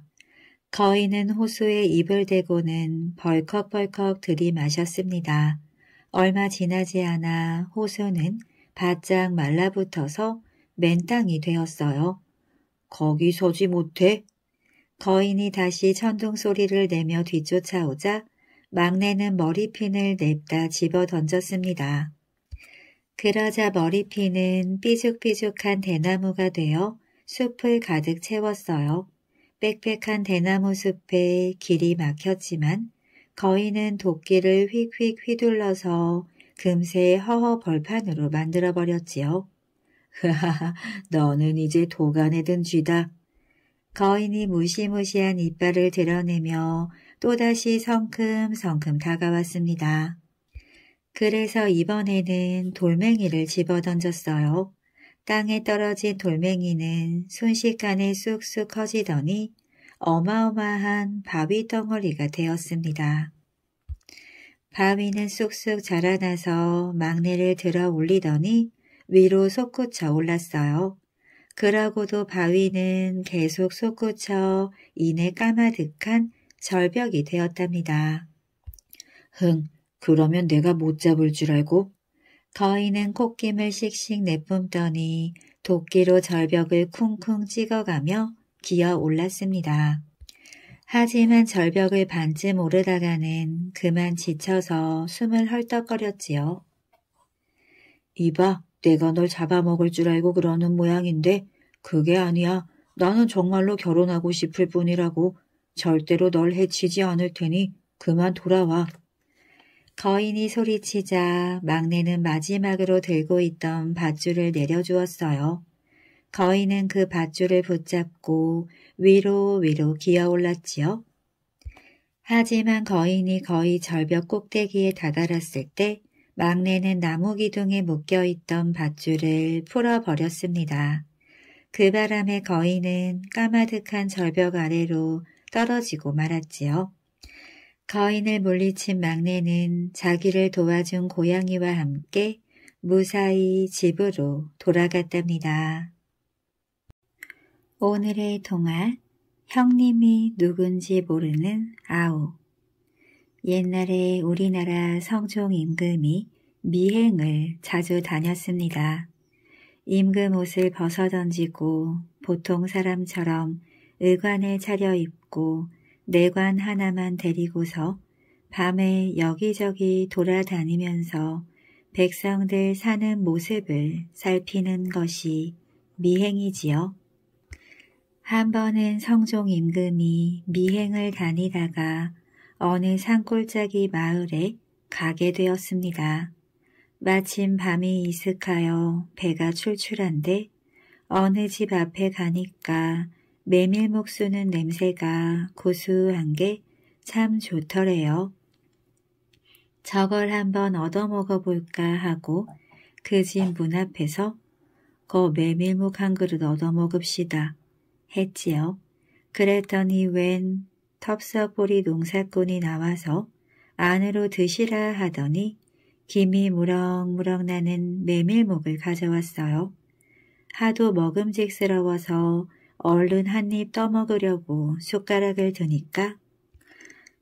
거인은 호수에 입을 대고는 벌컥벌컥 들이마셨습니다. 얼마 지나지 않아 호수는 바짝 말라붙어서 맨땅이 되었어요. 거기 서지 못해? 거인이 다시 천둥 소리를 내며 뒤쫓아오자 막내는 머리핀을 냅다 집어 던졌습니다. 그러자 머리핀은 삐죽삐죽한 대나무가 되어 숲을 가득 채웠어요. 빽빽한 대나무 숲에 길이 막혔지만 거인은 도끼를 휙휙 휘둘러서 금세 허허 벌판으로 만들어버렸지요. 흐하하, 너는 이제 도가내든 쥐다. 거인이 무시무시한 이빨을 드러내며 또다시 성큼성큼 다가왔습니다. 그래서 이번에는 돌멩이를 집어던졌어요. 땅에 떨어진 돌멩이는 순식간에 쑥쑥 커지더니 어마어마한 바위 덩어리가 되었습니다. 바위는 쑥쑥 자라나서 막내를 들어 올리더니 위로 솟구쳐 올랐어요. 그러고도 바위는 계속 솟구쳐 이내 까마득한 절벽이 되었답니다. 흥, 그러면 내가 못 잡을 줄 알고? 거인은 콧김을 씩씩 내뿜더니 도끼로 절벽을 쿵쿵 찍어가며 기어 올랐습니다. 하지만 절벽을 반쯤 오르다가는 그만 지쳐서 숨을 헐떡거렸지요. 이봐, 내가 널 잡아먹을 줄 알고 그러는 모양인데 그게 아니야. 나는 정말로 결혼하고 싶을 뿐이라고. 절대로 널 해치지 않을 테니 그만 돌아와. 거인이 소리치자 막내는 마지막으로 들고 있던 밧줄을 내려주었어요. 거인은 그 밧줄을 붙잡고 위로 위로 기어올랐지요. 하지만 거인이 거의 절벽 꼭대기에 다다랐을 때 막내는 나무 기둥에 묶여 있던 밧줄을 풀어버렸습니다. 그 바람에 거인은 까마득한 절벽 아래로 떨어지고 말았지요. 거인을 물리친 막내는 자기를 도와준 고양이와 함께 무사히 집으로 돌아갔답니다. 오늘의 동화 형님이 누군지 모르는 아우 옛날에 우리나라 성종 임금이 미행을 자주 다녔습니다. 임금 옷을 벗어던지고 보통 사람처럼 의관을 차려입고 내관 하나만 데리고서 밤에 여기저기 돌아다니면서 백성들 사는 모습을 살피는 것이 미행이지요. 한 번은 성종 임금이 미행을 다니다가 어느 산골짜기 마을에 가게 되었습니다. 마침 밤이 이슥하여 배가 출출한데 어느 집 앞에 가니까 메밀목 쏘는 냄새가 고수한 게 참 좋더래요. 저걸 한번 얻어먹어 볼까 하고 그 집 문 앞에서 거 메밀목 한 그릇 얻어먹읍시다 했지요. 그랬더니 웬 텁서보리 농사꾼이 나와서 안으로 드시라 하더니 김이 무럭무럭 나는 메밀목을 가져왔어요. 하도 먹음직스러워서 얼른 한 입 떠먹으려고 숟가락을 드니까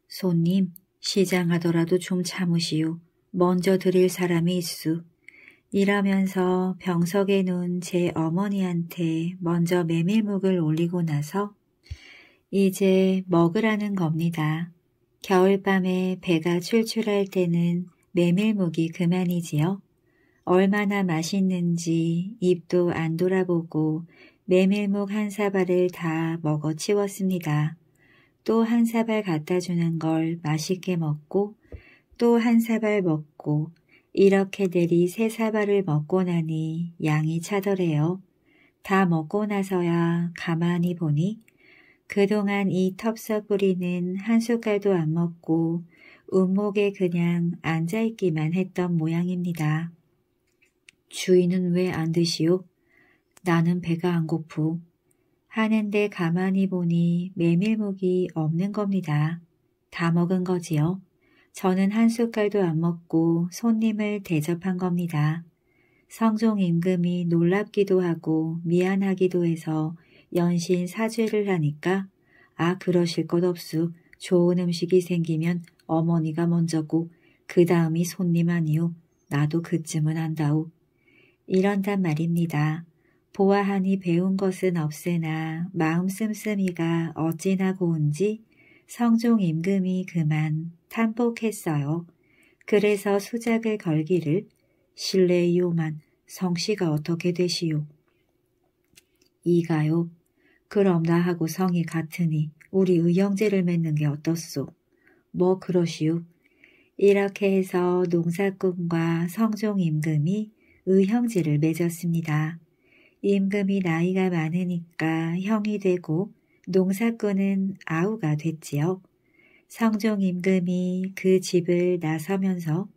손님, 시장하더라도 좀 참으시오. 먼저 드릴 사람이 있수. 이러면서 병석에 놓은 제 어머니한테 먼저 메밀묵을 올리고 나서 이제 먹으라는 겁니다. 겨울밤에 배가 출출할 때는 메밀묵이 그만이지요. 얼마나 맛있는지 입도 안 돌아보고 메밀묵 한 사발을 다 먹어치웠습니다. 또 한 사발 갖다 주는 걸 맛있게 먹고 또 한 사발 먹고 이렇게 내리 세 사발을 먹고 나니 양이 차더래요. 다 먹고 나서야 가만히 보니 그동안 이텁석부리는한 숟갈도 안 먹고 운목에 그냥 앉아있기만 했던 모양입니다. 주인은 왜 안 드시오? 나는 배가 안 고프. 하는데 가만히 보니 메밀묵이 없는 겁니다. 다 먹은 거지요. 저는 한 숟갈도 안 먹고 손님을 대접한 겁니다. 성종 임금이 놀랍기도 하고 미안하기도 해서 연신 사죄를 하니까 아 그러실 것 없수 좋은 음식이 생기면 어머니가 먼저고 그 다음이 손님 아니오 나도 그쯤은 안다오 이런단 말입니다. 보아하니 배운 것은 없으나 마음 씀씀이가 어찌나 고운지 성종 임금이 그만 탄복했어요. 그래서 수작을 걸기를 실례이오만 성씨가 어떻게 되시오. 이가요. 그럼 나하고 성이 같으니 우리 의형제를 맺는 게 어떻소? 뭐 그러시오? 이렇게 해서 농사꾼과 성종 임금이 의형제를 맺었습니다. 임금이 나이가 많으니까 형이 되고 농사꾼은 아우가 됐지요. 성종 임금이 그 집을 나서면서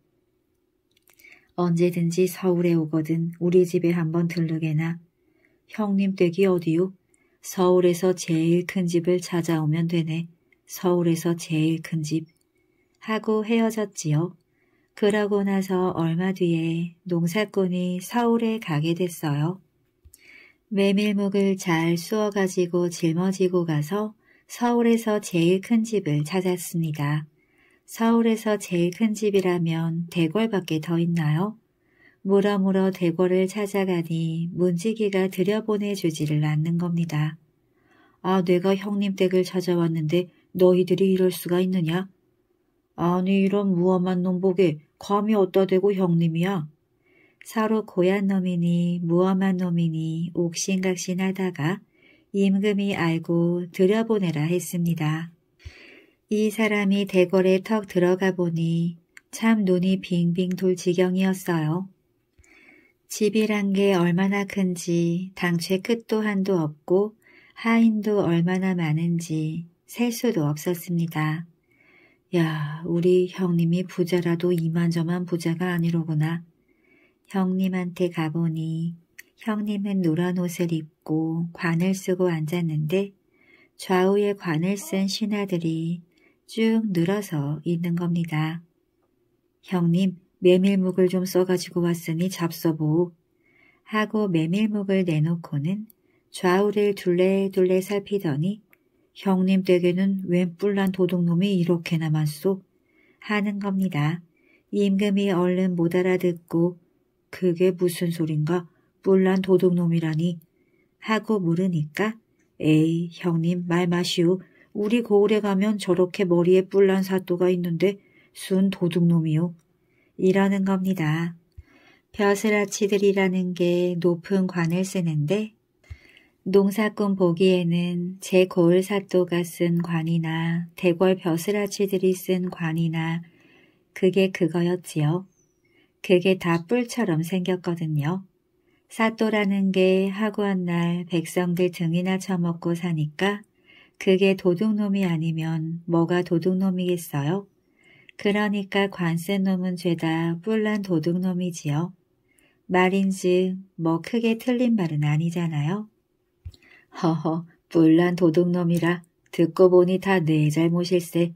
언제든지 서울에 오거든 우리 집에 한번 들르게나. 형님 댁이 어디요? 서울에서 제일 큰 집을 찾아오면 되네. 서울에서 제일 큰 집. 하고 헤어졌지요. 그러고 나서 얼마 뒤에 농사꾼이 서울에 가게 됐어요. 메밀묵을 잘 쑤어가지고 짊어지고 가서 서울에서 제일 큰 집을 찾았습니다. 서울에서 제일 큰 집이라면 대궐밖에 더 있나요? 물어물어 대궐을 찾아가니 문지기가 들여보내주지를 않는 겁니다. 아 내가 형님 댁을 찾아왔는데 너희들이 이럴 수가 있느냐? 아니 이런 무엄한 놈복에감이 어따 대고 형님이야? 서로 고얀 놈이니 무엄한 놈이니 옥신각신 하다가 임금이 알고 들여보내라 했습니다. 이 사람이 대궐에 턱 들어가 보니 참 눈이 빙빙 돌 지경이었어요. 집이란 게 얼마나 큰지 당최 끝도 한도 없고 하인도 얼마나 많은지 셀 수도 없었습니다. 야, 우리 형님이 부자라도 이만저만 부자가 아니로구나. 형님한테 가보니 형님은 노란 옷을 입고 관을 쓰고 앉았는데 좌우에 관을 쓴 신하들이 쭉 늘어서 있는 겁니다. 형님, 메밀묵을 좀 써가지고 왔으니 잡숴보 하고 메밀묵을 내놓고는 좌우를 둘레둘레 살피더니 형님 댁에는 웬 뿔난 도둑놈이 이렇게나 많소 하는 겁니다. 임금이 얼른 못 알아듣고 그게 무슨 소린가 뿔난 도둑놈이라니 하고 물으니까 에이 형님 말 마시오 우리 고을에 가면 저렇게 머리에 뿔난 사또가 있는데 순 도둑놈이요 이러는 겁니다. 벼슬아치들이라는 게 높은 관을 쓰는데 농사꾼 보기에는 제 고을사또가 쓴 관이나 대궐 벼슬아치들이 쓴 관이나 그게 그거였지요. 그게 다 뿔처럼 생겼거든요. 사또라는 게 하고한 날 백성들 등이나 처먹고 사니까 그게 도둑놈이 아니면 뭐가 도둑놈이겠어요? 그러니까 관센놈은 죄다 뿔난 도둑놈이지요. 말인즉 뭐 크게 틀린 말은 아니잖아요. 허허 뿔난 도둑놈이라 듣고 보니 다 내 잘못일세.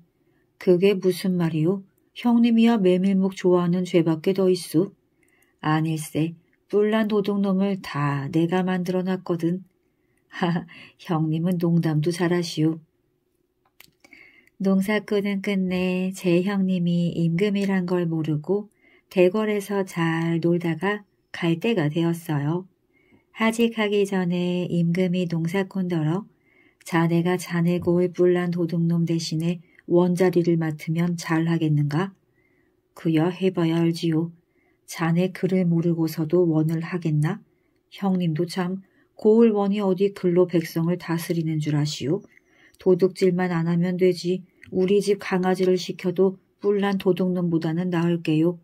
그게 무슨 말이오? 형님이야 메밀묵 좋아하는 죄밖에 더 있수. 아닐세 뿔난 도둑놈을 다 내가 만들어놨거든. 하하 형님은 농담도 잘하시오. 농사꾼은 끝내 제 형님이 임금이란 걸 모르고 대궐에서 잘 놀다가 갈 때가 되었어요. 하직하기 전에 임금이 농사꾼더러 자네가 자네 고을 뿔난 도둑놈 대신에 원자리를 맡으면 잘하겠는가? 그야 해봐야 알지요. 자네 글을 모르고서도 원을 하겠나? 형님도 참 고을원이 어디 글로 백성을 다스리는 줄 아시오. 도둑질만 안 하면 되지. 우리 집 강아지를 시켜도 뿔난 도둑놈보다는 나을게요.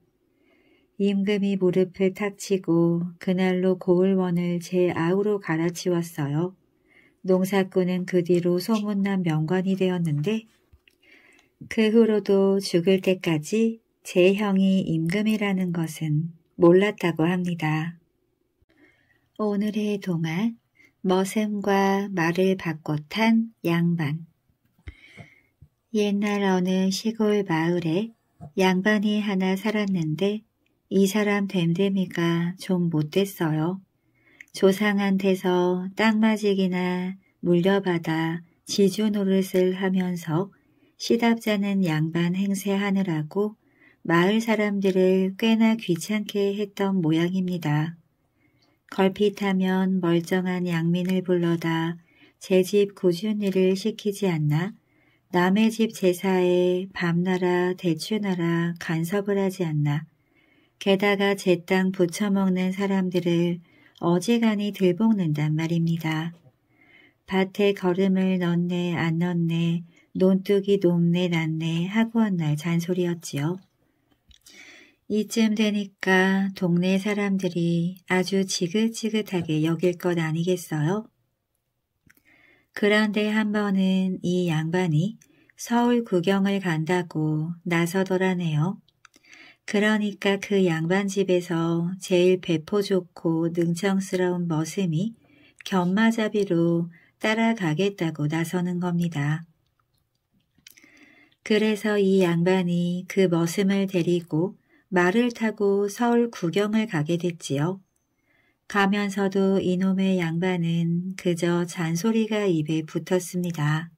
임금이 무릎을 탁 치고 그날로 고을원을 제 아우로 갈아치웠어요. 농사꾼은 그 뒤로 소문난 명관이 되었는데 그 후로도 죽을 때까지 제 형이 임금이라는 것은 몰랐다고 합니다. 오늘의 동안 머슴과 말을 바꿔 탄 양반 옛날 어느 시골 마을에 양반이 하나 살았는데 이 사람 됨됨이가 좀 못됐어요. 조상한테서 땅맞이기나 물려받아 지주 노릇을 하면서 시답잖은 양반 행세하느라고 마을 사람들을 꽤나 귀찮게 했던 모양입니다. 걸핏하면 멀쩡한 양민을 불러다 제 집구준일을 시키지 않나 남의 집 제사에 밤나라 대추나라 간섭을 하지 않나 게다가 제 땅 부쳐먹는 사람들을 어지간히 들볶는단 말입니다. 밭에 걸음을 넣네 안 넣네 논뚝이 높네 낮네 하고한날 잔소리였지요. 이쯤 되니까 동네 사람들이 아주 지긋지긋하게 여길 것 아니겠어요? 그런데 한 번은 이 양반이 서울 구경을 간다고 나서더라네요. 그러니까 그 양반 집에서 제일 배포 좋고 능청스러운 머슴이 견마잡이로 따라가겠다고 나서는 겁니다. 그래서 이 양반이 그 머슴을 데리고 말을 타고 서울 구경을 가게 됐지요. 가면서도 이놈의 양반은 그저 잔소리가 입에 붙었습니다.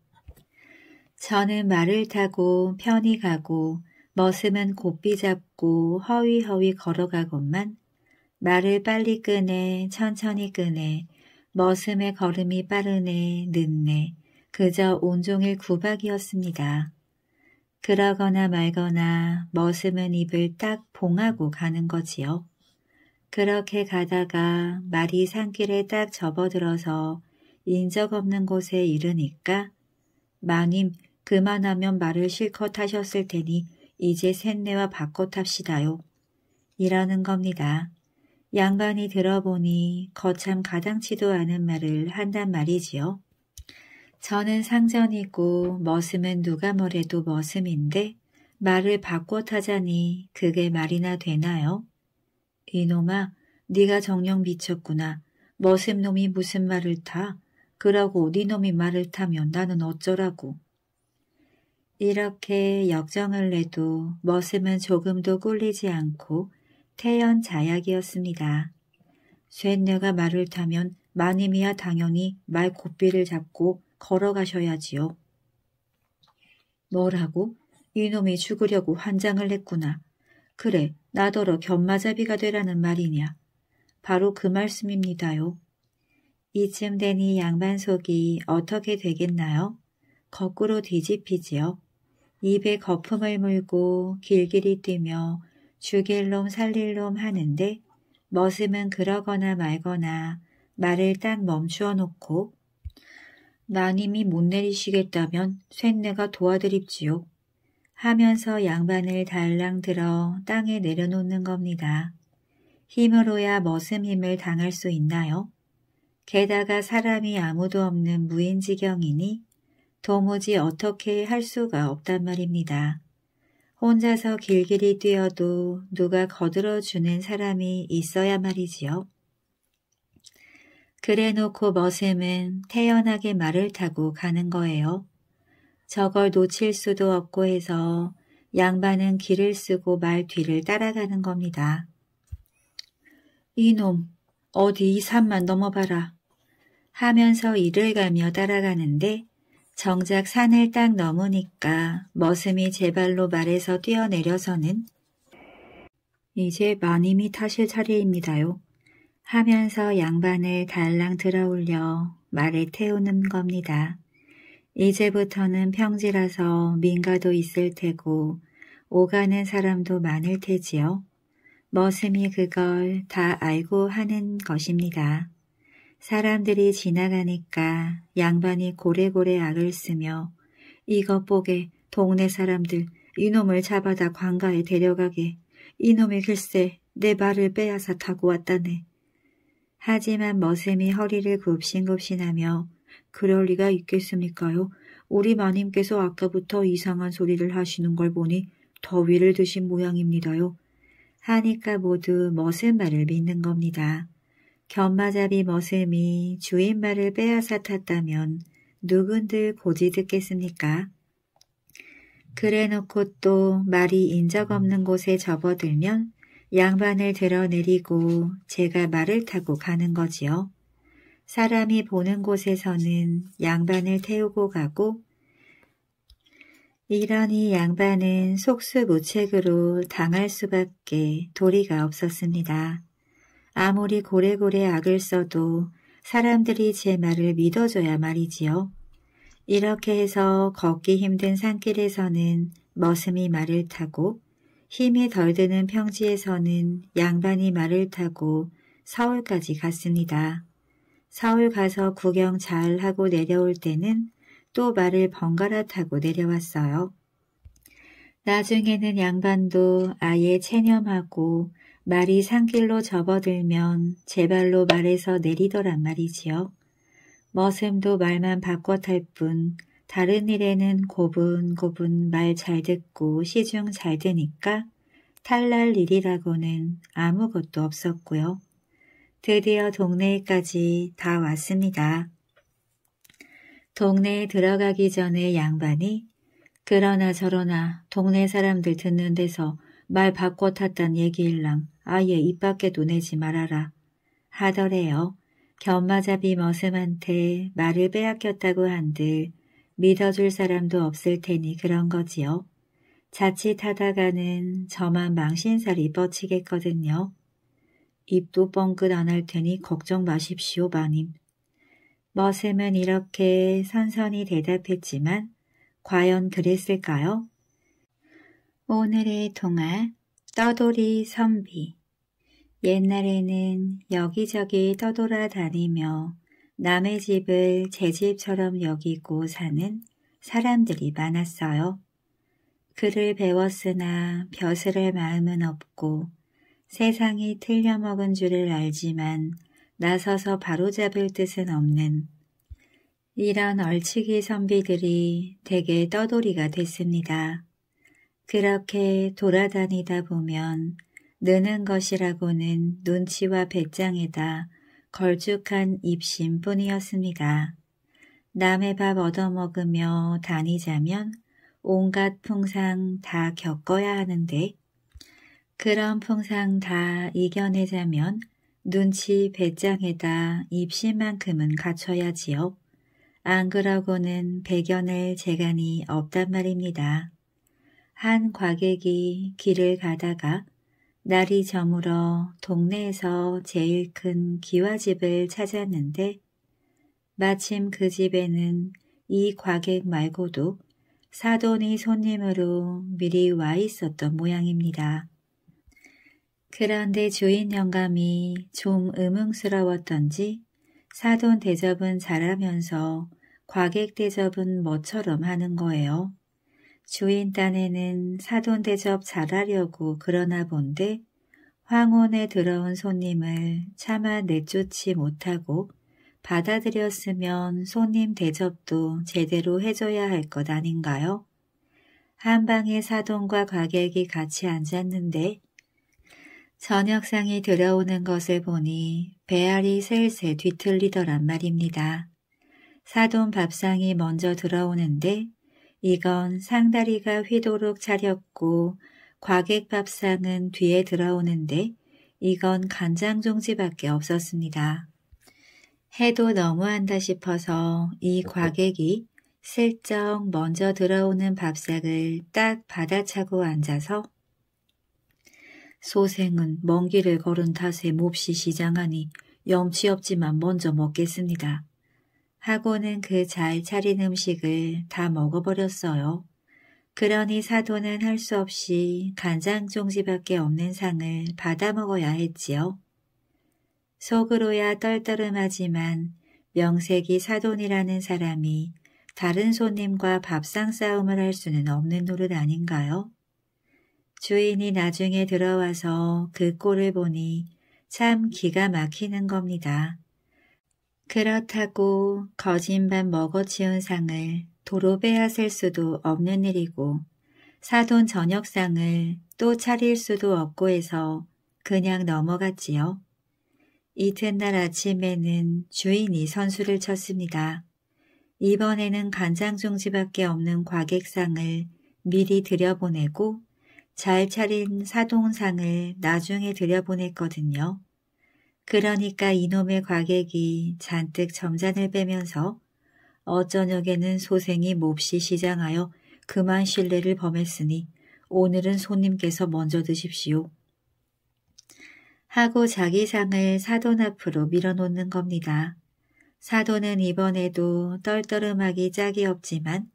저는 말을 타고 편히 가고 머슴은 곱비 잡고 허위허위 걸어가건만 말을 빨리 끄네 천천히 끄네 머슴의 걸음이 빠르네 늦네 그저 온종일 구박이었습니다. 그러거나 말거나 머슴은 입을 딱 봉하고 가는 거지요. 그렇게 가다가 말이 산길에 딱 접어들어서 인적 없는 곳에 이르니까 망임 그만하면 말을 실컷 하셨을 테니 이제 샌내와 바꿔 탑시다요. 이러는 겁니다. 양반이 들어보니 거참 가당치도 않은 말을 한단 말이지요. 저는 상전이고 머슴은 누가 뭐래도 머슴인데 말을 바꿔 타자니 그게 말이나 되나요? 이놈아, 네가 정령 미쳤구나. 머슴놈이 무슨 말을 타? 그러고 니놈이 말을 타면 나는 어쩌라고. 이렇게 역정을 내도 머슴은 조금도 꿀리지 않고 태연 자약이었습니다. 쇠뇌가 말을 타면 마님이야 당연히 말 고삐를 잡고 걸어가셔야지요. 뭐라고? 이놈이 죽으려고 환장을 냈구나. 그래, 나더러 견마잡이가 되라는 말이냐. 바로 그 말씀입니다요. 이쯤 되니 양반 속이 어떻게 되겠나요? 거꾸로 뒤집히지요. 입에 거품을 물고 길길이 뛰며 죽일 놈 살릴 놈 하는데 머슴은 그러거나 말거나 말을 딱 멈추어 놓고 나님이 못 내리시겠다면 쇳내가 도와드립지요. 하면서 양반을 달랑 들어 땅에 내려놓는 겁니다. 힘으로야 머슴 힘을 당할 수 있나요? 게다가 사람이 아무도 없는 무인지경이니 도무지 어떻게 할 수가 없단 말입니다. 혼자서 길길이 뛰어도 누가 거들어주는 사람이 있어야 말이지요. 그래놓고 머슴은 태연하게 말을 타고 가는 거예요. 저걸 놓칠 수도 없고 해서 양반은 길을 쓰고 말 뒤를 따라가는 겁니다. 이놈, 어디 이 산만 넘어봐라. 하면서 이를 가며 따라가는데 정작 산을 딱 넘으니까 머슴이 제 발로 말에서 뛰어내려서는 이제 마님이 타실 차례입니다요. 하면서 양반을 달랑 들어올려 말에 태우는 겁니다. 이제부터는 평지라서 민가도 있을 테고 오가는 사람도 많을 테지요. 머슴이 그걸 다 알고 하는 것입니다. 사람들이 지나가니까 양반이 고래고래 악을 쓰며 이것 보게 동네 사람들 이놈을 잡아다 관가에 데려가게 이놈의 글쎄 내발을 빼앗아 타고 왔다네. 하지만 머슴이 허리를 굽신굽신하며 그럴 리가 있겠습니까요? 우리 마님께서 아까부터 이상한 소리를 하시는 걸 보니 더위를 드신 모양입니다요. 하니까 모두 머슴 말을 믿는 겁니다. 견마잡이 머슴이 주인 말을 빼앗아 탔다면 누군들 고지 듣겠습니까? 그래놓고 또 말이 인적 없는 곳에 접어들면 양반을 들어 내리고 제가 말을 타고 가는 거지요. 사람이 보는 곳에서는 양반을 태우고 가고 이러니 양반은 속수무책으로 당할 수밖에 도리가 없었습니다. 아무리 고래고래 악을 써도 사람들이 제 말을 믿어줘야 말이지요. 이렇게 해서 걷기 힘든 산길에서는 머슴이 말을 타고 힘이 덜 드는 평지에서는 양반이 말을 타고 서울까지 갔습니다. 서울 가서 구경 잘 하고 내려올 때는 또 말을 번갈아 타고 내려왔어요. 나중에는 양반도 아예 체념하고 말이 산길로 접어들면 제 발로 말에서 내리더란 말이지요. 머슴도 말만 바꿔 탈뿐 다른 일에는 고분고분 말 잘 듣고 시중 잘 드니까 탈날 일이라고는 아무것도 없었고요. 드디어 동네까지 다 왔습니다. 동네에 들어가기 전에 양반이 그러나 저러나 동네 사람들 듣는 데서 말 바꿔 탔단 얘기일랑 아예 입 밖에도 내지 말아라 하더래요. 견마잡이 머슴한테 말을 빼앗겼다고 한들 믿어줄 사람도 없을 테니 그런 거지요. 자칫하다가는 저만 망신살이 뻗치겠거든요. 입도 뻥긋안 할 테니 걱정 마십시오, 마님. 머슴은 이렇게 선선히 대답했지만 과연 그랬을까요? 오늘의 동화 떠돌이 선비 옛날에는 여기저기 떠돌아 다니며 남의 집을 제 집처럼 여기고 사는 사람들이 많았어요. 글을 배웠으나 벼슬할 마음은 없고 세상이 틀려먹은 줄을 알지만 나서서 바로잡을 뜻은 없는 이런 얼치기 선비들이 대개 떠돌이가 됐습니다. 그렇게 돌아다니다 보면 느는 것이라고는 눈치와 배짱에다 걸쭉한 입신뿐이었습니다. 남의 밥 얻어먹으며 다니자면 온갖 풍상 다 겪어야 하는데 그런 풍상 다 이겨내자면 눈치 배짱에다 입신만큼은 갖춰야지요. 안 그러고는 배견할 재간이 없단 말입니다. 한 과객이 길을 가다가 날이 저물어 동네에서 제일 큰 기와집을 찾았는데 마침 그 집에는 이 과객 말고도 사돈이 손님으로 미리 와 있었던 모양입니다. 그런데 주인 영감이 좀음흉스러웠던지 사돈 대접은 잘하면서 과객 대접은 뭐처럼 하는 거예요. 주인 딴에는 사돈 대접 잘하려고 그러나 본데 황혼에 들어온 손님을 차마 내쫓지 못하고 받아들였으면 손님 대접도 제대로 해줘야 할 것 아닌가요? 한 방에 사돈과 과객이 같이 앉았는데 저녁상이 들어오는 것을 보니 배알이 셀셀 뒤틀리더란 말입니다. 사돈 밥상이 먼저 들어오는데 이건 상다리가 휘도록 차렸고 과객밥상은 뒤에 들어오는데 이건 간장 종지밖에 없었습니다. 해도 너무한다 싶어서 이 과객이 슬쩍 먼저 들어오는 밥상을 딱 받아차고 앉아서 소생은 먼 길을 걸은 탓에 몹시 시장하니 염치 없지만 먼저 먹겠습니다. 하고는 그 잘 차린 음식을 다 먹어버렸어요. 그러니 사도는 할수 없이 간장 종지밖에 없는 상을 받아 먹어야 했지요. 속으로야 떨떠름하지만 명색이 사돈이라는 사람이 다른 손님과 밥상 싸움을 할 수는 없는 노릇 아닌가요? 주인이 나중에 들어와서 그 꼴을 보니 참 기가 막히는 겁니다. 그렇다고 거짓만 먹어치운 상을 도로 빼앗을 수도 없는 일이고 사돈 저녁상을 또 차릴 수도 없고 해서 그냥 넘어갔지요. 이튿날 아침에는 주인이 선수를 쳤습니다. 이번에는 간장 종지밖에 없는 과객상을 미리 들여보내고 잘 차린 사동상을 나중에 들여보냈거든요. 그러니까 이놈의 과객이 잔뜩 점잔을 빼면서 어저녁에는 소생이 몹시 시장하여 그만 신뢰를 범했으니 오늘은 손님께서 먼저 드십시오. 하고 자기 상을 사돈 앞으로 밀어놓는 겁니다. 사돈은 이번에도 떨떠름하기 짝이 없지만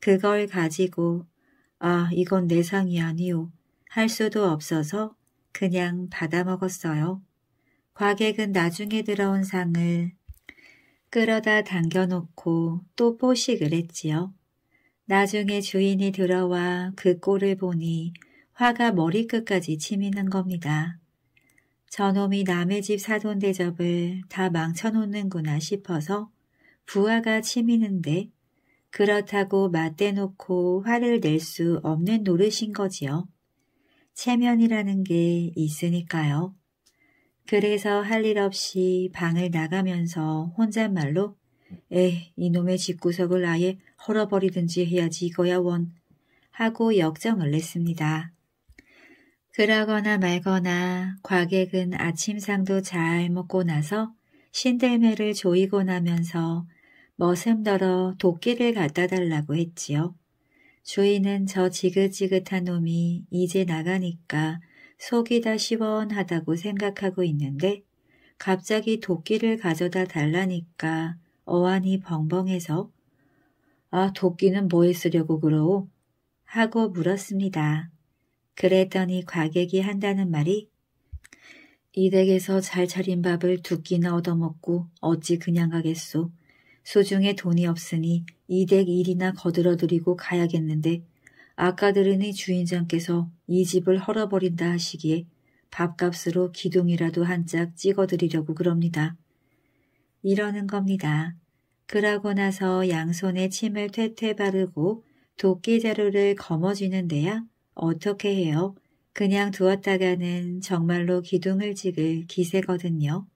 그걸 가지고 아 이건 내 상이 아니오 할 수도 없어서 그냥 받아먹었어요. 과객은 나중에 들어온 상을 끌어다 당겨놓고 또 포식을 했지요. 나중에 주인이 들어와 그 꼴을 보니 화가 머리끝까지 치미는 겁니다. 저놈이 남의 집 사돈 대접을 다 망쳐놓는구나 싶어서 부하가 치미는데 그렇다고 맞대놓고 화를 낼 수 없는 노릇인 거지요. 체면이라는 게 있으니까요. 그래서 할 일 없이 방을 나가면서 혼잣말로 에 이놈의 이 집구석을 아예 헐어버리든지 해야지 이거야 원 하고 역정을 냈습니다. 그러거나 말거나 과객은 아침상도 잘 먹고 나서 신들매를 조이고 나면서 머슴더러 도끼를 갖다 달라고 했지요. 주인은 저 지긋지긋한 놈이 이제 나가니까 속이 다 시원하다고 생각하고 있는데 갑자기 도끼를 가져다 달라니까 어안이 벙벙해서 아 도끼는 뭐에 쓰려고 그러오? 하고 물었습니다. 그랬더니 과객이 한다는 말이 이 댁에서 잘 차린 밥을 두 끼나 얻어먹고 어찌 그냥 가겠소. 소중에 돈이 없으니 이댁 일이나 거들어들이고 가야겠는데 아까 들은 이 주인장께서 이 집을 헐어버린다 하시기에 밥값으로 기둥이라도 한 짝 찍어드리려고 그럽니다. 이러는 겁니다. 그러고 나서 양손에 침을 퇴퇴 바르고 도끼자루를 거머쥐는데야 어떻게 해요? 그냥 두었다가는 정말로 기둥을 찍을 기세거든요.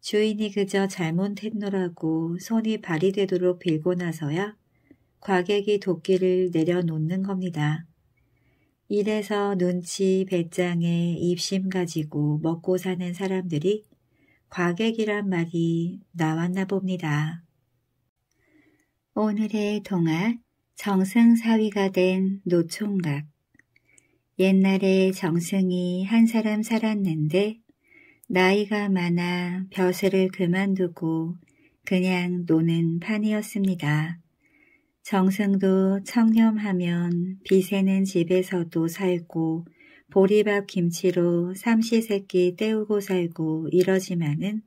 주인이 그저 잘못했노라고 손이 발이 되도록 빌고 나서야 과객이 도끼를 내려놓는 겁니다. 이래서 눈치, 배짱에 입심 가지고 먹고 사는 사람들이 과객이란 말이 나왔나 봅니다. 오늘의 동화 정승사위가 된 노총각 옛날에 정승이 한 사람 살았는데 나이가 많아 벼슬을 그만두고 그냥 노는 판이었습니다. 정승도 청렴하면 비새는 집에서도 살고 보리밥 김치로 삼시세끼 때우고 살고 이러지만은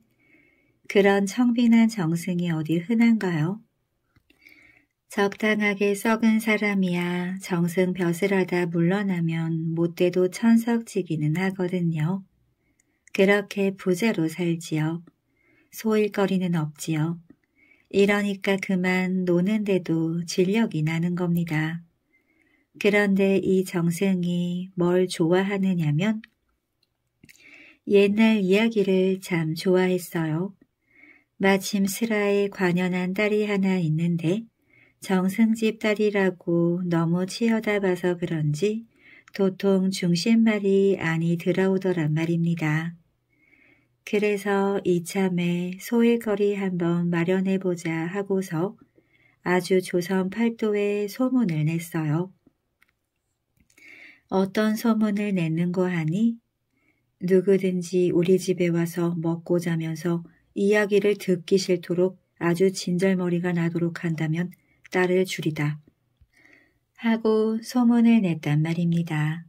그런 청빈한 정승이 어디 흔한가요? 적당하게 썩은 사람이야 정승 벼슬하다 물러나면 못돼도 천석지기는 하거든요. 그렇게 부자로 살지요. 소일거리는 없지요. 이러니까 그만 노는데도 진력이 나는 겁니다. 그런데 이 정승이 뭘 좋아하느냐면 옛날 이야기를 참 좋아했어요. 마침 슬하에 관연한 딸이 하나 있는데 정승집 딸이라고 너무 치여다 봐서 그런지 도통 중심말이 아니 들어오더란 말입니다. 그래서 이참에 소일거리 한번 마련해보자 하고서 아주 조선 팔도에 소문을 냈어요. 어떤 소문을 냈는거 하니 누구든지 우리 집에 와서 먹고 자면서 이야기를 듣기 싫도록 아주 진절머리가 나도록 한다면 딸을 줄이다. 하고 소문을 냈단 말입니다.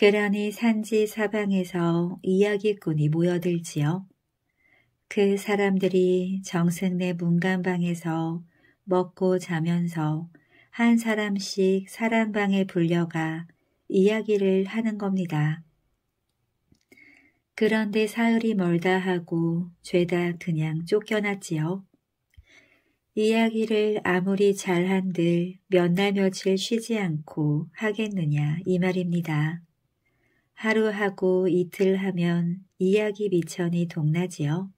그러니 산지 사방에서 이야기꾼이 모여들지요. 그 사람들이 정승내 문간방에서 먹고 자면서 한 사람씩 사랑방에 불려가 이야기를 하는 겁니다. 그런데 사흘이 멀다 하고 죄다 그냥 쫓겨났지요. 이야기를 아무리 잘한들 몇 날 며칠 쉬지 않고 하겠느냐 이 말입니다. 하루하고 이틀 하면 이야기 미천이 동나지요.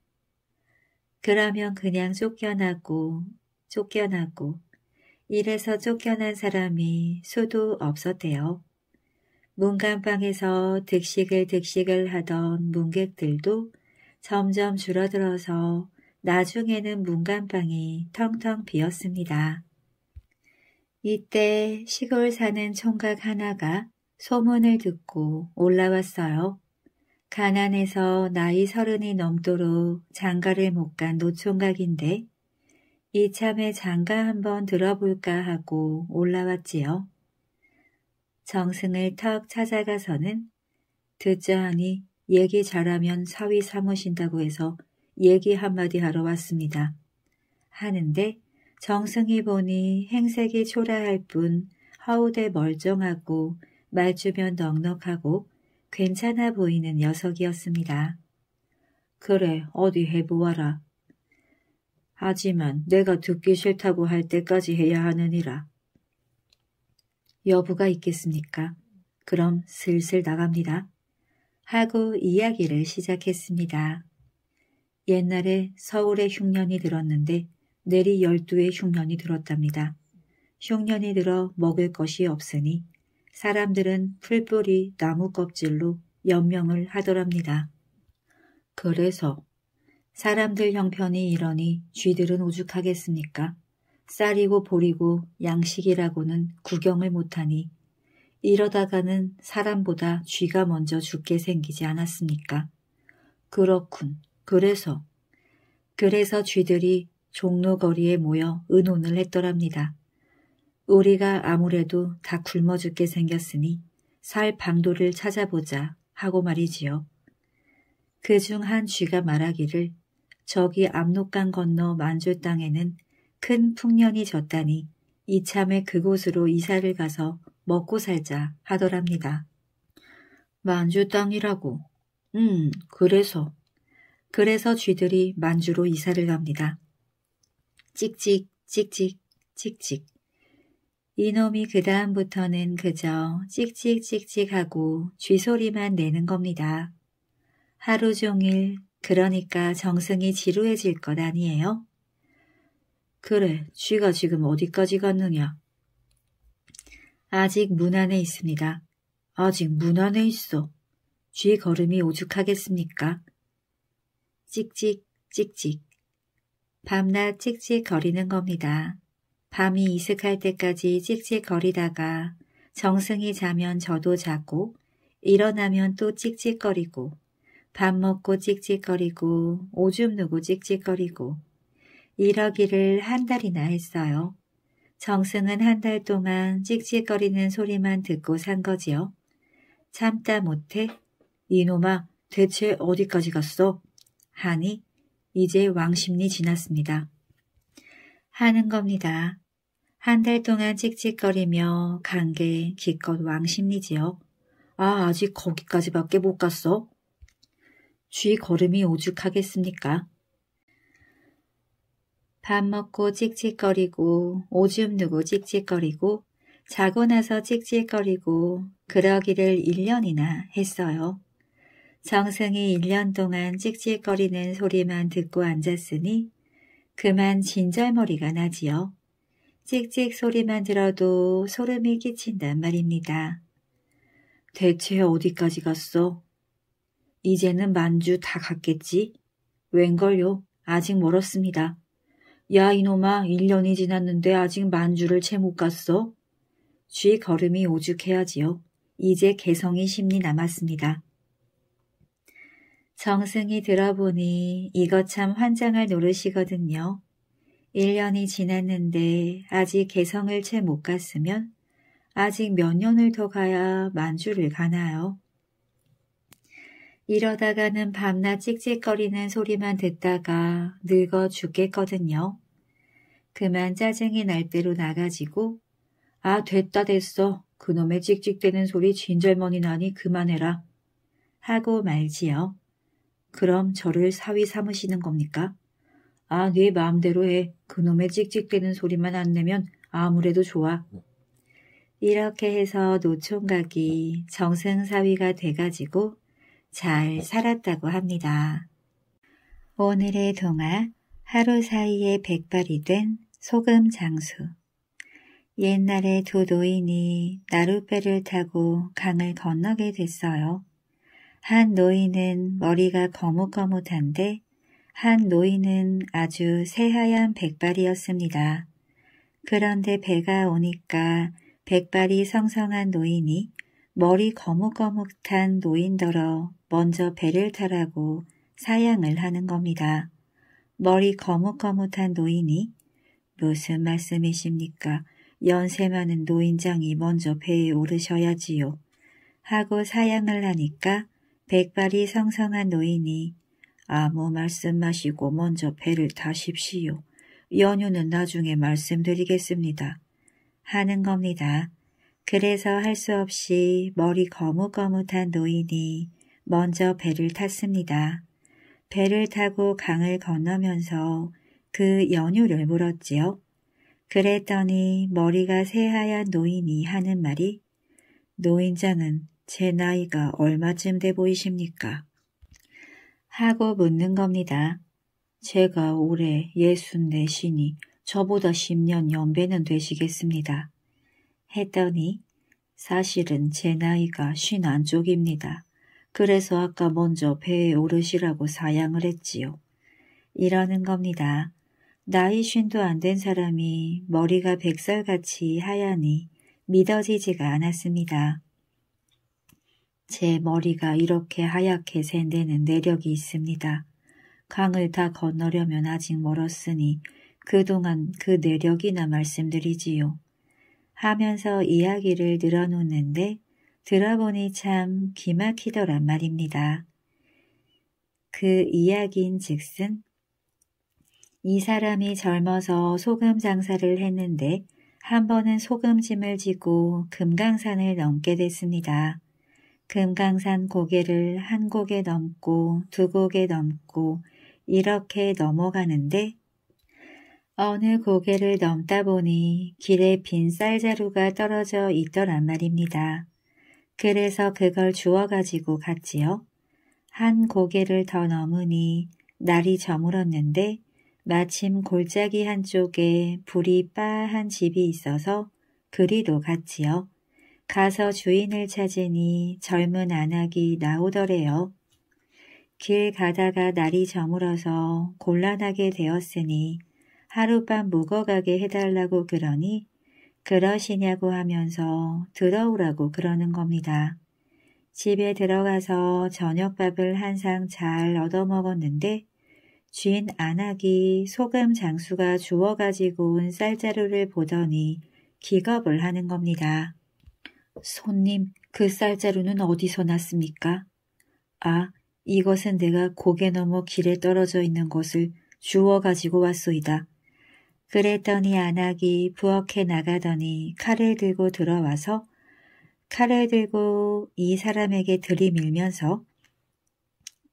그러면 그냥 쫓겨나고 쫓겨나고 이래서 쫓겨난 사람이 수도 없었대요. 문간방에서 득식을 득식을 하던 문객들도 점점 줄어들어서 나중에는 문간방이 텅텅 비었습니다. 이때 시골 사는 총각 하나가 소문을 듣고 올라왔어요. 가난해서 나이 서른이 넘도록 장가를 못 간 노총각인데 이참에 장가 한번 들어볼까 하고 올라왔지요. 정승을 턱 찾아가서는 듣자 하니 얘기 잘하면 사위 사무신다고 해서 얘기 한마디 하러 왔습니다. 하는데 정승이 보니 행색이 초라할 뿐 허우대 멀쩡하고 말주변 넉넉하고 괜찮아 보이는 녀석이었습니다. 그래, 어디 해보아라. 하지만 내가 듣기 싫다고 할 때까지 해야 하느니라. 여부가 있겠습니까? 그럼 슬슬 나갑니다. 하고 이야기를 시작했습니다. 옛날에 서울에 흉년이 들었는데 내리 열두에 흉년이 들었답니다. 흉년이 들어 먹을 것이 없으니 사람들은 풀뿌리 나무 껍질로 연명을 하더랍니다. 그래서 사람들 형편이 이러니 쥐들은 오죽하겠습니까? 쌀이고 보리고 양식이라고는 구경을 못하니 이러다가는 사람보다 쥐가 먼저 죽게 생기지 않았습니까? 그렇군. 그래서 그래서 쥐들이 종로거리에 모여 의논을 했더랍니다. 우리가 아무래도 다 굶어 죽게 생겼으니 살 방도를 찾아보자 하고 말이지요. 그 중 한 쥐가 말하기를 저기 압록강 건너 만주 땅에는 큰 풍년이 졌다니 이참에 그곳으로 이사를 가서 먹고 살자 하더랍니다. 만주 땅이라고. 음, 그래서. 그래서 쥐들이 만주로 이사를 갑니다. 찍찍, 찍찍, 찍찍. 이놈이 그 다음부터는 그저 찍찍찍찍하고 쥐소리만 내는 겁니다. 하루 종일 그러니까 정승이 지루해질 것 아니에요? 그래, 쥐가 지금 어디까지 갔느냐? 아직 문 안에 있습니다. 아직 문 안에 있어. 쥐 걸음이 오죽하겠습니까? 찍찍, 찍찍. 밤낮 찍찍거리는 겁니다. 밤이 이슥할 때까지 찍찍거리다가 정승이 자면 저도 자고 일어나면 또 찍찍거리고 밥 먹고 찍찍거리고 오줌 누고 찍찍거리고 이러기를 한 달이나 했어요. 정승은 한 달 동안 찍찍거리는 소리만 듣고 산 거지요. 참다 못해 이놈아 대체 어디까지 갔어? 하니 이제 왕십리 지났습니다. 하는 겁니다. 한달 동안 찍찍거리며간 게 기껏 왕십리지요. 아, 아직 거기까지밖에 못 갔어. 쥐 걸음이 오죽하겠습니까? 밥 먹고 찍찍거리고 오줌 누고 찍찍거리고 자고 나서 찍찍거리고 그러기를 1년이나 했어요. 정승이 1년 동안 찍찍거리는 소리만 듣고 앉았으니 그만 진절머리가 나지요. 찍찍 소리만 들어도 소름이 끼친단 말입니다. 대체 어디까지 갔어? 이제는 만주 다 갔겠지? 웬걸요? 아직 멀었습니다. 야 이놈아 1년이 지났는데 아직 만주를 채 못 갔어? 쥐 걸음이 오죽해야지요. 이제 개성이 심리 남았습니다. 정승이 들어보니 이거참 환장할 노릇이거든요. 1년이 지났는데 아직 개성을 채 못 갔으면 아직 몇 년을 더 가야 만주를 가나요? 이러다가는 밤낮 찍찍거리는 소리만 듣다가 늙어 죽겠거든요. 그만 짜증이 날 대로 나가지고 아 됐다 됐어. 그놈의 찍찍대는 소리 진절머니 나니 그만해라. 하고 말지요. 그럼 저를 사위 삼으시는 겁니까? 아, 네 마음대로 해. 그놈의 찍찍대는 소리만 안 내면 아무래도 좋아. 이렇게 해서 노총각이 정승사위가 돼가지고 잘 살았다고 합니다. 오늘의 동화 하루 사이에 백발이 된 소금 장수 옛날에 두 노인이 나룻배를 타고 강을 건너게 됐어요. 한 노인은 머리가 거뭇거뭇한데 한 노인은 아주 새하얀 백발이었습니다. 그런데 배가 오니까 백발이 성성한 노인이 머리 거뭇거뭇한 노인더러 먼저 배를 타라고 사양을 하는 겁니다. 머리 거뭇거뭇한 노인이 무슨 말씀이십니까? 연세 많은 노인장이 먼저 배에 오르셔야지요. 하고 사양을 하니까 백발이 성성한 노인이 아무 말씀 마시고 먼저 배를 타십시오. 연유는 나중에 말씀드리겠습니다. 하는 겁니다. 그래서 할 수 없이 머리 거뭇거뭇한 노인이 먼저 배를 탔습니다. 배를 타고 강을 건너면서 그 연유를 물었지요. 그랬더니 머리가 새하얀 노인이 하는 말이 노인장은 제 나이가 얼마쯤 돼 보이십니까? 하고 묻는 겁니다. 제가 올해 6내시니 저보다 10년 연배는 되시겠습니다. 했더니 사실은 제 나이가 5안쪽입니다 그래서 아까 먼저 배에 오르시라고 사양을 했지요. 이러는 겁니다. 나이 쉰도 안 된 사람이 머리가 백설같이 하얀이 믿어지지가 않았습니다. 제 머리가 이렇게 하얗게 샌 데는 내력이 있습니다. 강을 다 건너려면 아직 멀었으니 그동안 그 내력이나 말씀드리지요. 하면서 이야기를 늘어놓는데 들어보니 참 기막히더란 말입니다. 그 이야기인 즉슨 이 사람이 젊어서 소금 장사를 했는데 한 번은 소금짐을 지고 금강산을 넘게 됐습니다. 금강산 고개를 한 고개 넘고 두 고개 넘고 이렇게 넘어가는데 어느 고개를 넘다 보니 길에 빈 쌀자루가 떨어져 있더란 말입니다. 그래서 그걸 주워가지고 갔지요. 한 고개를 더 넘으니 날이 저물었는데 마침 골짜기 한쪽에 불이 빠한 집이 있어서 그리도 갔지요. 가서 주인을 찾으니 젊은 안악이 나오더래요. 길 가다가 날이 저물어서 곤란하게 되었으니 하룻밤 묵어가게 해달라고 그러니 그러시냐고 하면서 들어오라고 그러는 겁니다. 집에 들어가서 저녁밥을 한 상 잘 얻어먹었는데 주인 안악이 소금 장수가 주워가지고 온 쌀자루를 보더니 기겁을 하는 겁니다. 손님, 그 쌀자루는 어디서 났습니까? 아, 이것은 내가 고개 넘어 길에 떨어져 있는 것을 주워 가지고 왔소이다. 그랬더니 안악이 부엌에 나가더니 칼을 들고 들어와서 칼을 들고 이 사람에게 들이밀면서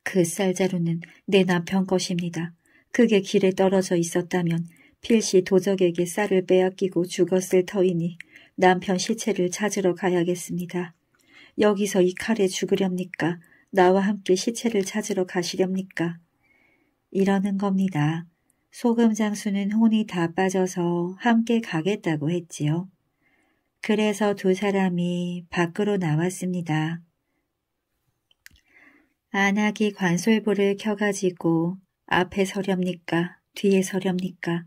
그 쌀자루는 내 남편 것입니다. 그게 길에 떨어져 있었다면 필시 도적에게 쌀을 빼앗기고 죽었을 터이니 남편 시체를 찾으러 가야겠습니다. 여기서 이 칼에 죽으렵니까? 나와 함께 시체를 찾으러 가시렵니까? 이러는 겁니다. 소금 장수는 혼이 다 빠져서 함께 가겠다고 했지요. 그래서 두 사람이 밖으로 나왔습니다. 안악이 관솔보를 켜가지고 앞에 서렵니까? 뒤에 서렵니까?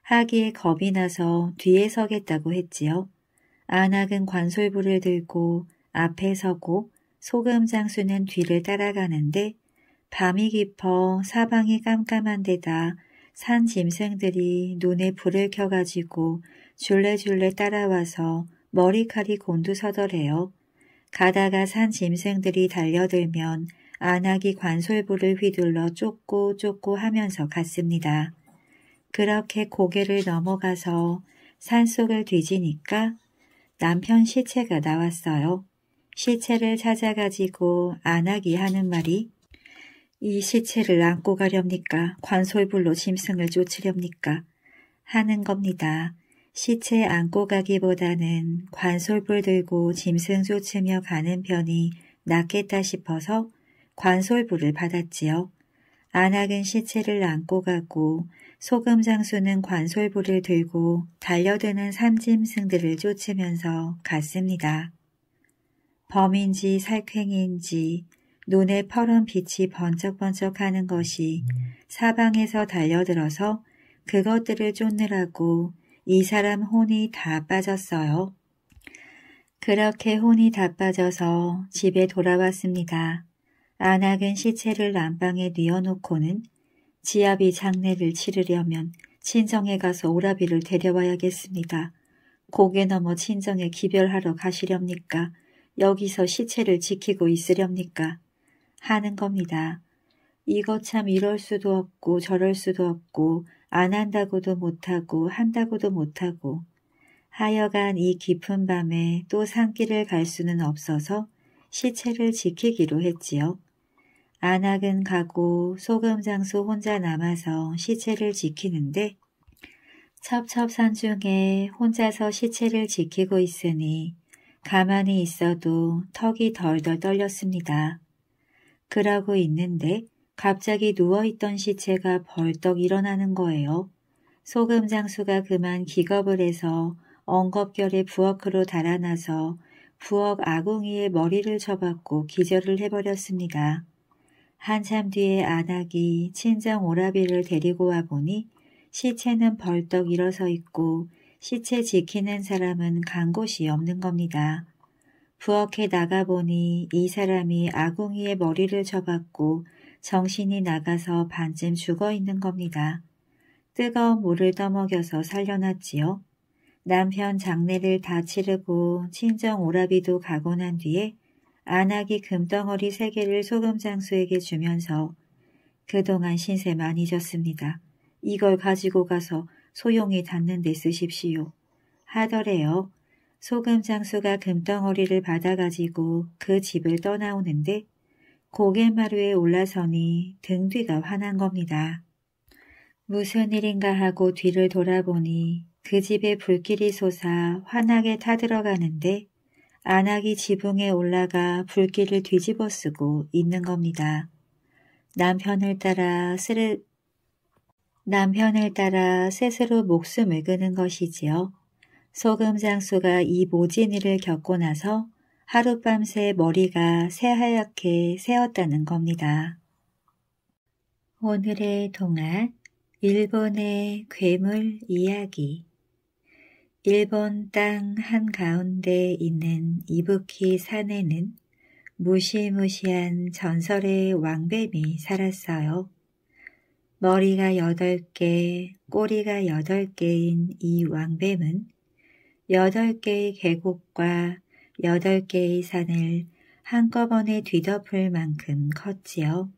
하기에 겁이 나서 뒤에 서겠다고 했지요. 안악은 관솔부를 들고 앞에 서고 소금 장수는 뒤를 따라가는데 밤이 깊어 사방이 깜깜한 데다 산 짐승들이 눈에 불을 켜가지고 줄레줄레 따라와서 머리칼이 곤두서더래요. 가다가 산 짐승들이 달려들면 안악이 관솔부를 휘둘러 쫓고 쫓고 하면서 갔습니다. 그렇게 고개를 넘어가서 산속을 뒤지니까 남편 시체가 나왔어요. 시체를 찾아가지고 안하기 하는 말이 이 시체를 안고 가렵니까? 관솔불로 짐승을 쫓으렵니까? 하는 겁니다. 시체 안고 가기보다는 관솔불 들고 짐승 쫓으며 가는 편이 낫겠다 싶어서 관솔불을 받았지요. 안악은 시체를 안고 가고 소금 장수는 관솔부를 들고 달려드는 삼짐승들을 쫓으면서 갔습니다. 범인지 살쾡인지 눈에 퍼런 빛이 번쩍번쩍하는 것이 사방에서 달려들어서 그것들을 쫓느라고 이 사람 혼이 다 빠졌어요. 그렇게 혼이 다 빠져서 집에 돌아왔습니다. 안악은 시체를 난방에 뉘어놓고는 지압이 장례를 치르려면 친정에 가서 오라비를 데려와야겠습니다. 고개 넘어 친정에 기별하러 가시렵니까? 여기서 시체를 지키고 있으렵니까? 하는 겁니다. 이거 참 이럴 수도 없고 저럴 수도 없고 안 한다고도 못하고 한다고도 못하고 하여간 이 깊은 밤에 또 산길을 갈 수는 없어서 시체를 지키기로 했지요. 안악은 가고 소금장수 혼자 남아서 시체를 지키는데 첩첩산중에 혼자서 시체를 지키고 있으니 가만히 있어도 턱이 덜덜 떨렸습니다. 그러고 있는데 갑자기 누워있던 시체가 벌떡 일어나는 거예요. 소금 장수가 그만 기겁을 해서 엉겁결에 부엌으로 달아나서 부엌 아궁이에 머리를 쳐박고 기절을 해버렸습니다. 한참 뒤에 안악이 친정 오라비를 데리고 와 보니 시체는 벌떡 일어서 있고 시체 지키는 사람은 간 곳이 없는 겁니다. 부엌에 나가보니 이 사람이 아궁이에 머리를 접었고 정신이 나가서 반쯤 죽어 있는 겁니다. 뜨거운 물을 떠먹여서 살려놨지요. 남편 장례를 다 치르고 친정 오라비도 가고 난 뒤에 안악이 금덩어리 세 개를 소금 장수에게 주면서 그동안 신세만 잊었습니다. 이걸 가지고 가서 소용이 닿는 데 쓰십시오. 하더래요. 소금 장수가 금덩어리를 받아가지고 그 집을 떠나오는데 고갯마루에 올라서니 등 뒤가 화난 겁니다. 무슨 일인가 하고 뒤를 돌아보니 그 집에 불길이 솟아 환하게 타들어가는데 안악이 지붕에 올라가 불길을 뒤집어 쓰고 있는 겁니다. 남편을 따라 스르, 남편을 따라 스스로 목숨을 끄는 것이지요. 소금 장수가 이 모진이를 겪고 나서 하룻밤새 머리가 새하얗게 새었다는 겁니다. 오늘의 동안 일본의 괴물 이야기 일본 땅 한가운데 있는 이부키 산에는 무시무시한 전설의 왕뱀이 살았어요. 머리가 8개, 꼬리가 8개인 이 왕뱀은 8개의 계곡과 8개의 산을 한꺼번에 뒤덮을 만큼 컸지요.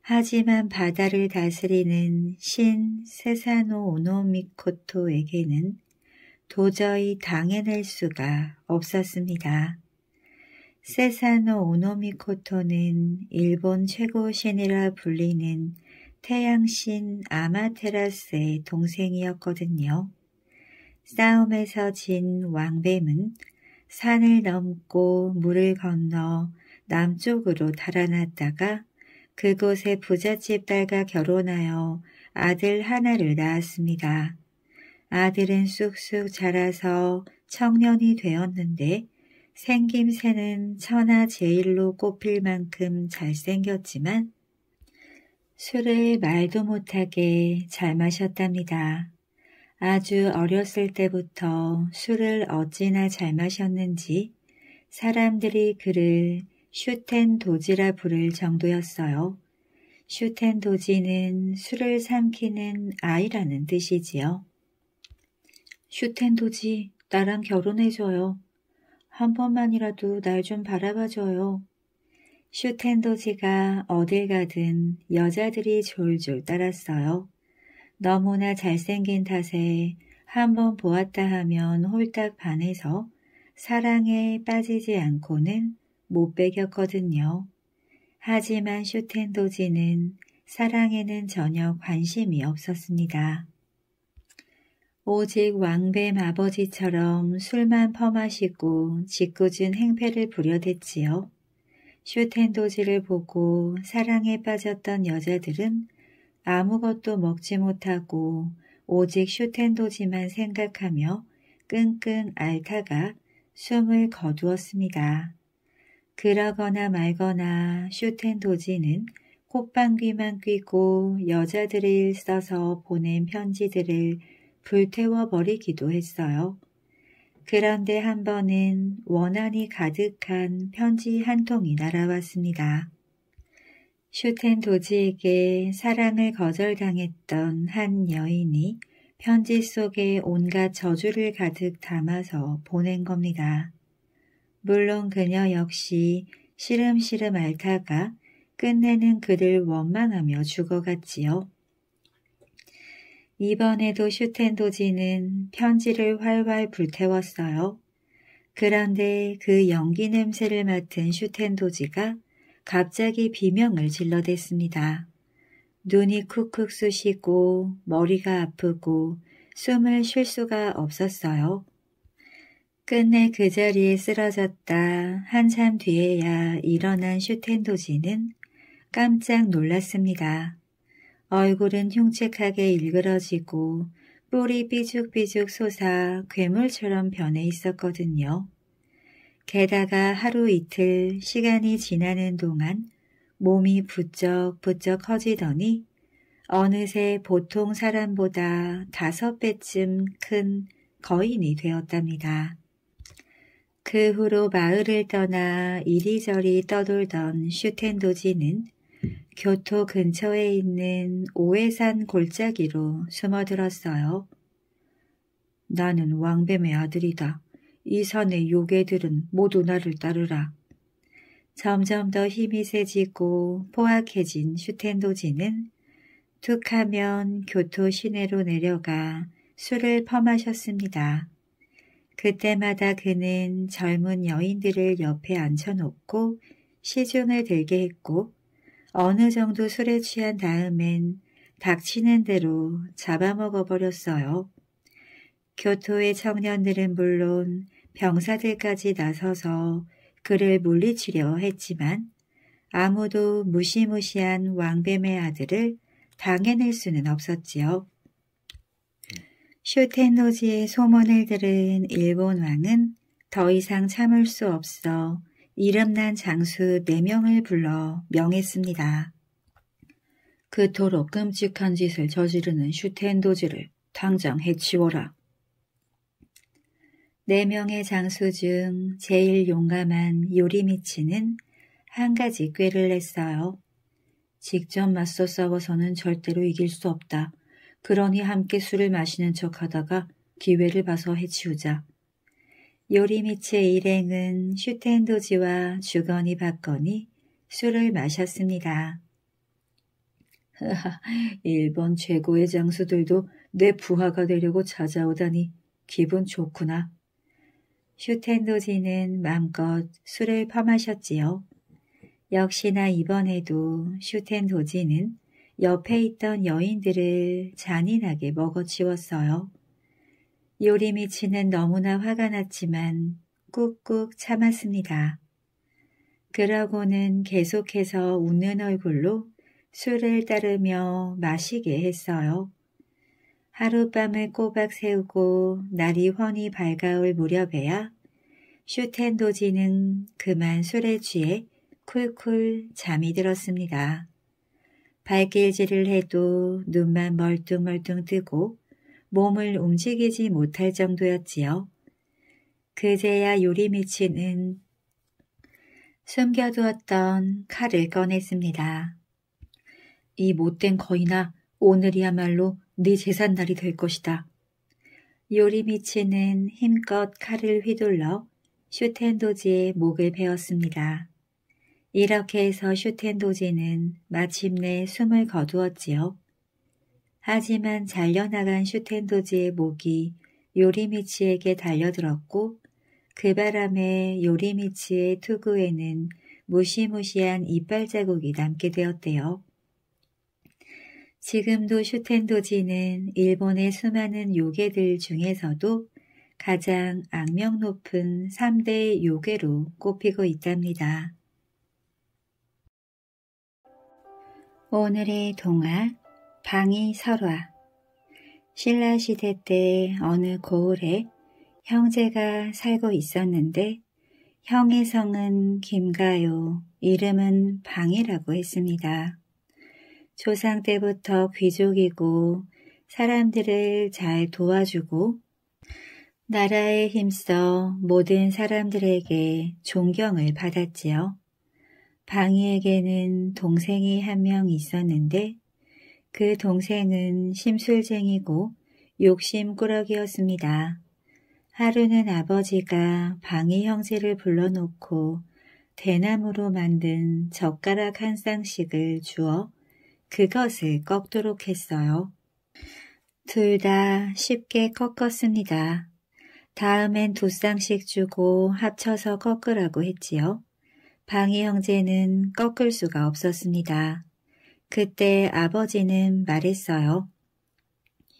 하지만 바다를 다스리는 신 세사노 오노미코토에게는 도저히 당해낼 수가 없었습니다. 세사노 오노미코토는 일본 최고 신이라 불리는 태양신 아마테라스의 동생이었거든요. 싸움에서 진 왕뱀은 산을 넘고 물을 건너 남쪽으로 달아났다가 그곳의 부잣집 딸과 결혼하여 아들 하나를 낳았습니다. 아들은 쑥쑥 자라서 청년이 되었는데 생김새는 천하제일로 꼽힐 만큼 잘생겼지만 술을 말도 못하게 잘 마셨답니다. 아주 어렸을 때부터 술을 어찌나 잘 마셨는지 사람들이 그를 슈텐도지라 부를 정도였어요. 슈텐도지는 술을 삼키는 아이라는 뜻이지요. 슈텐도지 나랑 결혼해줘요. 한 번만이라도 날 좀 바라봐줘요. 슈텐도지가 어딜 가든 여자들이 졸졸 따랐어요. 너무나 잘생긴 탓에 한 번 보았다 하면 홀딱 반해서 사랑에 빠지지 않고는 못 배겼거든요. 하지만 슈텐도지는 사랑에는 전혀 관심이 없었습니다. 오직 왕뱀 아버지처럼 술만 퍼마시고 짓궂은 행패를 부려댔지요. 슈텐도지를 보고 사랑에 빠졌던 여자들은 아무것도 먹지 못하고 오직 슈텐도지만 생각하며 끙끙 앓다가 숨을 거두었습니다. 그러거나 말거나 슈텐도지는 콧방귀만 뀌고 여자들을 써서 보낸 편지들을 불태워버리기도 했어요. 그런데 한 번은 원한이 가득한 편지 한 통이 날아왔습니다. 슈텐 도지에게 사랑을 거절당했던 한 여인이 편지 속에 온갖 저주를 가득 담아서 보낸 겁니다. 물론 그녀 역시 시름시름 앓다가 끝내는 그를 원망하며 죽어갔지요. 이번에도 슈텐도지는 편지를 활활 불태웠어요. 그런데 그 연기 냄새를 맡은 슈텐도지가 갑자기 비명을 질러댔습니다. 눈이 쿡쿡 쑤시고 머리가 아프고 숨을 쉴 수가 없었어요. 끝내 그 자리에 쓰러졌다 한참 뒤에야 일어난 슈텐도지는 깜짝 놀랐습니다. 얼굴은 흉측하게 일그러지고 뿔이 삐죽삐죽 솟아 괴물처럼 변해 있었거든요. 게다가 하루 이틀 시간이 지나는 동안 몸이 부쩍부쩍 커지더니 어느새 보통 사람보다 다섯 배쯤 큰 거인이 되었답니다. 그 후로 마을을 떠나 이리저리 떠돌던 슈텐도지는 교토 근처에 있는 오해산 골짜기로 숨어들었어요. 나는 왕뱀의 아들이다. 이 산의 요괴들은 모두 나를 따르라. 점점 더 힘이 세지고 포악해진 슈텐도지는 툭하면 교토 시내로 내려가 술을 퍼마셨습니다. 그때마다 그는 젊은 여인들을 옆에 앉혀놓고 시중을 들게 했고 어느 정도 술에 취한 다음엔 닥치는 대로 잡아먹어 버렸어요. 교토의 청년들은 물론 병사들까지 나서서 그를 물리치려 했지만 아무도 무시무시한 왕뱀의 아들을 당해낼 수는 없었지요. 슈텐노지의 소문을 들은 일본 왕은 더 이상 참을 수 없어 이름난 장수 4명을 불러 명했습니다. 그토록 끔찍한 짓을 저지르는 슈텐도즈를 당장 해치워라. 4 명의 장수 중 제일 용감한 요리미치는 한 가지 꾀를 냈어요. 직접 맞서 싸워서는 절대로 이길 수 없다. 그러니 함께 술을 마시는 척하다가 기회를 봐서 해치우자. 요리미치의 일행은 슈텐도지와 주거니 받거니 술을 마셨습니다. 일본 최고의 장수들도 내 부하가 되려고 찾아오다니 기분 좋구나. 슈텐도지는 마음껏 술을 퍼마셨지요. 역시나 이번에도 슈텐도지는 옆에 있던 여인들을 잔인하게 먹어치웠어요. 요리미치는 너무나 화가 났지만 꾹꾹 참았습니다. 그러고는 계속해서 웃는 얼굴로 술을 따르며 마시게 했어요. 하룻밤을 꼬박 세우고 날이 훤히 밝아올 무렵에야 슈텐도지는 그만 술에 취해 쿨쿨 잠이 들었습니다. 발길질을 해도 눈만 멀뚱멀뚱 뜨고 몸을 움직이지 못할 정도였지요. 그제야 요리 미치는 숨겨두었던 칼을 꺼냈습니다. 이 못된 거인아 오늘이야말로 네 재산날이 될 것이다. 요리 미치는 힘껏 칼을 휘둘러 슈텐도지의 목을 베었습니다. 이렇게 해서 슈텐도지는 마침내 숨을 거두었지요. 하지만 잘려나간 슈텐도지의 목이 요리미치에게 달려들었고 그 바람에 요리미치의 투구에는 무시무시한 이빨 자국이 남게 되었대요. 지금도 슈텐도지는 일본의 수많은 요괴들 중에서도 가장 악명 높은 3대 요괴로 꼽히고 있답니다. 오늘의 동화 방이설화 신라시대 때 어느 고을에 형제가 살고 있었는데 형의 성은 김가요, 이름은 방이라고 했습니다. 조상 때부터 귀족이고 사람들을 잘 도와주고 나라에 힘써 모든 사람들에게 존경을 받았지요. 방이에게는 동생이 한 명 있었는데 그 동생은 심술쟁이고 욕심꾸러기였습니다. 하루는 아버지가 방이 형제를 불러놓고 대나무로 만든 젓가락 한 쌍씩을 주어 그것을 꺾도록 했어요. 둘 다 쉽게 꺾었습니다. 다음엔 두 쌍씩 주고 합쳐서 꺾으라고 했지요. 방이 형제는 꺾을 수가 없었습니다. 그때 아버지는 말했어요.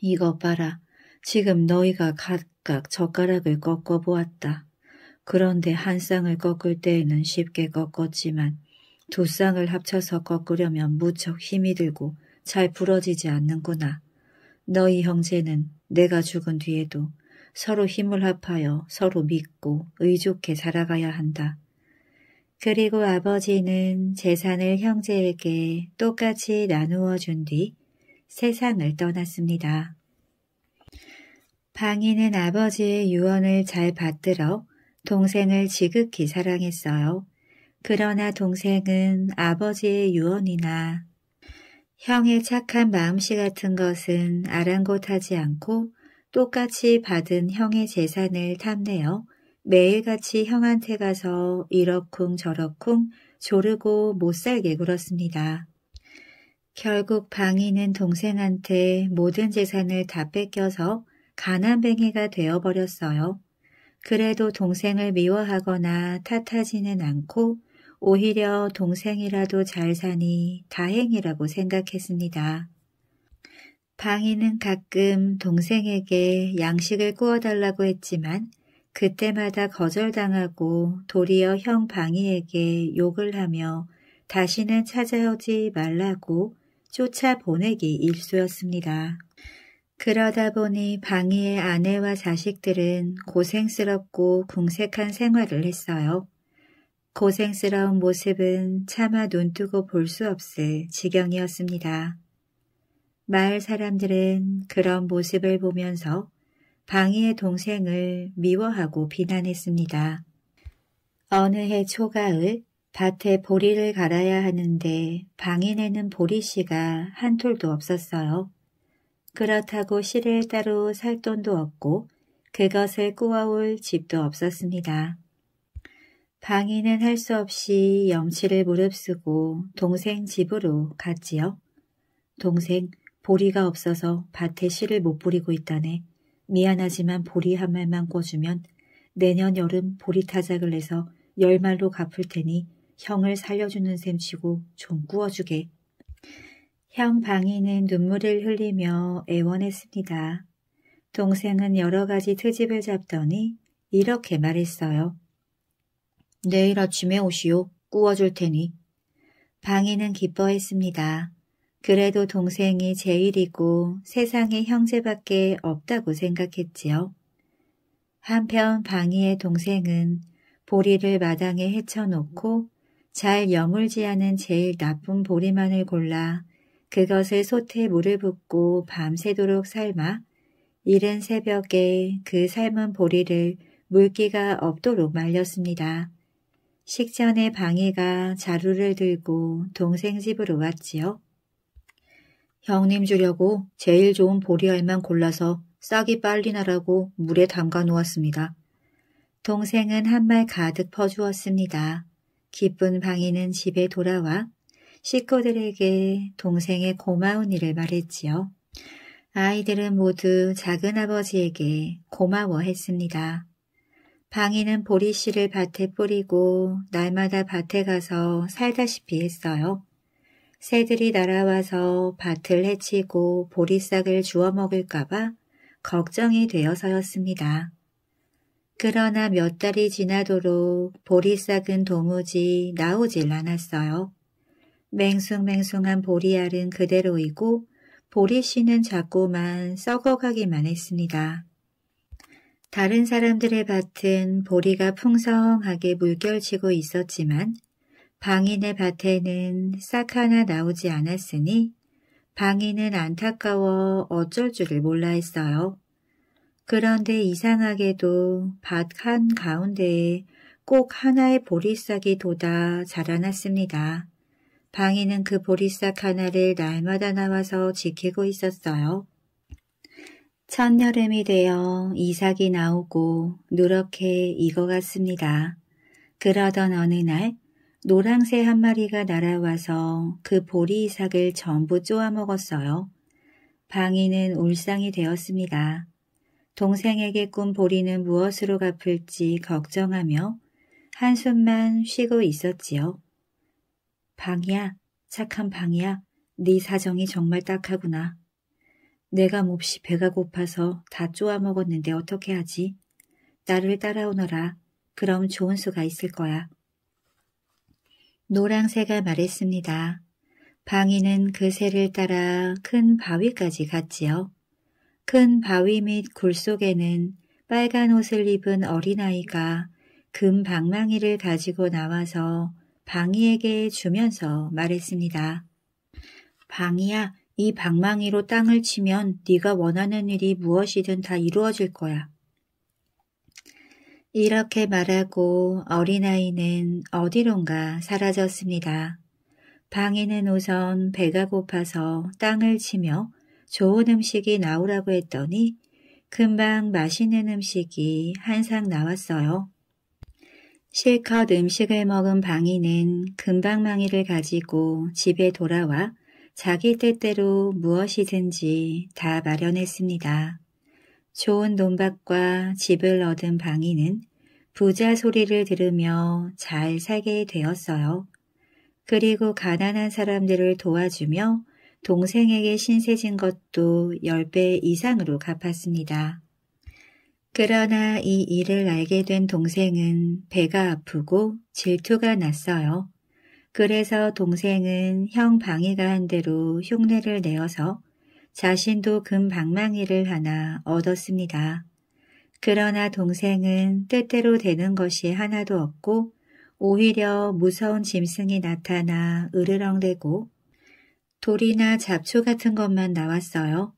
이것 봐라. 지금 너희가 각각 젓가락을 꺾어 보았다. 그런데 한 쌍을 꺾을 때에는 쉽게 꺾었지만 두 쌍을 합쳐서 꺾으려면 무척 힘이 들고 잘 부러지지 않는구나. 너희 형제는 내가 죽은 뒤에도 서로 힘을 합하여 서로 믿고 의족해 살아가야 한다. 그리고 아버지는 재산을 형제에게 똑같이 나누어 준 뒤 세상을 떠났습니다. 방인은 아버지의 유언을 잘 받들어 동생을 지극히 사랑했어요. 그러나 동생은 아버지의 유언이나 형의 착한 마음씨 같은 것은 아랑곳하지 않고 똑같이 받은 형의 재산을 탐내어 매일같이 형한테 가서 이러쿵 저러쿵 조르고 못살게 굴었습니다. 결국 방이는 동생한테 모든 재산을 다 뺏겨서 가난뱅이가 되어버렸어요. 그래도 동생을 미워하거나 탓하지는 않고 오히려 동생이라도 잘 사니 다행이라고 생각했습니다. 방이는 가끔 동생에게 양식을 구워달라고 했지만 그때마다 거절당하고 도리어 형 방이에게 욕을 하며 다시는 찾아오지 말라고 쫓아보내기 일쑤였습니다. 그러다 보니 방이의 아내와 자식들은 고생스럽고 궁색한 생활을 했어요. 고생스러운 모습은 차마 눈뜨고 볼 수 없을 지경이었습니다. 마을 사람들은 그런 모습을 보면서 방의 동생을 미워하고 비난했습니다. 어느 해 초가을 밭에 보리를 갈아야 하는데 방에내는 보리씨가 한 톨도 없었어요. 그렇다고 씨를 따로 살 돈도 없고 그것을 꾸어올 집도 없었습니다. 방이는 할 수 없이 염치를 무릅쓰고 동생 집으로 갔지요. 동생 보리가 없어서 밭에 씨를 못 뿌리고 있다네. 미안하지만 보리 한 말만 꿔주면 내년 여름 보리 타작을 해서열 말로 갚을 테니 형을 살려주는 셈치고 좀 구워주게. 형 방이는 눈물을 흘리며 애원했습니다. 동생은 여러 가지 트집을 잡더니 이렇게 말했어요. 내일 아침에 오시오. 구워줄 테니. 방이는 기뻐했습니다. 그래도 동생이 제일이고 세상에 형제밖에 없다고 생각했지요. 한편 방이의 동생은 보리를 마당에 헤쳐놓고 잘 여물지 않은 제일 나쁜 보리만을 골라 그것을 솥에 물을 붓고 밤새도록 삶아 이른 새벽에 그 삶은 보리를 물기가 없도록 말렸습니다. 식전에 방해가 자루를 들고 동생 집으로 왔지요. 형님 주려고 제일 좋은 보리알만 골라서 싹이 빨리 나라고 물에 담가 놓았습니다. 동생은 한 말 가득 퍼주었습니다. 기쁜 방이는 집에 돌아와 식구들에게 동생의 고마운 일을 말했지요. 아이들은 모두 작은아버지에게 고마워했습니다. 방이는 보리 씨를 밭에 뿌리고 날마다 밭에 가서 살다시피 했어요. 새들이 날아와서 밭을 해치고 보리싹을 주워 먹을까봐 걱정이 되어서였습니다. 그러나 몇 달이 지나도록 보리싹은 도무지 나오질 않았어요. 맹숭맹숭한 보리알은 그대로이고 보리씨는 자꾸만 썩어가기만 했습니다. 다른 사람들의 밭은 보리가 풍성하게 물결치고 있었지만 방인의 밭에는 싹 하나 나오지 않았으니 방인은 안타까워 어쩔 줄을 몰라 했어요. 그런데 이상하게도 밭 한가운데에 꼭 하나의 보리싹이 돋아 자라났습니다. 방인은 그 보리싹 하나를 날마다 나와서 지키고 있었어요. 첫여름이 되어 이삭이 나오고 누렇게 익어갔습니다. 그러던 어느 날 노랑새 한 마리가 날아와서 그 보리이삭을 전부 쪼아먹었어요. 방이는 울상이 되었습니다. 동생에게 꾼 보리는 무엇으로 갚을지 걱정하며 한숨만 쉬고 있었지요. 방이야, 착한 방이야, 네 사정이 정말 딱하구나. 내가 몹시 배가 고파서 다 쪼아먹었는데 어떻게 하지? 나를 따라오너라. 그럼 좋은 수가 있을 거야. 노랑새가 말했습니다. 방이는 그 새를 따라 큰 바위까지 갔지요. 큰 바위 및 굴 속에는 빨간 옷을 입은 어린아이가 금 방망이를 가지고 나와서 방이에게 주면서 말했습니다. 방이야, 이 방망이로 땅을 치면 네가 원하는 일이 무엇이든 다 이루어질 거야. 이렇게 말하고 어린아이는 어디론가 사라졌습니다. 방에는 우선 배가 고파서 땅을 치며 좋은 음식이 나오라고 했더니 금방 맛있는 음식이 한 상 나왔어요. 실컷 음식을 먹은 방이는 금방 망이를 가지고 집에 돌아와 자기 때대로 무엇이든지 다 마련했습니다. 좋은 논박과 집을 얻은 방이는 부자 소리를 들으며 잘 살게 되었어요. 그리고 가난한 사람들을 도와주며 동생에게 신세진 것도 10배 이상으로 갚았습니다. 그러나 이 일을 알게 된 동생은 배가 아프고 질투가 났어요. 그래서 동생은 형 방이가 한 대로 흉내를 내어서 자신도 금방망이를 하나 얻었습니다. 그러나 동생은 뜻대로 되는 것이 하나도 없고 오히려 무서운 짐승이 나타나 으르렁대고 돌이나 잡초 같은 것만 나왔어요.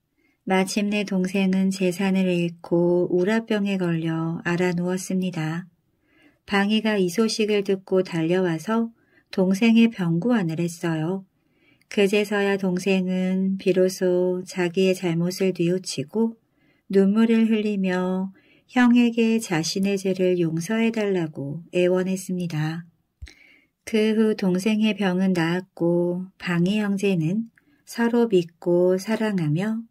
마침내 동생은 재산을 잃고 우라병에 걸려 알아누웠습니다. 방이가 이 소식을 듣고 달려와서 동생의 병구안을 했어요. 그제서야 동생은 비로소 자기의 잘못을 뉘우치고 눈물을 흘리며 형에게 자신의 죄를 용서해달라고 애원했습니다. 그 후 동생의 병은 나았고 방의 형제는 서로 믿고 사랑하며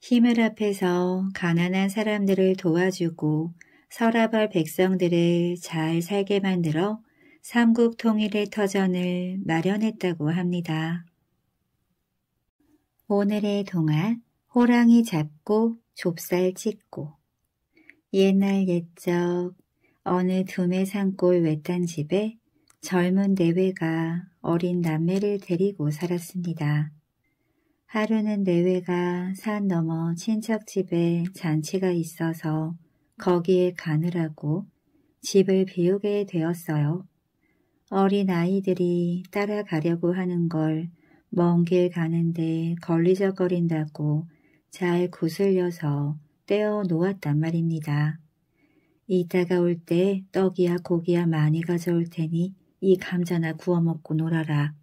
힘을 합해서 가난한 사람들을 도와주고 서라벌 백성들을 잘 살게 만들어 삼국 통일의 터전을 마련했다고 합니다. 오늘의 동화 호랑이 잡고 좁쌀 찢고 옛날 옛적 어느 두메 산골 외딴 집에 젊은 내외가 어린 남매를 데리고 살았습니다. 하루는 내외가 산 넘어 친척 집에 잔치가 있어서 거기에 가느라고 집을 비우게 되었어요. 어린 아이들이 따라가려고 하는 걸 먼 길 가는데 걸리적거린다고 잘 구슬려서 떼어 놓았단 말입니다. 이따가 올 때 떡이야 고기야 많이 가져올 테니 이 감자나 구워 먹고 놀아라.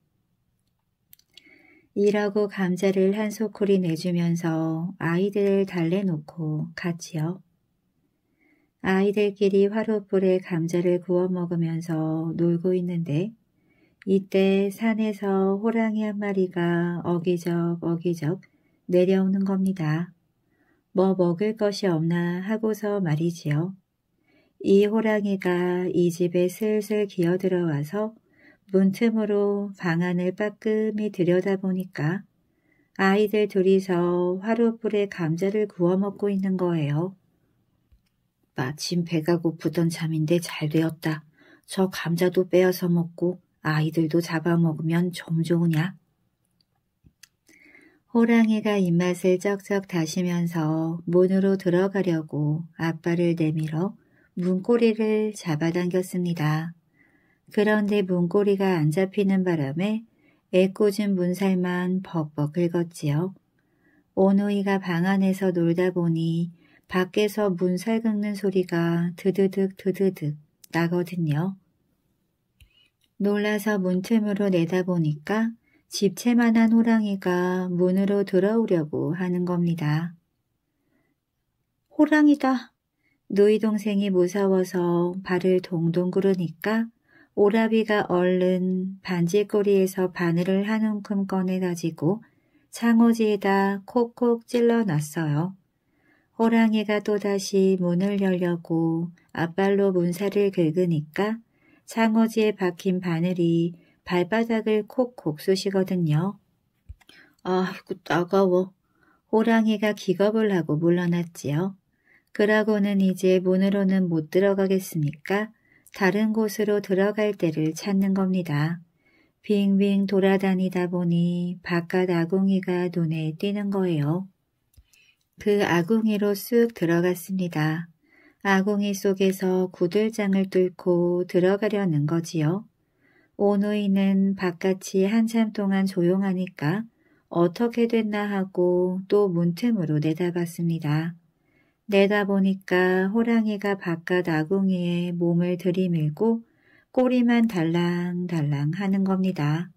이라고 감자를 한 소쿠리 내주면서 아이들을 달래놓고 갔지요. 아이들끼리 화로불에 감자를 구워 먹으면서 놀고 있는데 이때 산에서 호랑이 한 마리가 어기적 어기적 내려오는 겁니다. 뭐 먹을 것이 없나 하고서 말이지요. 이 호랑이가 이 집에 슬슬 기어들어와서 문틈으로 방 안을 빠끔히 들여다보니까 아이들 둘이서 화로불에 감자를 구워 먹고 있는 거예요. 마침 배가 고프던 잠인데 잘 되었다. 저 감자도 빼어서 먹고 아이들도 잡아먹으면 좀 좋으냐? 호랑이가 입맛을 쩍쩍 다시면서 문으로 들어가려고 앞발을 내밀어 문고리를 잡아당겼습니다. 그런데 문고리가 안 잡히는 바람에 애꿎은 문살만 벅벅 긁었지요. 오누이가방 안에서 놀다 보니 밖에서 문살 긁는 소리가 드드득 드드득 나거든요. 놀라서 문틈으로 내다보니까 집채만한 호랑이가 문으로 들어오려고 하는 겁니다. 호랑이다. 누이 동생이 무서워서 발을 동동 구르니까 오라비가 얼른 반지꼬리에서 바늘을 한 움큼 꺼내 가지고 창호지에다 콕콕 찔러 놨어요. 호랑이가 또다시 문을 열려고 앞발로 문살을 긁으니까 창호지에 박힌 바늘이 발바닥을 콕콕 쑤시거든요. 아, 아이고 따가워. 호랑이가 기겁을 하고 물러났지요. 그러고는 이제 문으로는 못 들어가겠으니까 다른 곳으로 들어갈 데를 찾는 겁니다. 빙빙 돌아다니다 보니 바깥 아궁이가 눈에 띄는 거예요. 그 아궁이로 쑥 들어갔습니다. 아궁이 속에서 구들장을 뚫고 들어가려는 거지요. 오누이는 바깥이 한참 동안 조용하니까 어떻게 됐나 하고 또 문틈으로 내다봤습니다. 내다보니까 호랑이가 바깥 아궁이에 몸을 들이밀고 꼬리만 달랑달랑 하는 겁니다.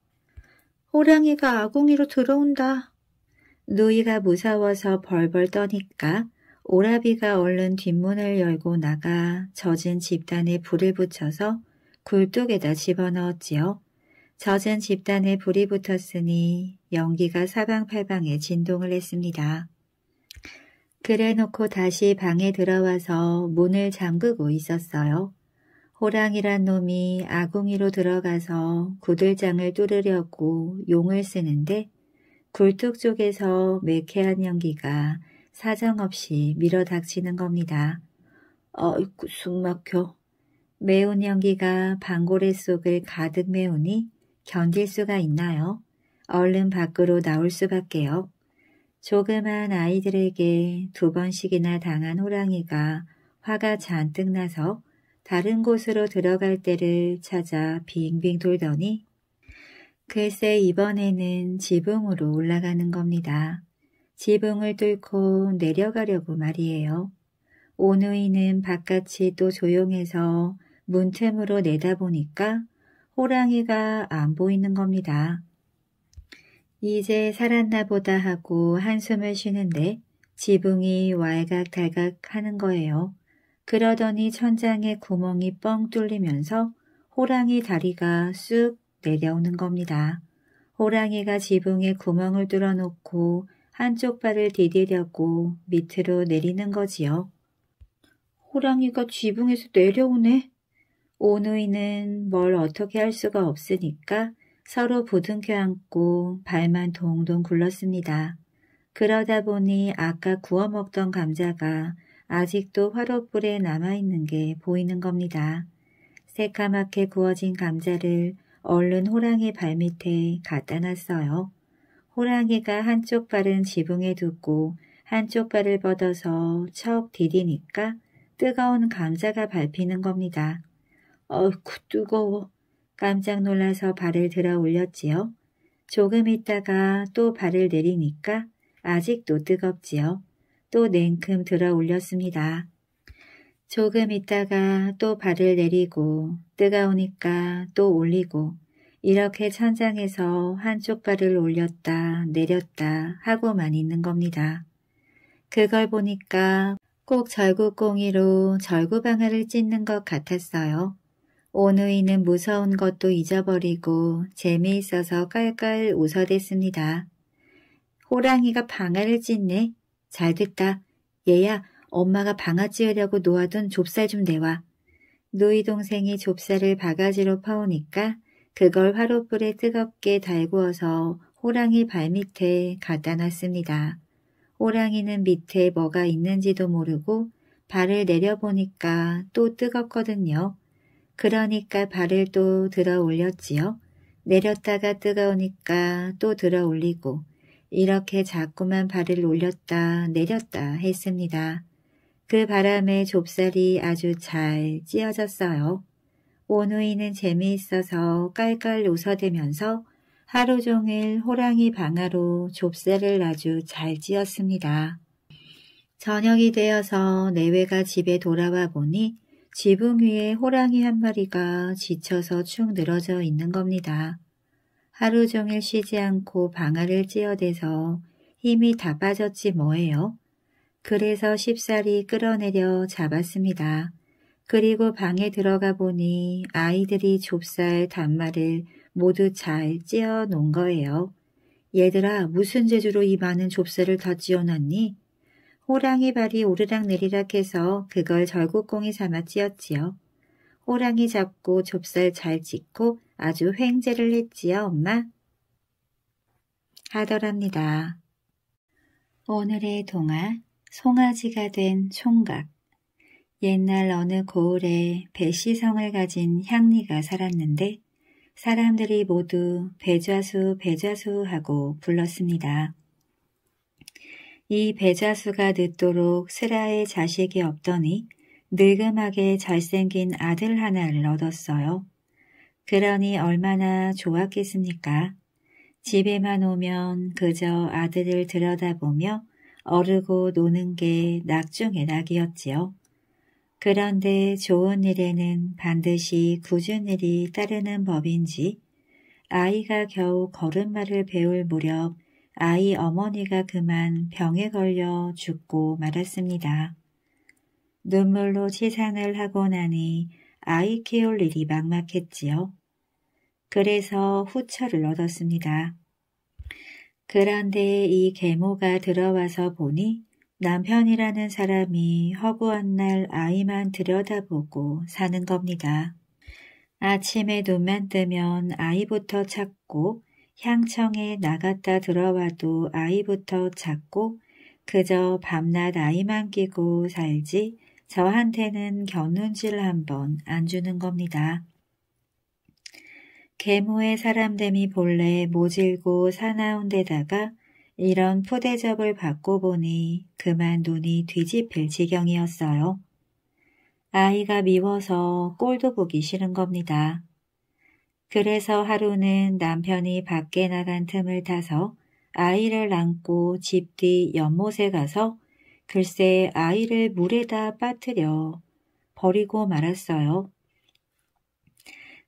호랑이가 아궁이로 들어온다. 누이가 무서워서 벌벌 떠니까 오라비가 얼른 뒷문을 열고 나가 젖은 집단에 불을 붙여서 굴뚝에다 집어넣었지요. 젖은 집단에 불이 붙었으니 연기가 사방팔방에 진동을 했습니다. 그래놓고 다시 방에 들어와서 문을 잠그고 있었어요. 호랑이란 놈이 아궁이로 들어가서 구들장을 뚫으려고 용을 쓰는데 굴뚝 쪽에서 매캐한 연기가 사정없이 밀어닥치는 겁니다. 어이구 숨 막혀. 매운 연기가 방고래 속을 가득 메우니 견딜 수가 있나요? 얼른 밖으로 나올 수밖에요. 조그만 아이들에게 두 번씩이나 당한 호랑이가 화가 잔뜩 나서 다른 곳으로 들어갈 때를 찾아 빙빙 돌더니 글쎄 이번에는 지붕으로 올라가는 겁니다. 지붕을 뚫고 내려가려고 말이에요. 오누이는 바깥이 또 조용해서 문틈으로 내다보니까 호랑이가 안 보이는 겁니다. 이제 살았나 보다 하고 한숨을 쉬는데 지붕이 왈각달각 하는 거예요. 그러더니 천장에 구멍이 뻥 뚫리면서 호랑이 다리가 쑥 내려오는 겁니다. 호랑이가 지붕에 구멍을 뚫어놓고 한쪽 발을 디디려고 밑으로 내리는 거지요. 호랑이가 지붕에서 내려오네. 오누이는 뭘 어떻게 할 수가 없으니까 서로 보등켜 안고 발만 동동 굴렀습니다. 그러다 보니 아까 구워 먹던 감자가 아직도 화롯불에 남아있는 게 보이는 겁니다. 새까맣게 구워진 감자를 얼른 호랑이 발밑에 갖다 놨어요. 호랑이가 한쪽 발은 지붕에 두고 한쪽 발을 뻗어서 척 디디니까 뜨거운 감자가 밟히는 겁니다. 어이쿠 뜨거워. 깜짝 놀라서 발을 들어 올렸지요. 조금 있다가 또 발을 내리니까 아직도 뜨겁지요. 또 냉큼 들어 올렸습니다. 조금 있다가 또 발을 내리고 뜨거우니까 또 올리고 이렇게 천장에서 한쪽 발을 올렸다 내렸다 하고만 있는 겁니다. 그걸 보니까 꼭절구공이로 절구방아를 찢는 것 같았어요. 오누이는 무서운 것도 잊어버리고 재미있어서 깔깔 웃어댔습니다. 호랑이가 방아를 찢네. 잘됐다. 얘야 엄마가 방아 찧으려고 놓아둔 좁쌀 좀 내와. 누이 동생이 좁쌀을 바가지로 퍼오니까 그걸 화로불에 뜨겁게 달구어서 호랑이 발밑에 갖다 놨습니다. 호랑이는 밑에 뭐가 있는지도 모르고 발을 내려보니까 또 뜨겁거든요. 그러니까 발을 또 들어 올렸지요. 내렸다가 뜨거우니까 또 들어 올리고 이렇게 자꾸만 발을 올렸다 내렸다 했습니다. 그 바람에 좁쌀이 아주 잘 찧어졌어요. 오우이는 재미있어서 깔깔 웃어대면서 하루 종일 호랑이 방아로 좁쌀을 아주 잘 찧었습니다. 저녁이 되어서 내외가 집에 돌아와 보니 지붕 위에 호랑이 한 마리가 지쳐서 축 늘어져 있는 겁니다. 하루 종일 쉬지 않고 방아를 찧어대서 힘이 다 빠졌지 뭐예요. 그래서 쉽사리 끌어내려 잡았습니다. 그리고 방에 들어가 보니 아이들이 좁쌀 단말을 모두 잘 찧어 놓은 거예요. 얘들아 무슨 재주로 이 많은 좁쌀을 다 찧어놨니? 호랑이 발이 오르락 내리락 해서 그걸 절구공이 삼아 찧었지요. 호랑이 잡고 좁쌀 잘 짓고 아주 횡재를 했지요, 엄마? 하더랍니다. 오늘의 동화 송아지가 된 총각 옛날 어느 고을에 배시성을 가진 향리가 살았는데 사람들이 모두 배좌수 배좌수 하고 불렀습니다. 이 배자수가 늦도록 슬라의 자식이 없더니 늙음하게 잘생긴 아들 하나를 얻었어요. 그러니 얼마나 좋았겠습니까? 집에만 오면 그저 아들을 들여다보며 어르고 노는 게 낙중의 낙이었지요. 그런데 좋은 일에는 반드시 굳은 일이 따르는 법인지 아이가 겨우 걸음마를 배울 무렵 아이 어머니가 그만 병에 걸려 죽고 말았습니다. 눈물로 치산을 하고 나니 아이 키울 일이 막막했지요. 그래서 후처를 얻었습니다. 그런데 이 계모가 들어와서 보니 남편이라는 사람이 허구한 날 아이만 들여다보고 사는 겁니다. 아침에 눈만 뜨면 아이부터 찾고 향청에 나갔다 들어와도 아이부터 작고 그저 밤낮 아이만 끼고 살지 저한테는 견눈질 한번 안 주는 겁니다. 계모의 사람됨이 본래 모질고 사나운 데다가 이런 푸대접을 받고 보니 그만 눈이 뒤집힐 지경이었어요. 아이가 미워서 꼴도 보기 싫은 겁니다. 그래서 하루는 남편이 밖에 나간 틈을 타서 아이를 안고 집 뒤 연못에 가서 글쎄 아이를 물에다 빠뜨려 버리고 말았어요.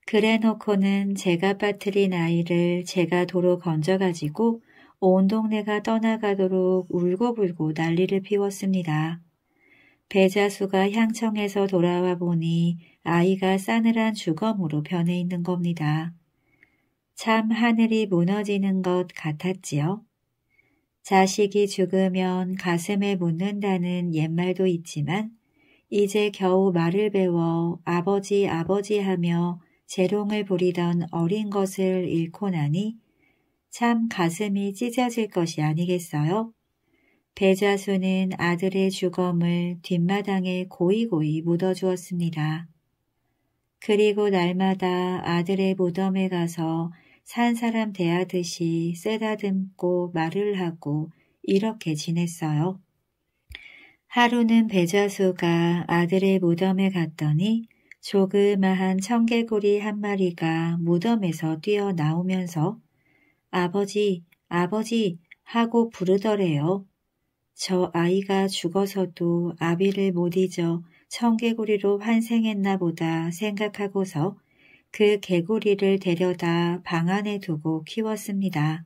그래 놓고는 제가 빠뜨린 아이를 제가 도로 건져가지고 온 동네가 떠나가도록 울고불고 난리를 피웠습니다. 배자수가 향청에서 돌아와 보니 아이가 싸늘한 주검으로 변해 있는 겁니다. 참 하늘이 무너지는 것 같았지요. 자식이 죽으면 가슴에 묻는다는 옛말도 있지만 이제 겨우 말을 배워 아버지 아버지 하며 재롱을 부리던 어린 것을 잃고 나니 참 가슴이 찢어질 것이 아니겠어요? 배자수는 아들의 주검을 뒷마당에 고이고이 묻어주었습니다. 그리고 날마다 아들의 무덤에 가서 산 사람 대하듯이 쓰다듬고 말을 하고 이렇게 지냈어요. 하루는 배자수가 아들의 무덤에 갔더니 조그마한 청개구리 한 마리가 무덤에서 뛰어나오면서 아버지, 아버지 하고 부르더래요. 저 아이가 죽어서도 아비를 못 잊어 청개구리로 환생했나 보다 생각하고서 그 개구리를 데려다 방 안에 두고 키웠습니다.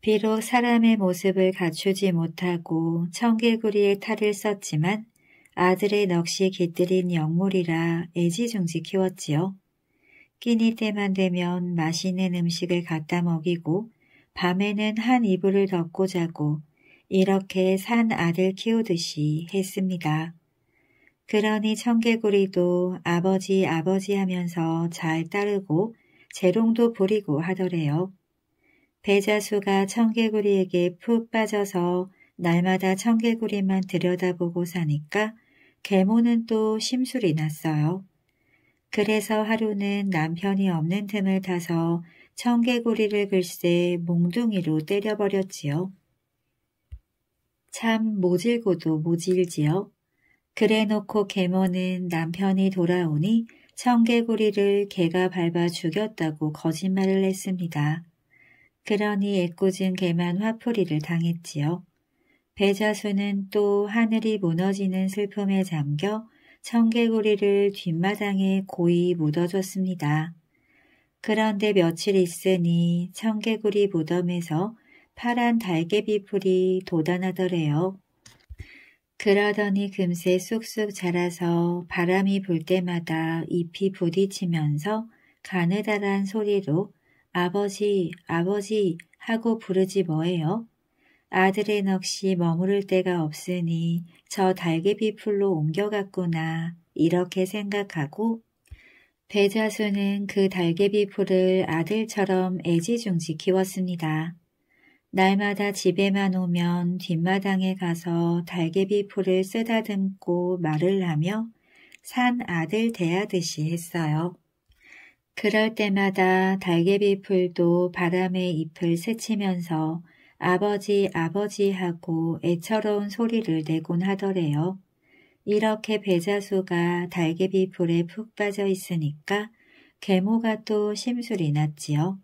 비록 사람의 모습을 갖추지 못하고 청개구리의 탈을 썼지만 아들의 넋이 깃들인 영물이라 애지중지 키웠지요. 끼니 때만 되면 맛있는 음식을 갖다 먹이고 밤에는 한 이불을 덮고 자고 이렇게 산 아들 키우듯이 했습니다. 그러니 청개구리도 아버지 아버지 하면서 잘 따르고 재롱도 부리고 하더래요. 배자수가 청개구리에게 푹 빠져서 날마다 청개구리만 들여다보고 사니까 계모는 또 심술이 났어요. 그래서 하루는 남편이 없는 틈을 타서 청개구리를 글쎄 몽둥이로 때려버렸지요. 참 모질고도 모질지요. 그래놓고 계모는 남편이 돌아오니 청개구리를 개가 밟아 죽였다고 거짓말을 했습니다. 그러니 애꿎은 개만 화풀이를 당했지요. 배자수는 또 하늘이 무너지는 슬픔에 잠겨 청개구리를 뒷마당에 고이 묻어줬습니다. 그런데 며칠 있으니 청개구리 무덤에서 파란 달개비 풀이 돋아나더래요. 그러더니 금세 쑥쑥 자라서 바람이 불 때마다 잎이 부딪히면서 가느다란 소리로 아버지 아버지 하고 부르지 뭐예요. 아들의 넋이 머무를 데가 없으니 저 달개비 풀로 옮겨갔구나 이렇게 생각하고 배자수는 그 달개비 풀을 아들처럼 애지중지 키웠습니다. 날마다 집에만 오면 뒷마당에 가서 달개비 풀을 쓰다듬고 말을 하며 산 아들 대하듯이 했어요. 그럴 때마다 달개비 풀도 바람에 잎을 스치면서 아버지 아버지 하고 애처로운 소리를 내곤 하더래요. 이렇게 배자수가 달개비 풀에 푹 빠져 있으니까 계모가 또 심술이 났지요.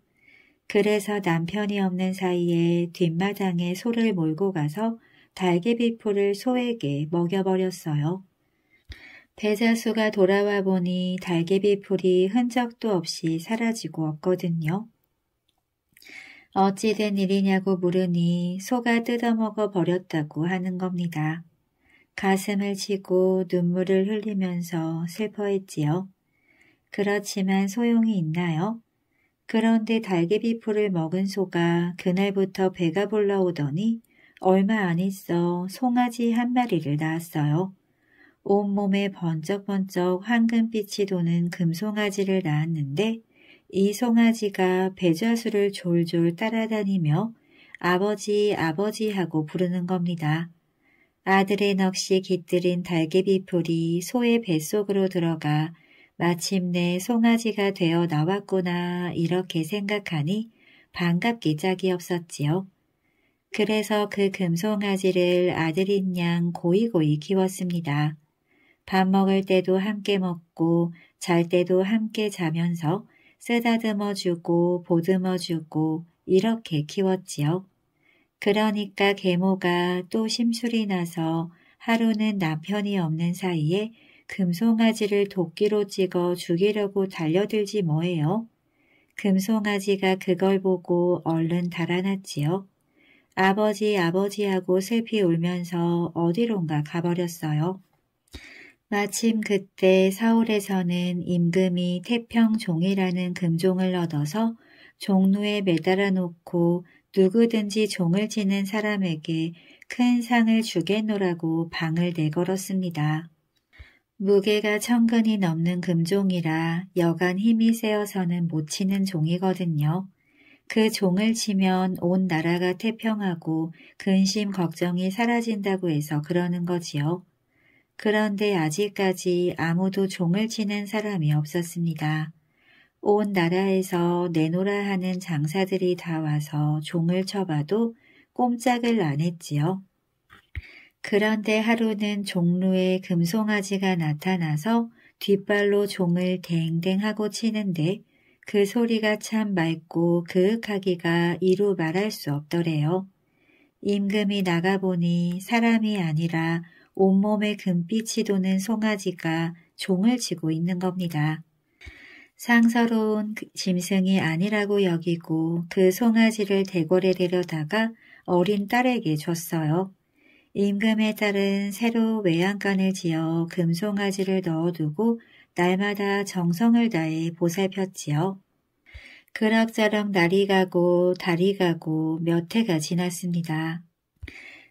그래서 남편이 없는 사이에 뒷마당에 소를 몰고 가서 달개비포를 소에게 먹여버렸어요. 배자수가 돌아와 보니 달개비풀이 흔적도 없이 사라지고 없거든요. 어찌된 일이냐고 물으니 소가 뜯어먹어 버렸다고 하는 겁니다. 가슴을 치고 눈물을 흘리면서 슬퍼했지요. 그렇지만 소용이 있나요? 그런데 달개비풀을 먹은 소가 그날부터 배가 불러오더니 얼마 안 있어 송아지 한 마리를 낳았어요. 온몸에 번쩍번쩍 황금빛이 도는 금송아지를 낳았는데 이 송아지가 배좌수를 졸졸 따라다니며 아버지 아버지 하고 부르는 겁니다. 아들의 넋이 깃들인 달개비풀이 소의 뱃속으로 들어가 마침내 송아지가 되어 나왔구나 이렇게 생각하니 반갑기 짝이 없었지요. 그래서 그 금송아지를 아들인 양 고이고이 키웠습니다. 밥 먹을 때도 함께 먹고 잘 때도 함께 자면서 쓰다듬어 주고 보듬어 주고 이렇게 키웠지요. 그러니까 계모가 또 심술이 나서 하루는 남편이 없는 사이에 금송아지를 도끼로 찍어 죽이려고 달려들지 뭐예요? 금송아지가 그걸 보고 얼른 달아났지요. 아버지 아버지 하고 슬피 울면서 어디론가 가버렸어요. 마침 그때 서울에서는 임금이 태평종이라는 금종을 얻어서 종로에 매달아 놓고 누구든지 종을 지는 사람에게 큰 상을 주겠노라고 방을 내걸었습니다. 무게가 천근이 넘는 금종이라 여간 힘이 세어서는 못 치는 종이거든요. 그 종을 치면 온 나라가 태평하고 근심 걱정이 사라진다고 해서 그러는 거지요. 그런데 아직까지 아무도 종을 치는 사람이 없었습니다. 온 나라에서 내노라 하는 장사들이 다 와서 종을 쳐봐도 꼼짝을 안 했지요. 그런데 하루는 종로에 금송아지가 나타나서 뒷발로 종을 댕댕하고 치는데 그 소리가 참 맑고 그윽하기가 이루 말할 수 없더래요. 임금이 나가보니 사람이 아니라 온몸에 금빛이 도는 송아지가 종을 치고 있는 겁니다. 상서로운 짐승이 아니라고 여기고 그 송아지를 대궐에 데려다가 어린 딸에게 줬어요. 임금의 딸은 새로 외양간을 지어 금송아지를 넣어두고 날마다 정성을 다해 보살폈지요. 그럭저럭 날이 가고 달이 가고 몇 해가 지났습니다.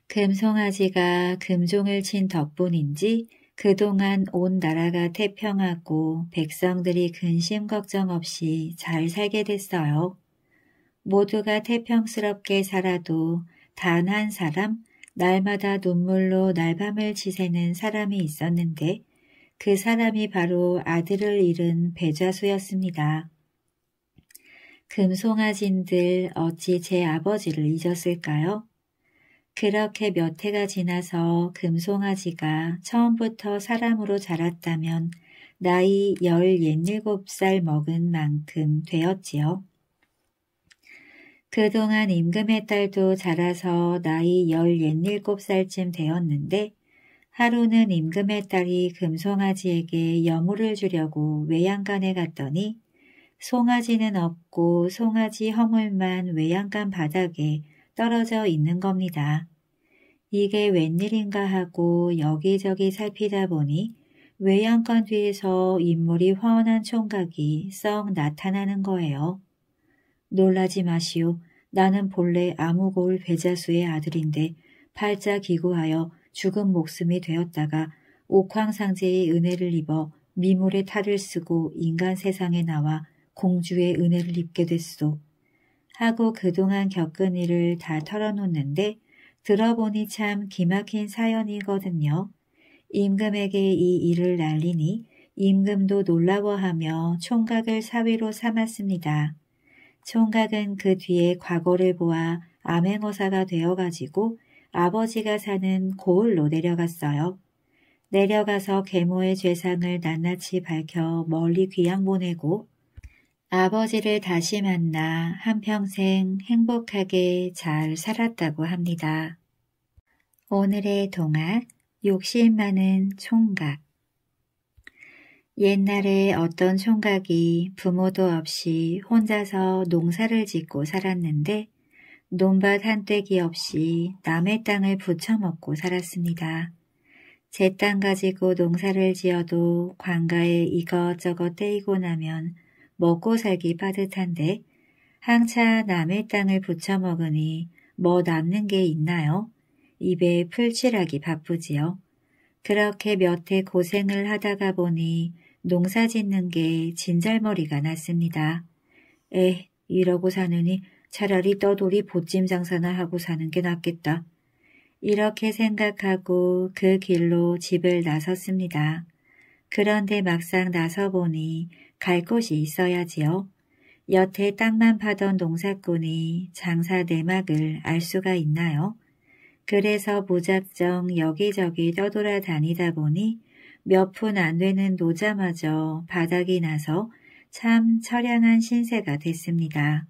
금송아지가 금종을 친 덕분인지 그동안 온 나라가 태평하고 백성들이 근심 걱정 없이 잘 살게 됐어요. 모두가 태평스럽게 살아도 단 한 사람 날마다 눈물로 날밤을 지새는 사람이 있었는데 그 사람이 바로 아들을 잃은 배자수였습니다. 금송아진들 어찌 제 아버지를 잊었을까요? 그렇게 몇 해가 지나서 금송아지가 처음부터 사람으로 자랐다면 나이 17살 먹은 만큼 되었지요. 그동안 임금의 딸도 자라서 나이 17살쯤 되었는데 하루는 임금의 딸이 금송아지에게 여물을 주려고 외양간에 갔더니 송아지는 없고 송아지 허물만 외양간 바닥에 떨어져 있는 겁니다. 이게 웬일인가 하고 여기저기 살피다 보니 외양간 뒤에서 인물이 화원한 총각이 썩 나타나는 거예요. 놀라지 마시오. 나는 본래 아무고울 배자수의 아들인데 팔자 기구하여 죽은 목숨이 되었다가 옥황상제의 은혜를 입어 미물의 탈을 쓰고 인간 세상에 나와 공주의 은혜를 입게 됐소. 하고 그동안 겪은 일을 다 털어놓는데 들어보니 참 기막힌 사연이거든요. 임금에게 이 일을 날리니 임금도 놀라워하며 총각을 사위로 삼았습니다. 총각은 그 뒤에 과거를 보아 암행어사가 되어가지고 아버지가 사는 고을로 내려갔어요. 내려가서 계모의 죄상을 낱낱이 밝혀 멀리 귀양 보내고 아버지를 다시 만나 한평생 행복하게 잘 살았다고 합니다. 오늘의 동화 욕심 많은 총각 옛날에 어떤 총각이 부모도 없이 혼자서 농사를 짓고 살았는데 논밭 한떼기 없이 남의 땅을 붙여먹고 살았습니다. 제 땅 가지고 농사를 지어도 관가에 이것저것 떼이고 나면 먹고 살기 빠듯한데 항차 남의 땅을 붙여먹으니뭐 남는 게 있나요? 입에 풀칠하기 바쁘지요. 그렇게 몇 해 고생을 하다가 보니 농사 짓는 게 진잘머리가 났습니다. 에, 이러고 사느니 차라리 떠돌이 보찜 장사나 하고 사는 게 낫겠다. 이렇게 생각하고 그 길로 집을 나섰습니다. 그런데 막상 나서보니 갈 곳이 있어야지요. 여태 땅만 파던 농사꾼이 장사 내막을 알 수가 있나요? 그래서 무작정 여기저기 떠돌아 다니다 보니 몇푼안 되는 노자마저 바닥이 나서 참 처량한 신세가 됐습니다.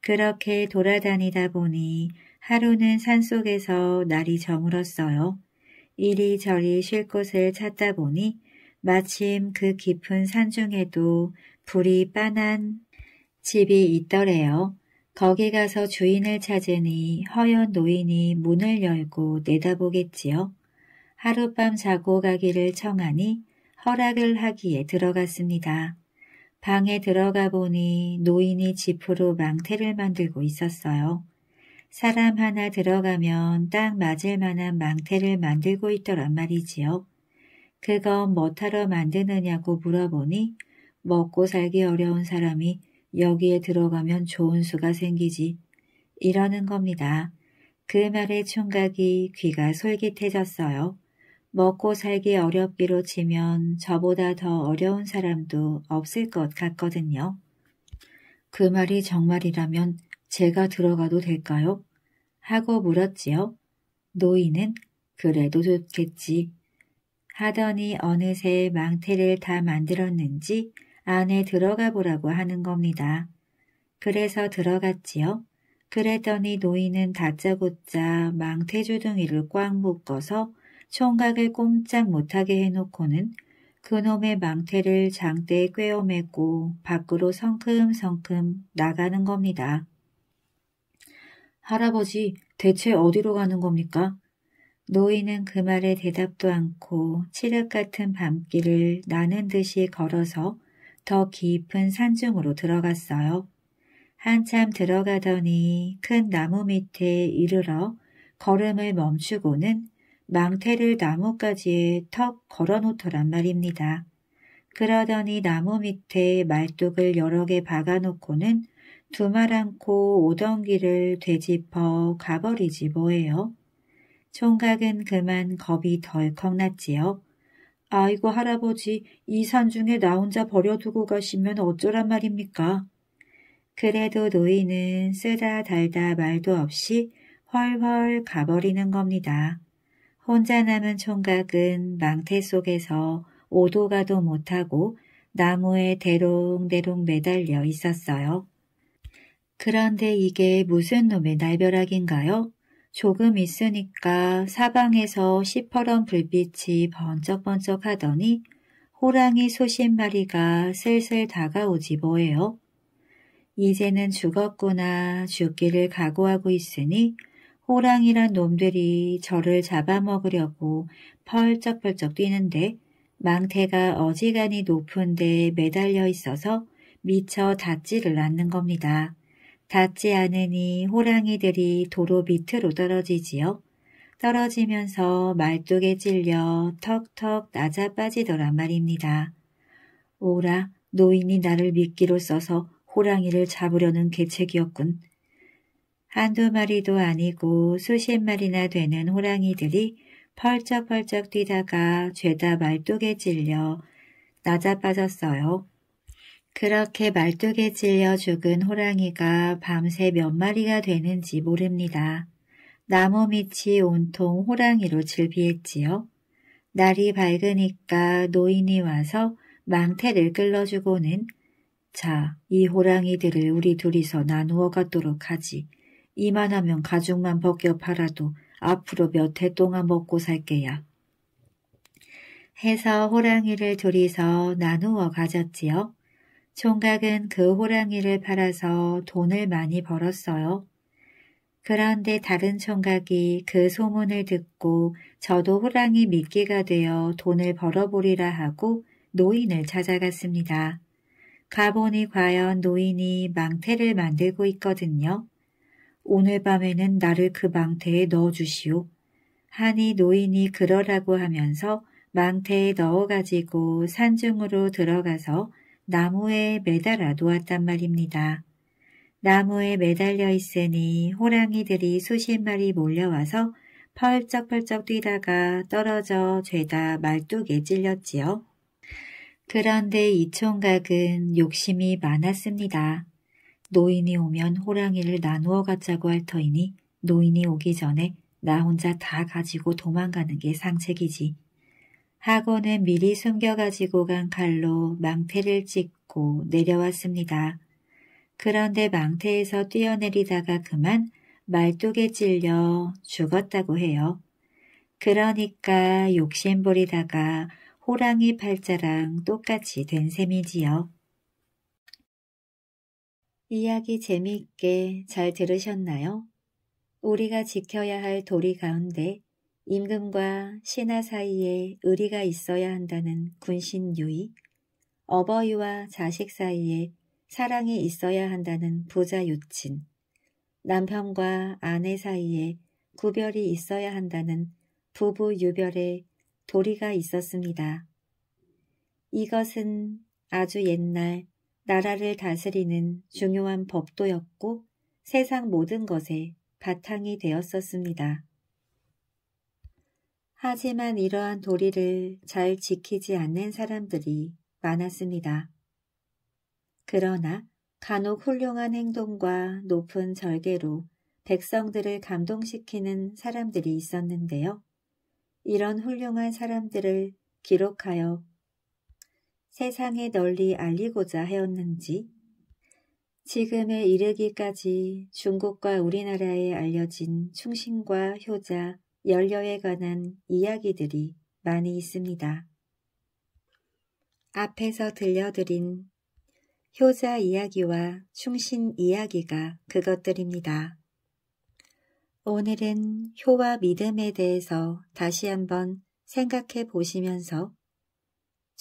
그렇게 돌아다니다 보니 하루는 산속에서 날이 저물었어요. 이리저리 쉴 곳을 찾다 보니 마침 그 깊은 산중에도 불이 빤한 집이 있더래요. 거기 가서 주인을 찾으니 허연 노인이 문을 열고 내다보겠지요. 하룻밤 자고 가기를 청하니 허락을 하기에 들어갔습니다. 방에 들어가 보니 노인이 지프로 망태를 만들고 있었어요. 사람 하나 들어가면 딱 맞을 만한 망태를 만들고 있더란 말이지요. 그건 뭐하러 만드느냐고 물어보니 먹고 살기 어려운 사람이 여기에 들어가면 좋은 수가 생기지. 이러는 겁니다. 그 말의 총각이 귀가 솔깃해졌어요. 먹고 살기 어렵기로 치면 저보다 더 어려운 사람도 없을 것 같거든요. 그 말이 정말이라면 제가 들어가도 될까요? 하고 물었지요. 노인은 그래도 좋겠지. 하더니 어느새 망태를 다 만들었는지 안에 들어가 보라고 하는 겁니다. 그래서 들어갔지요. 그랬더니 노인은 다짜고짜 망태주둥이를 꽉 묶어서 총각을 꼼짝 못하게 해놓고는 그놈의 망태를 장대에 꿰어매고 밖으로 성큼성큼 나가는 겁니다. 할아버지, 대체 어디로 가는 겁니까? 노인은 그 말에 대답도 않고 칠흑 같은 밤길을 나는 듯이 걸어서 더 깊은 산중으로 들어갔어요. 한참 들어가더니 큰 나무 밑에 이르러 걸음을 멈추고는 망태를 나뭇가지에 턱 걸어놓더란 말입니다. 그러더니 나무 밑에 말뚝을 여러 개 박아놓고는 두말 않고 오던 길을 되짚어 가버리지 뭐예요. 총각은 그만 겁이 덜컥 났지요. 아이고 할아버지 이 산 중에 나 혼자 버려두고 가시면 어쩌란 말입니까? 그래도 노인은 쓰다 달다 말도 없이 훨훨 가버리는 겁니다. 혼자 남은 총각은 망태 속에서 오도가도 못하고 나무에 대롱대롱 매달려 있었어요. 그런데 이게 무슨 놈의 날벼락인가요? 조금 있으니까 사방에서 시퍼런 불빛이 번쩍번쩍 하더니 호랑이 수십 마리가 슬슬 다가오지 뭐예요. 이제는 죽었구나 죽기를 각오하고 있으니 호랑이란 놈들이 저를 잡아먹으려고 펄쩍펄쩍 뛰는데 망태가 어지간히 높은 데에 매달려 있어서 미처 닿지를 않는 겁니다. 닿지 않으니 호랑이들이 도로 밑으로 떨어지지요. 떨어지면서 말뚝에 찔려 턱턱 낮아 빠지더란 말입니다. 오라 노인이 나를 미끼로 써서 호랑이를 잡으려는 계책이었군. 한두 마리도 아니고 수십 마리나 되는 호랑이들이 펄쩍펄쩍 뛰다가 죄다 말뚝에 찔려 낮아 빠졌어요. 그렇게 말뚝에 찔려 죽은 호랑이가 밤새 몇 마리가 되는지 모릅니다. 나무 밑이 온통 호랑이로 질비했지요. 날이 밝으니까 노인이 와서 망태를 끌러주고는 자, 이 호랑이들을 우리 둘이서 나누어 갖도록 하지. 이만하면 가죽만 벗겨 팔아도 앞으로 몇 해 동안 먹고 살게야. 해서 호랑이를 둘이서 나누어 가졌지요. 총각은 그 호랑이를 팔아서 돈을 많이 벌었어요. 그런데 다른 총각이 그 소문을 듣고 저도 호랑이 미끼가 되어 돈을 벌어보리라 하고 노인을 찾아갔습니다. 가보니 과연 노인이 망태를 만들고 있거든요. 오늘 밤에는 나를 그 망태에 넣어주시오. 하니 노인이 그러라고 하면서 망태에 넣어가지고 산중으로 들어가서 나무에 매달아 놓았단 말입니다. 나무에 매달려 있으니 호랑이들이 수십 마리 몰려와서 펄쩍펄쩍 뛰다가 떨어져 죄다 말뚝에 찔렸지요. 그런데 이 총각은 욕심이 많았습니다. 노인이 오면 호랑이를 나누어 갖자고 할 터이니 노인이 오기 전에 나 혼자 다 가지고 도망가는 게 상책이지. 학원에 미리 숨겨가지고 간 칼로 망태를 찍고 내려왔습니다. 그런데 망태에서 뛰어내리다가 그만 말뚝에 찔려 죽었다고 해요. 그러니까 욕심부리다가 호랑이 팔자랑 똑같이 된 셈이지요. 이야기 재미있게 잘 들으셨나요? 우리가 지켜야 할 도리 가운데 임금과 신하 사이에 의리가 있어야 한다는 군신 유의, 어버이와 자식 사이에 사랑이 있어야 한다는 부자 유친, 남편과 아내 사이에 구별이 있어야 한다는 부부 유별의 도리가 있었습니다. 이것은 아주 옛날 나라를 다스리는 중요한 법도였고 세상 모든 것에 바탕이 되었었습니다. 하지만 이러한 도리를 잘 지키지 않는 사람들이 많았습니다. 그러나 간혹 훌륭한 행동과 높은 절개로 백성들을 감동시키는 사람들이 있었는데요. 이런 훌륭한 사람들을 기록하여 세상에 널리 알리고자 하였는지 지금에 이르기까지 중국과 우리나라에 알려진 충신과 효자, 연려에 관한 이야기들이 많이 있습니다. 앞에서 들려드린 효자 이야기와 충신 이야기가 그것들입니다. 오늘은 효와 믿음에 대해서 다시 한번 생각해 보시면서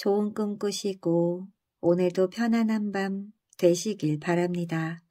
좋은 꿈 꾸시고 오늘도 편안한 밤 되시길 바랍니다.